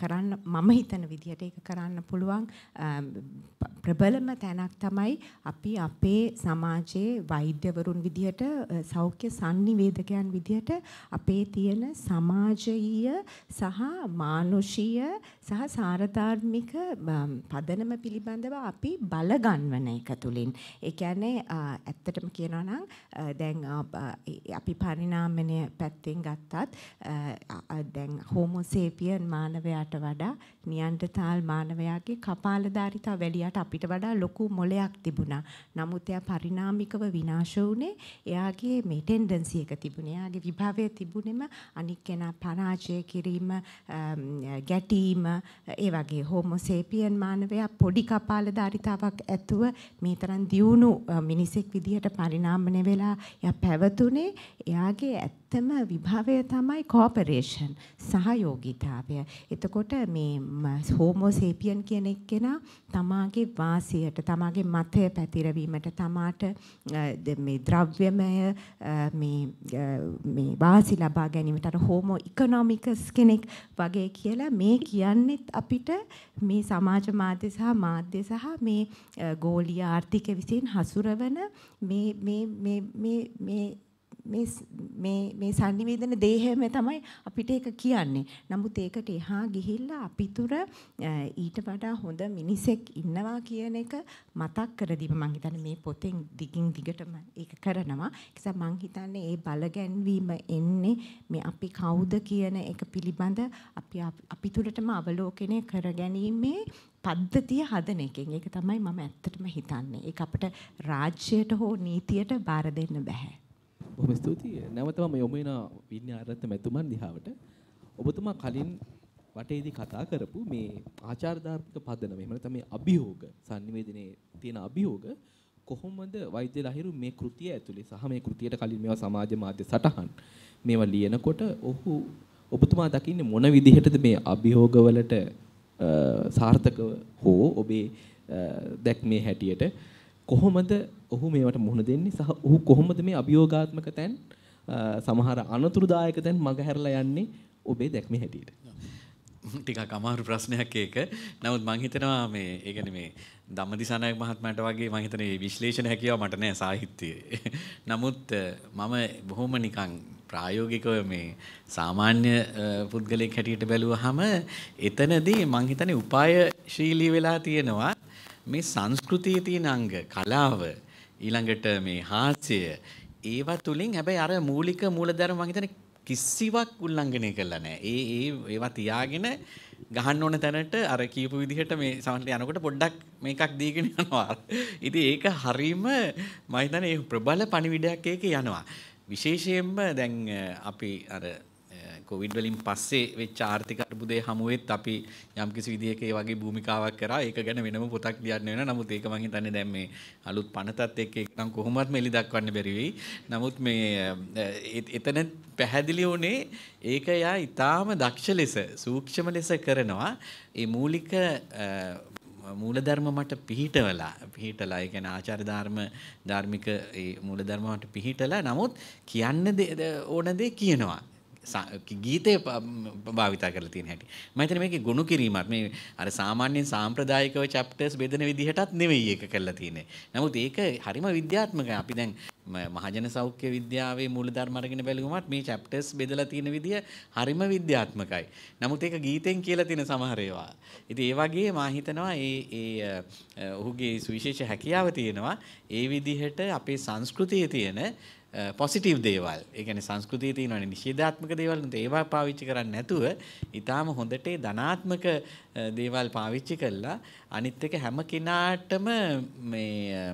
කරන්න මම හිතන විදිහට ඒක කරන්න පුළුවන් ප්‍රබලම තැනක් තමයි අපි අපේ සමාජයේ වෛද්‍යවරුන් විදිහට සෞඛ්‍ය sannivedakayan විදිහට අපේ තියෙන සමාජීය සහ මානුෂීය සහ සාරධාර්මික පදනම පිළිබඳව අපි බලගන්වන එක තුලින්. ඒ කියන්නේ ඇත්තටම කියනවා නම් දැන් අපි පරිණාමනය පැත්තෙන් ගත්තත් දැන් හෝමෝසේපියන් මානවයාට වඩා නියන්ඩතාල් මානවයාගේ කපාලධාරිතා වැඩියට අපිට වඩා ලොකු මොලයක් තිබුණා. නමුත් එයා පරිණාමිකව විනාශ වුණේ එයාගේ මේ ටෙන්ඩන්සි එක තිබුණේ. එයාගේ විභවය තිබුණෙම අනික් කෙනා පරාජය කිරීම, ගැටීම, ඒ වගේ හෝමෝසේපියන් මානවයා පොඩි කපාලධාරිතාවක් ඇතුව මේ තරම් දියුණු මිනිසෙක් විදිහට පරිණාමනය වෙලා පැවතුනේ එයාගේ ඇත්තම විභවය තමයි කෝපරේෂන් සහයෝගීතාවය. එතකොට මේ හෝමෝසේපියන් කියන එක්කෙනා තමාගේ වාසියට තමාගේ මතය පැතිරවීමට තමාට මේ ද්‍රව්‍යමය මේ මේ වාසි ලබා ගැනීමට අර හෝමෝ ඉකනොමිකස් කෙනෙක් වගේ කියලා මේ කියන්නේත් අපිට මේ සමාජ මාධ්‍ය සහ මාධ්‍ය සහ මේ ගෝලීය ආර්ථික විසින් හසුරවන මේ මේ මේ මේ මේ මේ මේ sannivedana දේහයම තමයි අපිට ඒක කියන්නේ. නමුත් ඒකට එහා ගිහිල්ලා අපිටුර ඊට වඩා හොඳ මිනිසෙක් ඉන්නවා කියන එක මතක් කර දීම මම හිතන්නේ මේ පොතෙන් දිගින් දිගටම ඒක කරනවා. ඒ නිසා මම හිතන්නේ ඒ බලගැන්වීම එන්නේ මේ අපි කවුද කියන එක පිළිබඳ අපි අපිටුරටම අවලෝකනය කරගැනීමේ පද්ධතිය හදන එකෙන් ඒක තමයි මම ඇත්තටම හිතන්නේ. ඒක අපිට රාජ්‍යයට හෝ නීතියට බාර දෙන්න බෑ. බොහොම ස්තුතියි. නැවතම යොමු වෙන විඤ්ඤාණරත් මැතුමන් දිහාවට ඔබතුමා කලින් වටේදී කතා කරපු මේ ආචාරධාර්මික පදනම එහෙම නැත්නම් මේ අභියෝග sannivedanයේ තියෙන අභියෝග කොහොමද වෛද්‍ය ලහිරු මේ කෘතිය ඇතුලේ සහ මේ කෘතියට කලින් මේවා සමාජ මාධ්‍ය සටහන් මේවා ලියනකොට ඔහු ඔබතුමා දකින්නේ මොන විදිහටද මේ අභියෝගවලට සාර්ථකව හෝ ඔබේ දැක්මේ හැටියට කොහොමද ඔහු මේවට මුහුණ දෙන්නේ සහ ඔහු කොහොමද මේ අභියෝගාත්මක තැන් සමහර අනතුරුදායක තැන් මගහැරලා යන්නේ ඔබේ දැක්මේ හැටියට. ටිකක් අමාරු ප්‍රශ්නයක් ඒක. නමුත් මම හිතනවා මේ ඒ කියන්නේ මේ ධම්මදිසානායක මහත්මයාට වගේ මම හිතන මේ විශ්ලේෂණ හැකියාව මට නැහැ සාහිත්‍යයේ. නමුත් මම බොහොම නිකන් ප්‍රායෝගිකව මේ සාමාන්‍ය පුද්ගලයෙක් හැටියට බැලුවහම එතනදී මම හිතන්නේ උපායශීලී වෙලා තියෙනවා. මේ සංස්කෘතියේ තියෙන අංග කලාව ඊළඟට මේ හාස්‍යය ඒවා තුලින් හැබැයි අර මූලික මූලධර්ම මම හිතන්නේ කිසිවක් උල්ලංඝනය කළා නෑ. ඒ ඒ ඒවා තියාගෙන ගහන්න ඕන තැනට අර කියපු විදිහට මේ සමහරට යනකොට පොඩ්ඩක් මේකක් දීගෙන යනවා. ඉතින් ඒක හරීම මම හිතන්නේ ප්‍රබල පණිවිඩයක් ඒකේ යනවා. විශේෂයෙන්ම දැන් අපි අර කොවිඩ් වලින් පස්සේ වෙච්ච ආර්ථික අර්බුදයේ හමුවෙත් අපි යම්කිසි විදිහක ඒ වගේ භූමිකාවක් කරා ඒක ගැන වෙනම පොතක් ලියන්න වෙනවා. නමුත් ඒක මම හිතන්නේ දැන් මේ අලුත් පනතත් එක්ක නම් කොහොමවත් මෙලි දක්වන්න බැරි වෙයි. නමුත් මේ එතන පැහැදිලි වුණේ ඒක යා ඊටාම දක්ෂ ලෙස සූක්ෂම ලෙස කරනවා. ඒ මූලික මූලධර්ම මට පිහිටවලා පිහිටලා ඒ කියන්නේ ආචාර ධර්ම ධාර්මික ඒ මූලධර්ම මට පිහිටලා නමුත් කියන්න ඕන දේ කියනවා ගීතය භාවිතා කරලා තියෙන හැටි. මම හිතන්නේ මේකේ ගොනු කිරීමක් මේ අර සාමාන්‍යයෙන් සාම්ප්‍රදායිකව chapters බෙදෙන විදිහටත් නෙවෙයි ඒක කරලා තියෙන්නේ. නමුත් ඒක හරිම විද්‍යාත්මකයි. අපි දැන් මහජන සෞඛ්‍ය විද්‍යාවේ මූලධර්ම අරගෙන බැලුවමත් මේ chapters බෙදලා තියෙන විදිය හරිම විද්‍යාත්මකයි. නමුත් ඒක ගීතෙන් කියලා තියෙන සමහර ඒවා. ඉතින් ඒ වගේ මම හිතනවා ඒ ඒ ඔහුගේ සුවිශේෂ හැකියාව තියෙනවා. ඒ විදිහට අපේ සංස්කෘතියේ තියෙන පොසිටව් uh, දේවල් ඒගැන සංස්කෘතිය තියනවන නිශේධාත්මක දේවල් ඒවා පාවිච්චි කරන්න නැතුව ඉතාම හොඳටේ ධනාත්මක uh, දේවල් පාවිච්චි කරලා අනිත්තක හැම කෙනාටම uh,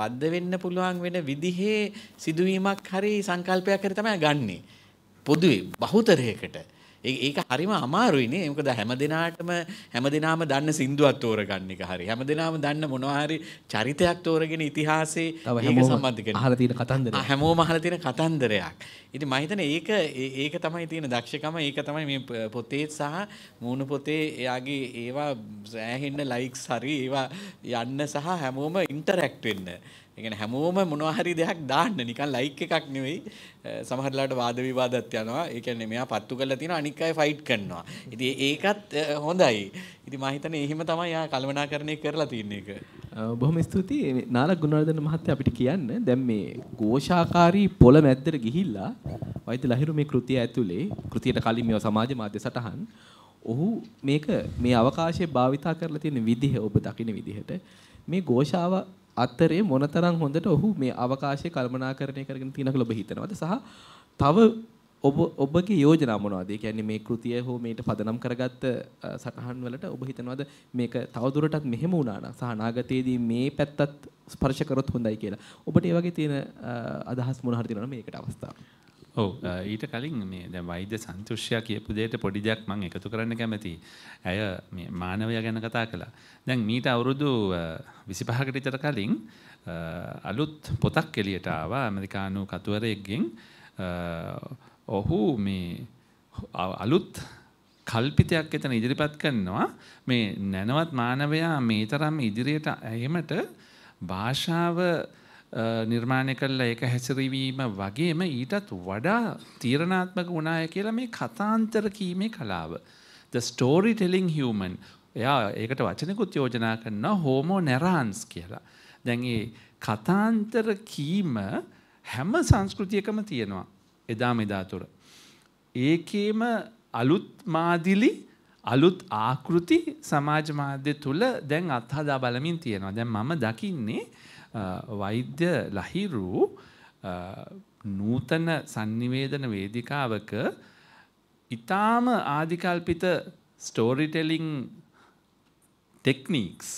බද්ධ වෙන්න පුළුවන් වෙන විදිහේ සිදුවීමක් හරි සංකල්පයක් කර තමයි ගන්නේ. පොදුවේ බහුතරයකට ඒක හරිම අමාරුයිනේ මොකද හැම දිනාටම හැම දිනාම දන්න සින්දුවක් තෝරගන්න එක හරි හැම දිනාම දන්න මොනවා හරි චරිතයක් තෝරගෙන ඉතිහාසයේ ඒක සම්බන්ධ කරගෙන අහලා තියෙන කතන්දරය හැමෝම අහලා තියෙන කතන්දරයක් ඉතින් මම හිතන්නේ ඒක ඒක තමයි තියෙන දක්ෂකම ඒක තමයි මේ පොතේ සහ මූණු පොතේ එයාගේ ඒවා සෑහෙන්න ලයික්ස් හරි ඒවා යන්න සහ හැමෝම ඉන්ටරැක්ට් වෙන්න එකන හැමෝම මොනහරි දෙයක් දාන්න නිකන් ලයික් එකක් නෙවෙයි සමහරලාට වාද විවාදත් යනවා ඒකැන මෙයා පත්තු කල තින අනිකයි ෆයිට් කරනවා ඉති ඒකත් හොඳයි ඉති මහිතන එහෙම තමයි යා කල්මනා කරණය කරලා තියන්නේ එක බොහොම ස්තුතියි නාලක් ගුණවර්ධන මහත්තයා අපිට කියන්න දැන් මේ ഘോഷාකාරී පොළ මැද්දට ගිහිල්ලා වෛද්‍ය ලහිරු මේ කෘතිය ඇතුලේ කෘතියට කලින් මේව සමාජ මාධ්‍ය සටහන් ඔහු මේක මේ අවකාශය භාවිතා කරලා තියෙන විදිහ ඔබ දකින විදිහට මේ ഘോഷාව අතරේ මොනතරම් හොඳට ඔහු මේ අවකාශය කල්පනාකරණය කරගෙන තියෙන කියලා ඔබ හිතනවද සහ තව ඔබ ඔබගේ යෝජනා මොනවද? ඒ කියන්නේ මේ කෘතිය හෝ මේට පදනම් කරගත්ත සටහන් වලට ඔබ හිතනවද මේක තවදුරටත් මෙහෙම වුණා නම් සහ අනාගතයේදී මේ පැත්තත් ස්පර්ශ කරොත් හොඳයි කියලා. ඔබට ඒ වගේ තියෙන අදහස් මොන හරි තියෙනවද මේකට අවස්ථාවක්? ඔව් ඊට කලින් මේ දැන් වෛද්‍ය සන්තුෂ්‍යයා කියපු දෙයට පොඩි දෙයක් මම එකතු කරන්න කැමතියි. ඇය මේ මානවයා ගැන කතා කළා. දැන් මීට අවුරුදු 25කට විතර කලින් අලුත් පොතක් එළියට ආවා ඇමරිකානු කතුවරයෙක්ගෙන්. ඔහු මේ අලුත් කල්පිතයක් එතන ඉදිරිපත් කරනවා මේ නැනවත් මානවයා මේ තරම් ඉදිරියට එහෙමට භාෂාව නිර්මාණය කරලා ඒක හැසිරවීම වගේම ඊටත් වඩා තීරණාත්මක වුණාය කියලා මේ කතාන්තර කීමේ කලාව. The story telling human. එයා ඒකට වචනකුත් යෝජනා කරනවා homo narrans කියලා. දැන් මේ කතාන්තර කීම හැම සංස්කෘතියකම තියෙනවා. එදා මෙදා තුර. ඒකේම අලුත් මාදිලි අලුත් ආකෘති සමාජ මාධ්‍ය තුල දැන් අත්හදා බලමින් තියෙනවා. දැන් මම දකින්නේ වෛද්‍ය ලහිරු නූතන sannivedana වේදිකාවක ඊටාම ආධිකල්පිත ස්ටෝරි ටෙලිං ටෙක්නික්ස්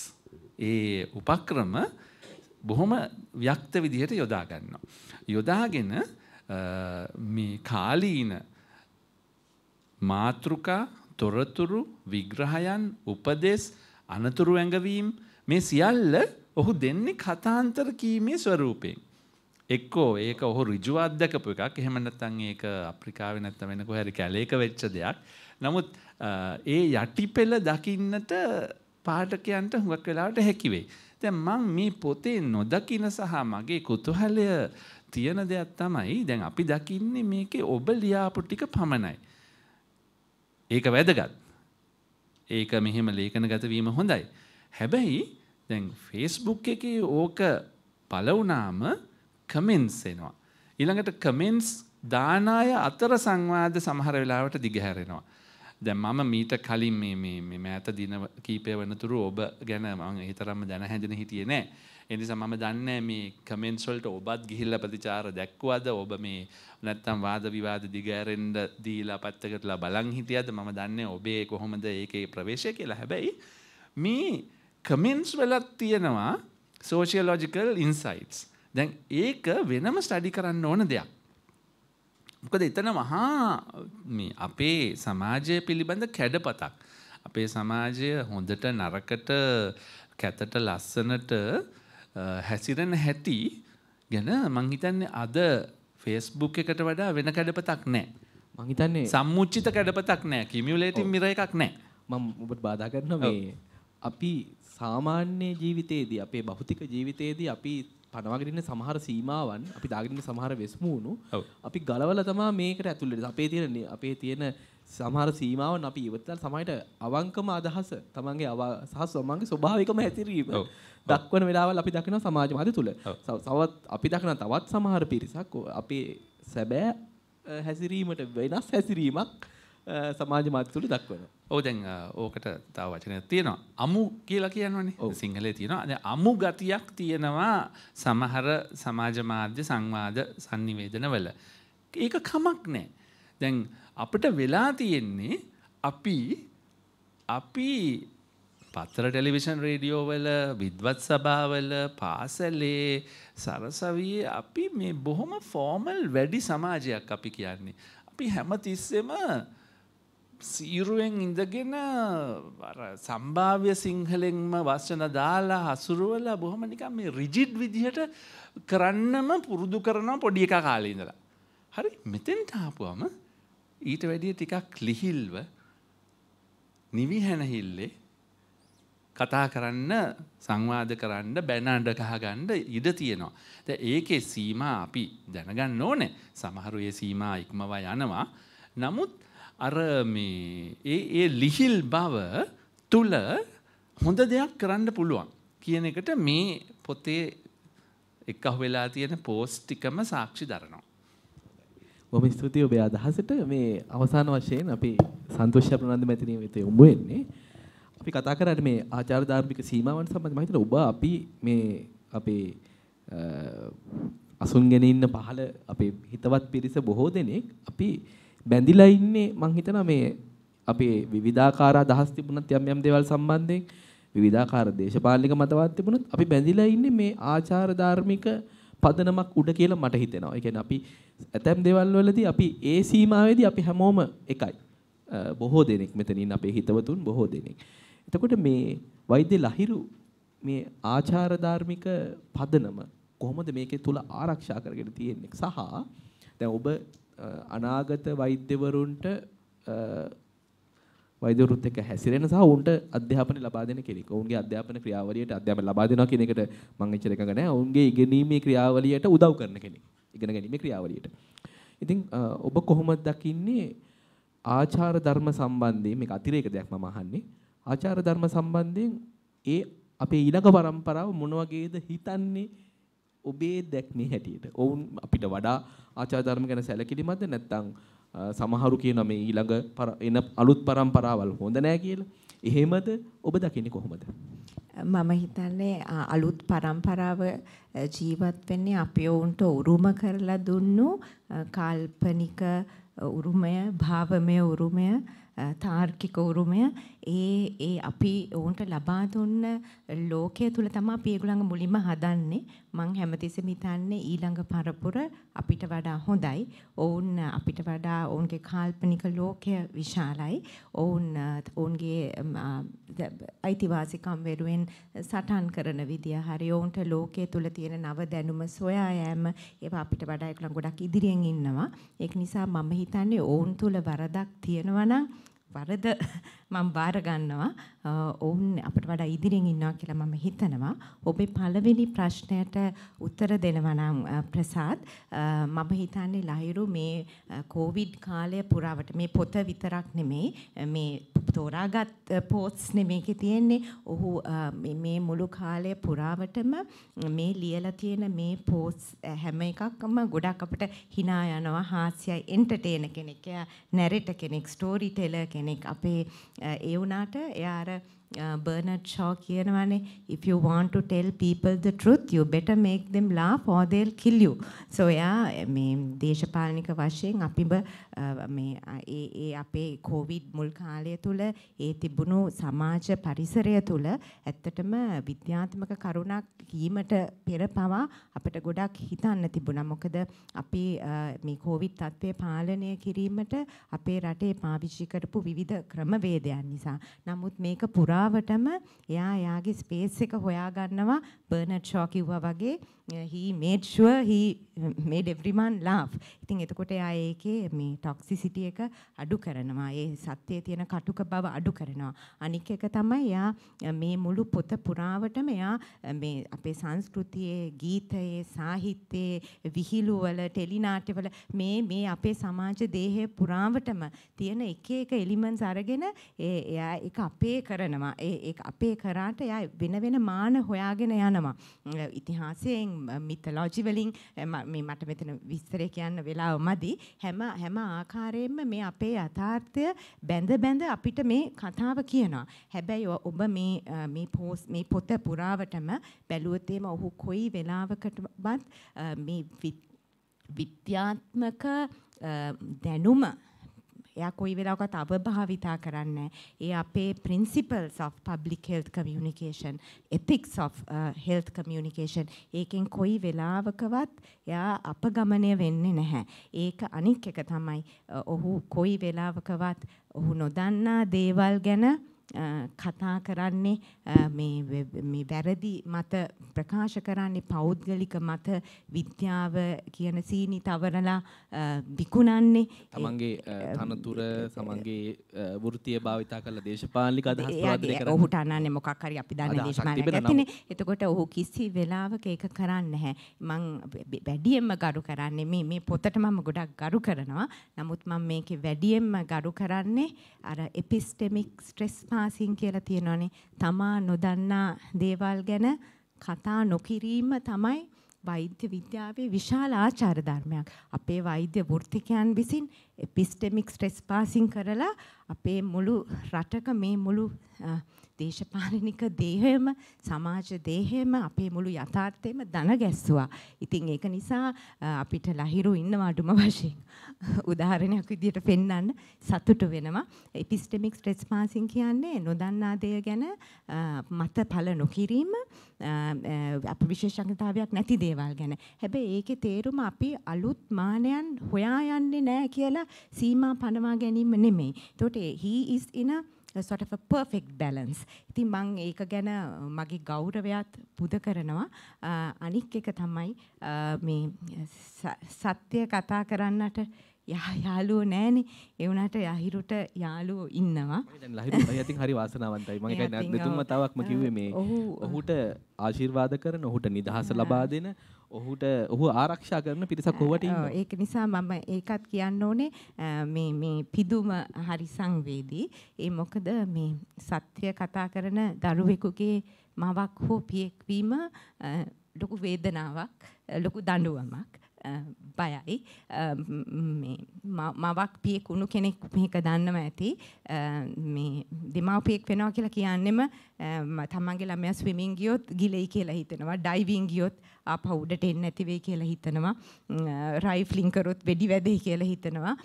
ඒ උපක්‍රම බොහොම ව්‍යක්ත විදිහට යොදා ගන්නවා. යොදාගෙන මේ කාලීන මාතෘකා තොරතුරු විග්‍රහයන් උපදෙස් අනතුරු ඇඟවීම් මේ සියල්ල ඔහු දෙන්නේ කතාන්තර කීමේ ස්වරූපයෙන්. එක්කෝ ඒක ඔහු ඍජුව අත්දකපු එකක්. එහෙම නැත්නම් ඒක අප්‍රිකාවේ නැත්නම් වෙන කොහරි කැලේක වෙච්ච දෙයක්. නමුත් ඒ යටිපෙළ දකින්නට පාඨකයන්ට හුඟක් වෙලාවට හැකි වෙයි. දැන් මම මේ පොතේ නොදකින සහ මගේ කුතුහලය තියෙන දෙයක් තමයි දැන් අපි දකින්නේ මේකේ ඔබ ලියාපු ටික පමණයි. ඒක වැදගත්. ඒක මෙහෙම ලේඛනගත වීම හොඳයි. හැබැයි දැන් ෆේස්බුක් එකේ ඕක පලවුනාම කමෙන්ස් එනවා. ඊළඟට කමෙන්ස් දානාය අතර සංවාද සමහර වෙලාවට දිගහැරෙනවා. දැ මම මීට කලින් මෑත දින කීපය වනතුරු ඔබ ගැන මං හිතරම්ම දැන හැදෙන හිටිය නෑ. එනිසා මම දන්න මේ කමෙන්ස්වල්ට ඔබත් ගිහිල්ල ප්‍රතිචාර දැක්වද ඔබ මේ නැත්තම් වාද විවාද දිගෑරෙන්ඩ දීලා පත්තකටලා බලං හිටියද මම දන්න ඔබේ කොහොමද ඒකේ ප්‍රවේශය කියලා හැබැයි මේ කමෙන්ස් වෙලත් තියෙනවා සෝෂියලෝජිකල් ඉන්සයිටස් දැන් ඒක වෙනම ස්ටඩි කරන්න ඕන දෙයක්. මොකද එතන මහා අපේ සමාජය පිළිබඳ කැඩපතක්. අපේ සමාජය හොඳට නරකට කැතට ලස්සනට හැසිරෙන හැටි ගැන මංහිතන්නේ අද ෆෙස්බුක් එකට වඩා වෙන කැඩපතක් නෑ. මංහිතන්නේ සම්මුච්චිත කැඩපතක් නෑ කිමියලේටින් මිර එකක් නෑ. මම ඔබට බාධා කරන මේ අපි සාමාන්‍ය ජීවිතයේදී අපේ භෞතික ජීවිතයේදී අපි පනවගෙන ඉන්න සමහර සීමාවන් අපි දාගෙන ඉන්න සමහර වෙස්මුණු අපි ගලවලා තමයි මේකට ඇතුල් වෙන්නේ. අපේ තියෙන අපේ තියෙන සමහර සීමාවන් අපි ඉවත්ලා සමහරට අවංකම අදහස තමන්ගේ අව සහ සමන්ගේ ස්වභාවිකම හැතිරීම දක්වන වෙලාවල් අපි දකිනවා සමාජ මාධ්‍ය තුල. තවත් අපි දකින තවත් සමහර පිරිසක් අපේ සැබෑ හැසිරීමට වෙනස් හැසිරීමක් සමාජ මත්තුළි දක්වන. ඕ දැන් ඕකට තව වචනයක් තියෙනවා. අමු කියලා කියනවනේ. සිංහලේ තියෙනවා. දැන් අමු ගතියක් තියෙනවා සමහර සමාජ මාධ්‍ය සංවාද sannivedanවල. ඒක කමක් නැහැ. දැන් අපිට වෙලා තියෙන්නේ අපි අපි පත්තර ටෙලිවිෂන් රේඩියෝවල විද්වත් සභාවල පාසලේ සරසවයේ අපි මේ බොහොම ෆෝමල් වැඩි සමාජයක් අපි කියන්නේ. අපි හැම තිස්සෙම සීරුවෙන් ඉඳගෙන සම්භාව්‍ය සිංහලෙන්ම වශන දාලා හසුරුවල බොහොම නිකම් මේ රිජිඩ් විදිහට කරන්නම පුරුදු කරනවා පොඩි එක කාලේ ඉඳලා. හරි මෙතෙන් තාපුවම ඊට වැඩිය ටිකක් ලිහිල්ව නිවිහැනහිල්ලේ කතා කරන්න සංවාද කරන්න බැනඩ කහගණ්ඩ ඉඩ තියෙනවා. ද ඒකේ සීමා අපි දැනගන්න ඕනේ සමහරුයේ සීමා ඉක්මවා යනවා. නමුත් අර මේ ඒ ඒ ලිහිල් බව තුල හොඳ දෙයක් කරන්න පුළුවන් කියන එකට මේ පොතේ එක්කහ වෙලා තියෙන පෝස්ට් ටිකම සාක්ෂි දරනවා. බොහොම ස්තුතියි ඔබේ අදහසට මේ අවසාන වශයෙන් අපි සන්තෝෂ ප්‍රනන්ද මැතිණිය වෙත යොමු වෙන්නේ. අපි කතා කරන්නේ මේ ආචාර ධාර්මික සීමාවන් සම්බන්ධ මම හිතනවා ඔබ අපි මේ අපේ අසුන්ගෙන ඉන්න පහළ අපේ හිතවත් පිරිස බොහෝ දෙනෙක් අපි බැඳිලා ඉන්නේ මං හිතනවා මේ අපේ විවිධාකාර අදහස් තිබුණත් යම් යම් දේවල් සම්බන්ධයෙන් විවිධාකාර දේශපාලනික මතවාද තිබුණත් අපි බැඳිලා ඉන්නේ මේ ආචාර ධාර්මික පදනමක් උඩ කියලා මට හිතෙනවා. ඒ කියන්නේ අපි ඇතැම් දේවල් වලදී අපි ඒ සීමාවේදී අපි හැමෝම එකයි. බොහෝ දෙනෙක් මෙතනින් අපේ හිතවතුන් බොහෝ දෙනෙක්. එතකොට මේ වෛද්‍ය ලහිරු මේ ආචාර ධාර්මික පදනම කොහොමද මේකේ තුල ආරක්ෂා කරගෙන තියෙන්නේ? සහ දැන් ඔබ අනාගත වෛද්‍යවරුන්ට වෛද්‍යවරුත් එක්ක හැසිරෙන සහ උන්ට අධ්‍යාපනය ලබා දෙන කෙනෙක්. ඔවුන්ගේ අධ්‍යාපන ක්‍රියාවලියට අධ්‍යාපන ලබා දෙනවා කියන එකට මම එච්චර එකඟ නැහැ. ඔවුන්ගේ ඉගෙනීමේ ක්‍රියාවලියට උදව් කරන කෙනෙක්. ඉගෙන ගැනීමේ ක්‍රියාවලියට. ඉතින් ඔබ කොහොමද දකින්නේ ආචාර ධර්ම සම්බන්ධයෙන් මේක අතිරේක දෙයක් මම අහන්නේ. ආචාර ධර්ම සම්බන්ධයෙන් ඒ අපේ ඊළඟ પરම්පරාව මොන වගේද හිතන්නේ ඔබේ දැක්මේ හැටියට ඔවුන් අපිට වඩා ආචාර ධර්ම ගැන සැලකිලිමත්ද නැත්නම් සමහරු කියනවා මේ ඊළඟ එන අලුත් પરම්පරාවල් හොඳ නෑ කියලා. එහෙමද ඔබ දකින්නේ කොහොමද? මම හිතන්නේ අලුත් પરම්පරාව ජීවත් වෙන්නේ අපි ඔවුන්ට උරුම කරලා දුන්නු කාල්පනික උරුමය, භාවමය උරුමය තාර්කික උරුමය ඒ ඒ අපි ඔවුන්ට ලබා දුන්න ලෝකය තුල තමයි අපි ඒගොල්ලන්ගේ මුලින්ම හදන්නේ මං හැමතිස්සෙම හිතන්නේ ඊළඟ පරපුර අපිට වඩා හොඳයි ඔවුන් අපිට වඩා ඔවුන්ගේ කාල්පනික ලෝකය විශාලයි ඔවුන් ඔවුන්ගේ අයිතිවාසිකම් වෙනුවෙන් සටන් කරන විදිය හරි ඔවුන්ට ලෝකයේ තුල තියෙන නව දැනුම සොයා යෑම ඒවා අපිට වඩා ඒගොල්ලන් ගොඩක් ඉදිරියෙන් ඉන්නවා ඒක නිසා මම හිතන්නේ ඔවුන් තුල වරදක් තියෙනවා නම් වරද මම බාර ගන්නවා ඔවුන් අපට වඩා ඉදිරියෙන් ඉන්නවා කියලා මම හිතනවා. ඔබේ පළවෙනි ප්‍රශ්නයට උත්තර දෙනවා නම් ප්‍රසාද් මම හිතන්නේ ලහිරු මේ කොවිඩ් කාලය පුරාවට මේ පොත විතරක් නෙමේ මේ තෝරාගත් පෝස්ට්ස් නෙමේකේ තියෙන්නේ. ඔහු මේ මුළු කාලය පුරාවටම මේ ලියලා තියෙන මේ පෝස්ට්ස් හැම එකක්ම ගොඩක් අපිට hina යනවා හාස්‍යයි එන්ටර්ටේන කෙනෙක්. එයා නැරේටර් කෙනෙක්, ස්ටෝරි ටෙලර් කෙනෙක්. අපේ ඒ වුණාට එයා uh, Bernard Shaw කියනවානේ if you want to tell people the truth you better make them laugh or they'll kill you. So එයා මේ දේශපාලනික වශයෙන් අපිම uh, මේ uh, ඒ ඒ අපේ කොවිඩ් මුල් කාලය තුල ඒ තිබුණු සමාජ පරිසරය තුල ඇත්තටම විද්‍යාත්මක කරුණක් කීමට පෙර පවා අපිට ගොඩක් හිතන්න තිබුණා. මොකද අපි uh, මේ කොවිඩ් තත්ත්වය පාලනය කිරීමට අපේ රටේ පාවිච්චි කරපු විවිධ ක්‍රමවේදයන් නිසා. නමුත් මේක පුරා වෙලාවටම එයා එයාගේ ස්පේස් එක හොයාගන්නවා බර්නඩ් ෂෝ කිව්වා වගේ he made sure he made everyone laugh. ඉතින් එතකොට එයා ඒකේ මේ toxicity එක අඩු කරනවා. ඒ සත්‍යයේ තියෙන කටුක බව අඩු කරනවා. අනික එක තමයි එයා මේ මුළු පොත පුරාවටම එයා මේ අපේ සංස්කෘතියේ ගීතයේ සාහිත්‍යයේ විහිළුවල ටෙලිනාට්‍යවල මේ මේ අපේ සමාජ දේහය පුරාවටම තියෙන එක එක එලිමන්ස් අරගෙන එයා ඒක අපේ කරනවා. ඒ අපේ කරාට එයා වෙන වෙන මාන හොයාගෙන යනවා. ඉතිහාසයෙන් මිතොලොජි වලින් මේ මට මෙතන විස්තරය කියන්න වෙලාව මදි. හැම හැම ආකාරයෙන්ම මේ අපේ යථාර්ථය බැඳ බැඳ අපිට මේ කතාව කියනවා. හැබැයි ඔබ මේ මේ පෝස් මේ පොත පුරාවටම බැලුවොත් ඔහු කොයි වෙලාවකටවත් මේ විද්‍යාත්මක දැනුම එයා කොයි වෙලාවකත් අවභාවිතා කරන්නේ ඒ අපේ principles of public health communication ethics of uh, health communication ඒකෙන් කොයි වෙලාවකවත් එයා අපගමණය වෙන්නේ නැහැ ඒක අනික් එක තමයි ඔහු කොයි වෙලාවකවත් ඔහු නොදන්නා දේවල් ගැන කතා කරන්නේ මේ මේ වැරදි මත ප්‍රකාශ කරන්නේ පෞද්ගලික මත විද්‍යාව කියන සීනි තවරලා විකුණන්නේ තමන්ගේ තනතුර තමන්ගේ වෘත්තීය භාවිතා කරලා දේශපාලනික අදහස් ප්‍රාදනය කරනවා ඔහුට අනන්නේ මොකක් හරි අපි දන්න දේශපාලනයක් ඇතිනේ එතකොට ඔහු කිසි වෙලාවක ඒක කරන්නේ නැහැ මං වැඩියෙන්ම ගරු කරන්නේ මේ මේ පොතට මම ගොඩක් ගරු කරනවා නමුත් මම මේකේ වැඩියෙන්ම ගරු කරන්නේ අර එපිස්ටෙමික් ස්ට්‍රෙස් පා ආසින් කියලා තියෙනවනේ. තමා නොදන්නා දේවල් ගැන කතා නොකිරීම තමයි වෛද්‍ය විද්‍යාවේ විශාල ආචාර ධර්මයක්. අපේ වෛද්‍ය වෘත්තිකයන් විසින් එපිස්ටෙමික් ස්ට්‍රෙස් පාසින් කරලා අපේ මුළු රටක මේ මුළු දේශපාලනික දේහයම සමාජ දේහයම අපේ මුළු යථාර්ථයම දන ගැස්සුවා. ඉතින් ඒක නිසා අපිට ලහිරු ඉන්න අඩුම වශයෙන් උදාහරණයක් විදිහට පෙන්වන්න සතුටු වෙනවා. එපිස්ටෙමික් ස්ට්‍රෙස් පාසින් කියන්නේ නොදන්නා දේ ගැන මත පළ නොකිරීම අප විශේෂඥතාවයක් නැති දේවල් ගැන. හැබැයි ඒකේ තේරුම අපි අලුත් මානයන් හොයා යන්නේ නැහැ කියලා සීමා පනවා ගැනීම නෙමෙයි. ඒතකොට he is in a sort of a perfect balance. ඉතින් මම ඒක ගැන මගේ ගෞරවයත් පුද කරනවා. අනික් එක තමයි මේ සත්‍ය කතා කරන්නට යාළුවෝ නෑනේ. ඒ වුණාට යහිරුට යාළුවෝ ඉන්නවා. දැන් ලහිරුයි අතින් හරි වාසනාවන්තයි. මම ඒකයි දෙතුන්ම uh, තවක්ම කිව්වේ මේ. ඔහුට ආශිර්වාද කරන, ඔහුට නිදහස ලබා දෙන, ඔහුට ඔහු ආරක්ෂා කරන පිරිසක් ඔහුවට ඉන්නවා. ඒක නිසා මම ඒකත් කියන්න ඕනේ මේ මේ පිදුම හරි සංවේදී. ඒ මොකද මේ සත්‍ය කතා කරන දරුවෙකුගේ මවක් හෝ පියෙක් වීම ලොකු වේදනාවක්, ලොකු දඬුවමක්. බයයි මවක් පියෙකුණු කෙනෙක් මේක දන්නව ඇති දෙමවපියෙක් වෙනවා කියලා කියන්නෙම තමන්ගේ ළමයා ස්විමින් ගියොත් ගිලෙයි කියලා හිතෙනවා ඩයිවිං ගියොත් ආපහුඩට එන්න ඇතිවේ කියලා හිතනවා රයිෆ්ලින් කරොත් වෙඩි වැදේ කියලා හිතනවා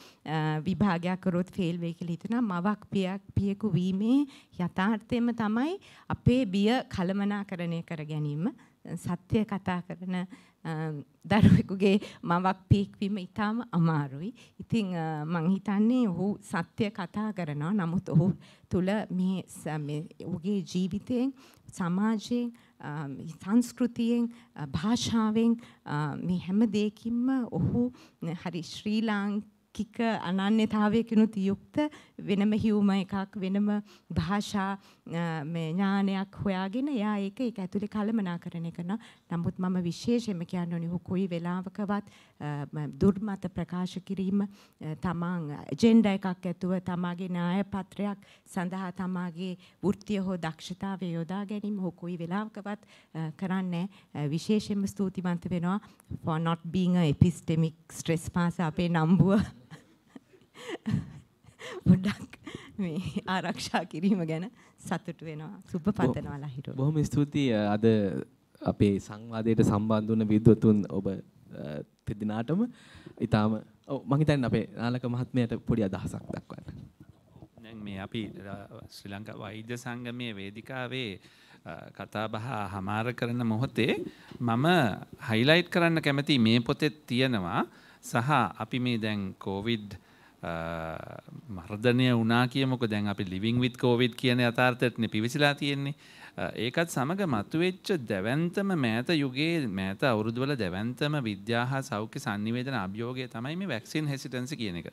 විභාගයක් කරොත් ෆේල් වෙයි කියලා හිතනවා මවක් පියක් පියෙකු වීමේ යථාර්ථයම තමයි අපේ බිය කළමනාකරණය කර ගැනීම සත්‍ය කතා කරන Um, දරුවෙකුගේ මවක් පික්වීම ඉතාම අමාරුයි. ඉතින් uh, මං හිතන්නේ ඔහු සත්‍ය කතා කරනවා. නමුත් ඔහු තුල මේ ඔහුගේ ජීවිතයෙන් සමාජයෙන් um, සංස්කෘතියෙන් uh, භාෂාවෙන් uh, මේ හැම දෙයකින්ම ඔහු හරි ශ්‍රී ලාංකික අනන්‍යතාවයකිනුත් යුක්ත වෙනම හියුම එකක් වෙනම භාෂා මේ ඥානයක් හොයාගෙන එයා ඒක ඒක ඇතුලේ කළමනාකරණය කරනවා. නමුත් මම විශේෂයෙන්ම කියන්න ඕනේ කොයි වෙලාවකවත් දුර්මත ප්‍රකාශ කිරීම තමන් ඇජෙන්ඩා එකක් ඇතුව තමාගේ න්‍යාය පත්‍රයක් සඳහා තමාගේ වෘත්තිය හෝ දක්ෂතාවය යොදා ගැනීම හෝ කොයි වෙලාවකවත් කරන්නේ විශේෂයෙන්ම ස්තුතිවන්ත වෙනවා for not being a epistemic stress pass අපේ නම්බුව පොඩ්ඩක් මේ ආරක්ෂා කිරීම ගැන සතුටු වෙනවා. සුබ පතනවා ලහිරු. බොහොම ස්තුතියි අද අපේ සංවාදයට සම්බන්ධ වුණ විද්වතුන් ඔබ දෙදෙනාටම ඊටාම ඔව් මම හිතන්නේ අපේ නාලක මහත්මයාට පොඩි අදහසක් දක්වන්න. දැන් මේ අපි ශ්‍රී ලංකා වෛද්‍ය සංගමයේ වේදිකාවේ කතාබහ හමාර කරන මොහොතේ මම හයිලයිට් කරන්න කැමති මේ පොතේ තියෙනවා සහ අපි මේ දැන් කොවිඩ් මර්ධනය වනා කියමක දැන් අපි ලිවිං විත් කෝවිත් කියන අතාර්ථයටන පිවිසිලා තියෙන්නේ ඒකත් සමඟ මතුවෙච්ච දැවන්තම මෑත යුගේ මෑත අවුරුදුවල දැවන්තම විද්‍යා හා සෞඛ්‍ය සංනිවේදන අභියෝගය තමයි මේ වැක්සින් හෙසිටන්සි කියන එක.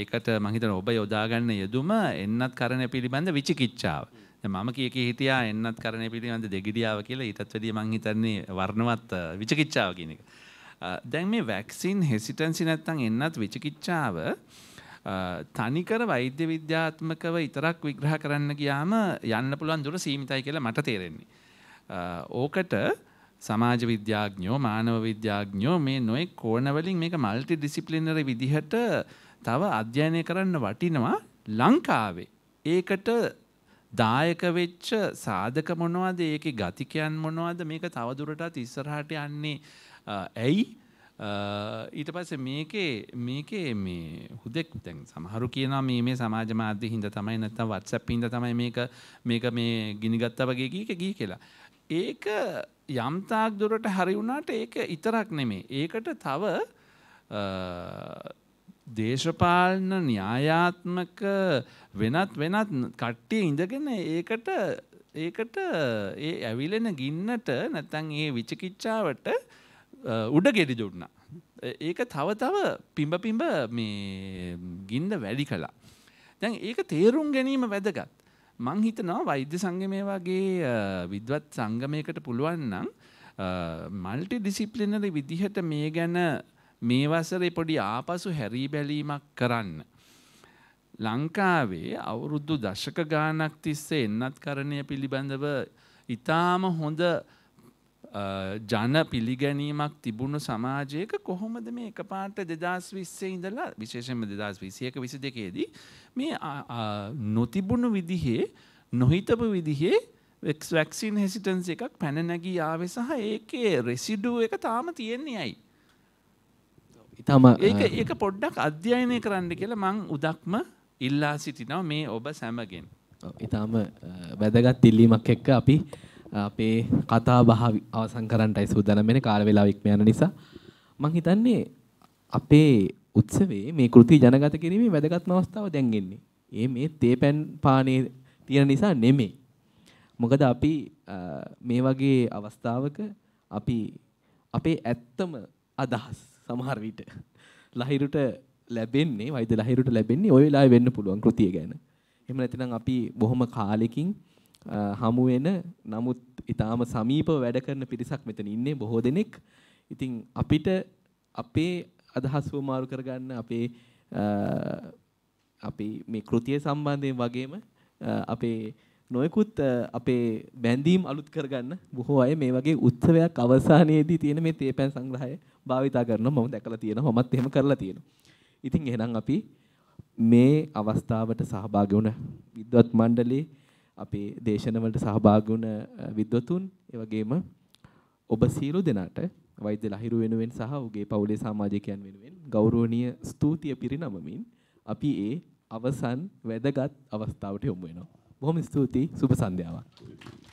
ඒකට මහිතන ඔබ යොදාගන්න යෙදුම එන්නත් කරණය පිළිබඳ විචිකිච්චාව. මම කියක හිටියා එන්නත් කරණය පිළිබඳ දෙගිඩියාව කියලා ඊටත් වැඩිය මංහිතන්නේ වර්ණවත් විචකිච්චාව කියන එක. Uh, දැන් මේ වැක්සින් හෙසිටන්සි නැත්තං එන්නත් විචිකිච්චාව uh, තනිකර වෛද්‍ය විද්‍යාත්මකව ඉතරක් විග්‍රහ කරන්න ගියාම යන්න පුළුවන් දුර සීමිතයි කියලා මට තේරෙන්නේ. Uh, ඕකට සමාජ විද්‍යාඥෝ මානව විද්‍යාඥෝ මේ නොයෙක් කෝණවලින් මේක මල්ටි ඩිසිප්ලිනරි විදිහට තව අධ්‍යයනය කරන්න වටිනවා ලංකාවේ. ඒකට දායක වෙච්ච සාධක මොනවද ඒකේ ගතිකයන් මොනවද මේක තවදුරටත් ඉස්සරහට යන්නේ ඇයි ඊට පස්සේ මේකේ මේකේ මේ හුදෙක් දැන් සමහරු කියනවා මේ මේ සමාජ මාධ්‍ය හින්දා තමයි නැත්නම් WhatsApp හින්දා තමයි මේක මේක මේ ගිනිගත්තා වගේ කීක ගිහී කියලා. ඒක යම්තාක් දුරට හරි වුණාට ඒක ඉතරක් නෙමේ. ඒකට තව දේශපාලන න්‍යායාත්මක වෙනත් වෙනත් කට්ටිය ඉඳගෙන ඒකට ඒකට ඒ ඇවිලෙන ගින්නට නැත්තම් ඒ විචිකිච්ඡාවට උඩ ගෙඩි දුන්න. ඒක තව තව පිම්බ පිම්බ මේ ගින්ද වැඩි කලා. දැන් ඒක තේරුම් ගැනීම වැදගත්. මං හිතනවා වෛද්‍ය සංගමය වගේ විද්වත් සංගමයකට පුළුවන් නම් මල්ටි ඩිසිප්ලිනරි විදිහට මේ ගැන මේ වසරේ පොඩි ආපසු හැරී බැලීමක් කරන්න. ලංකාවේ අවුරුදු දශක ගානක් තිස්සේ එන්නත් කරණය පිළිබඳව ඉතාම හොඳ ජන පිළිගැනීමක් තිබුණු සමාජයක කොහොමද මේ එකපාරට දෙදස් විස්සේ ඉඳලා විශේෂෙන්ම දෙදස් විසියක විසි දෙකේදී මේ නොතිබුණු විදිහේ නොහිතපු විදිහේ වෙක්ස්වැක්සින් හෙසිටන්ස එකක් පැනනැගී ආවෙ සහ ඒකේ රෙසිඩුව එක තාම තියෙන්නේ ඇයි. ඉතාම ඒ ඒක පොඩ්ඩක් අධ්‍යයනය කරන්න කියලා මං උදක්ම ඉල්ලා සිටිනව මේ ඔබ සැමගෙන්. ඉතාම වැදගත් ඉල්ලීමක් එක්ක අපි අපේ කතා බහ අවසන් කරන්නයි සූදානම් වෙන්නේ කාල වේලාව ඉක්ම යන නිසා. මම හිතන්නේ අපේ උත්සවයේ මේ කෘති ජනගත කිරීමේ වැදගත්ම අවස්ථාව දැන් එන්නේ. ඒ මේ තේපැන් පානේ තියෙන නිසා නෙමෙයි. මොකද අපි මේ වගේ අවස්ථාවක අපි අපේ ඇත්තම අදහස් සමහර විට ලහිරුට ලැබෙන්නේ වෛද්‍ය ලහිරුට ලැබෙන්නේ ওই වෙලාවේ වෙන්න පුළුවන් කෘතිය ගැන. එහෙම නැතිනම් අපි බොහොම කාලෙකින් හමු වෙන නමුත් ඊටාම සමීපව වැඩ කරන පිරිසක් මෙතන ඉන්නේ බොහෝ දෙනෙක්. ඉතින් අපිට අපේ අදහස් වමාරු කරගන්න අපේ අපි මේ කෘතිය සම්බන්ධයෙන් වගේම අපේ නොයෙකුත් අපේ බැඳීම් අලුත් කරගන්න බොහෝ අය මේ වගේ උත්සවයක් අවසානයේදී තියෙන මේ තේපැන් සංග්‍රහය භාවිතා කරනවා මම දැකලා තියෙනවා මමත් එහෙම කරලා තියෙනවා. ඉතින් එහෙනම් අපි මේ අවස්ථාවට සහභාගී වුණ විද්වත් මණ්ඩලයේ අපේ දේශනවලට සහභාගී වුණ විද්වතුන් ඒ වගේම ඔබ සියලු දෙනාට වෛද්‍ය ලහිරු වෙනුවෙන් සහ ඔහුගේ පවුලේ සමාජිකයන් වෙනුවෙන් ගෞරවනීය ස්තුතිය පිරිනමමින් අපි ඒ අවසන් වැදගත් අවස්ථාවට යොමු වෙනවා. බොහොම ස්තුතියි සුබ සන්ධ්‍යාවක්.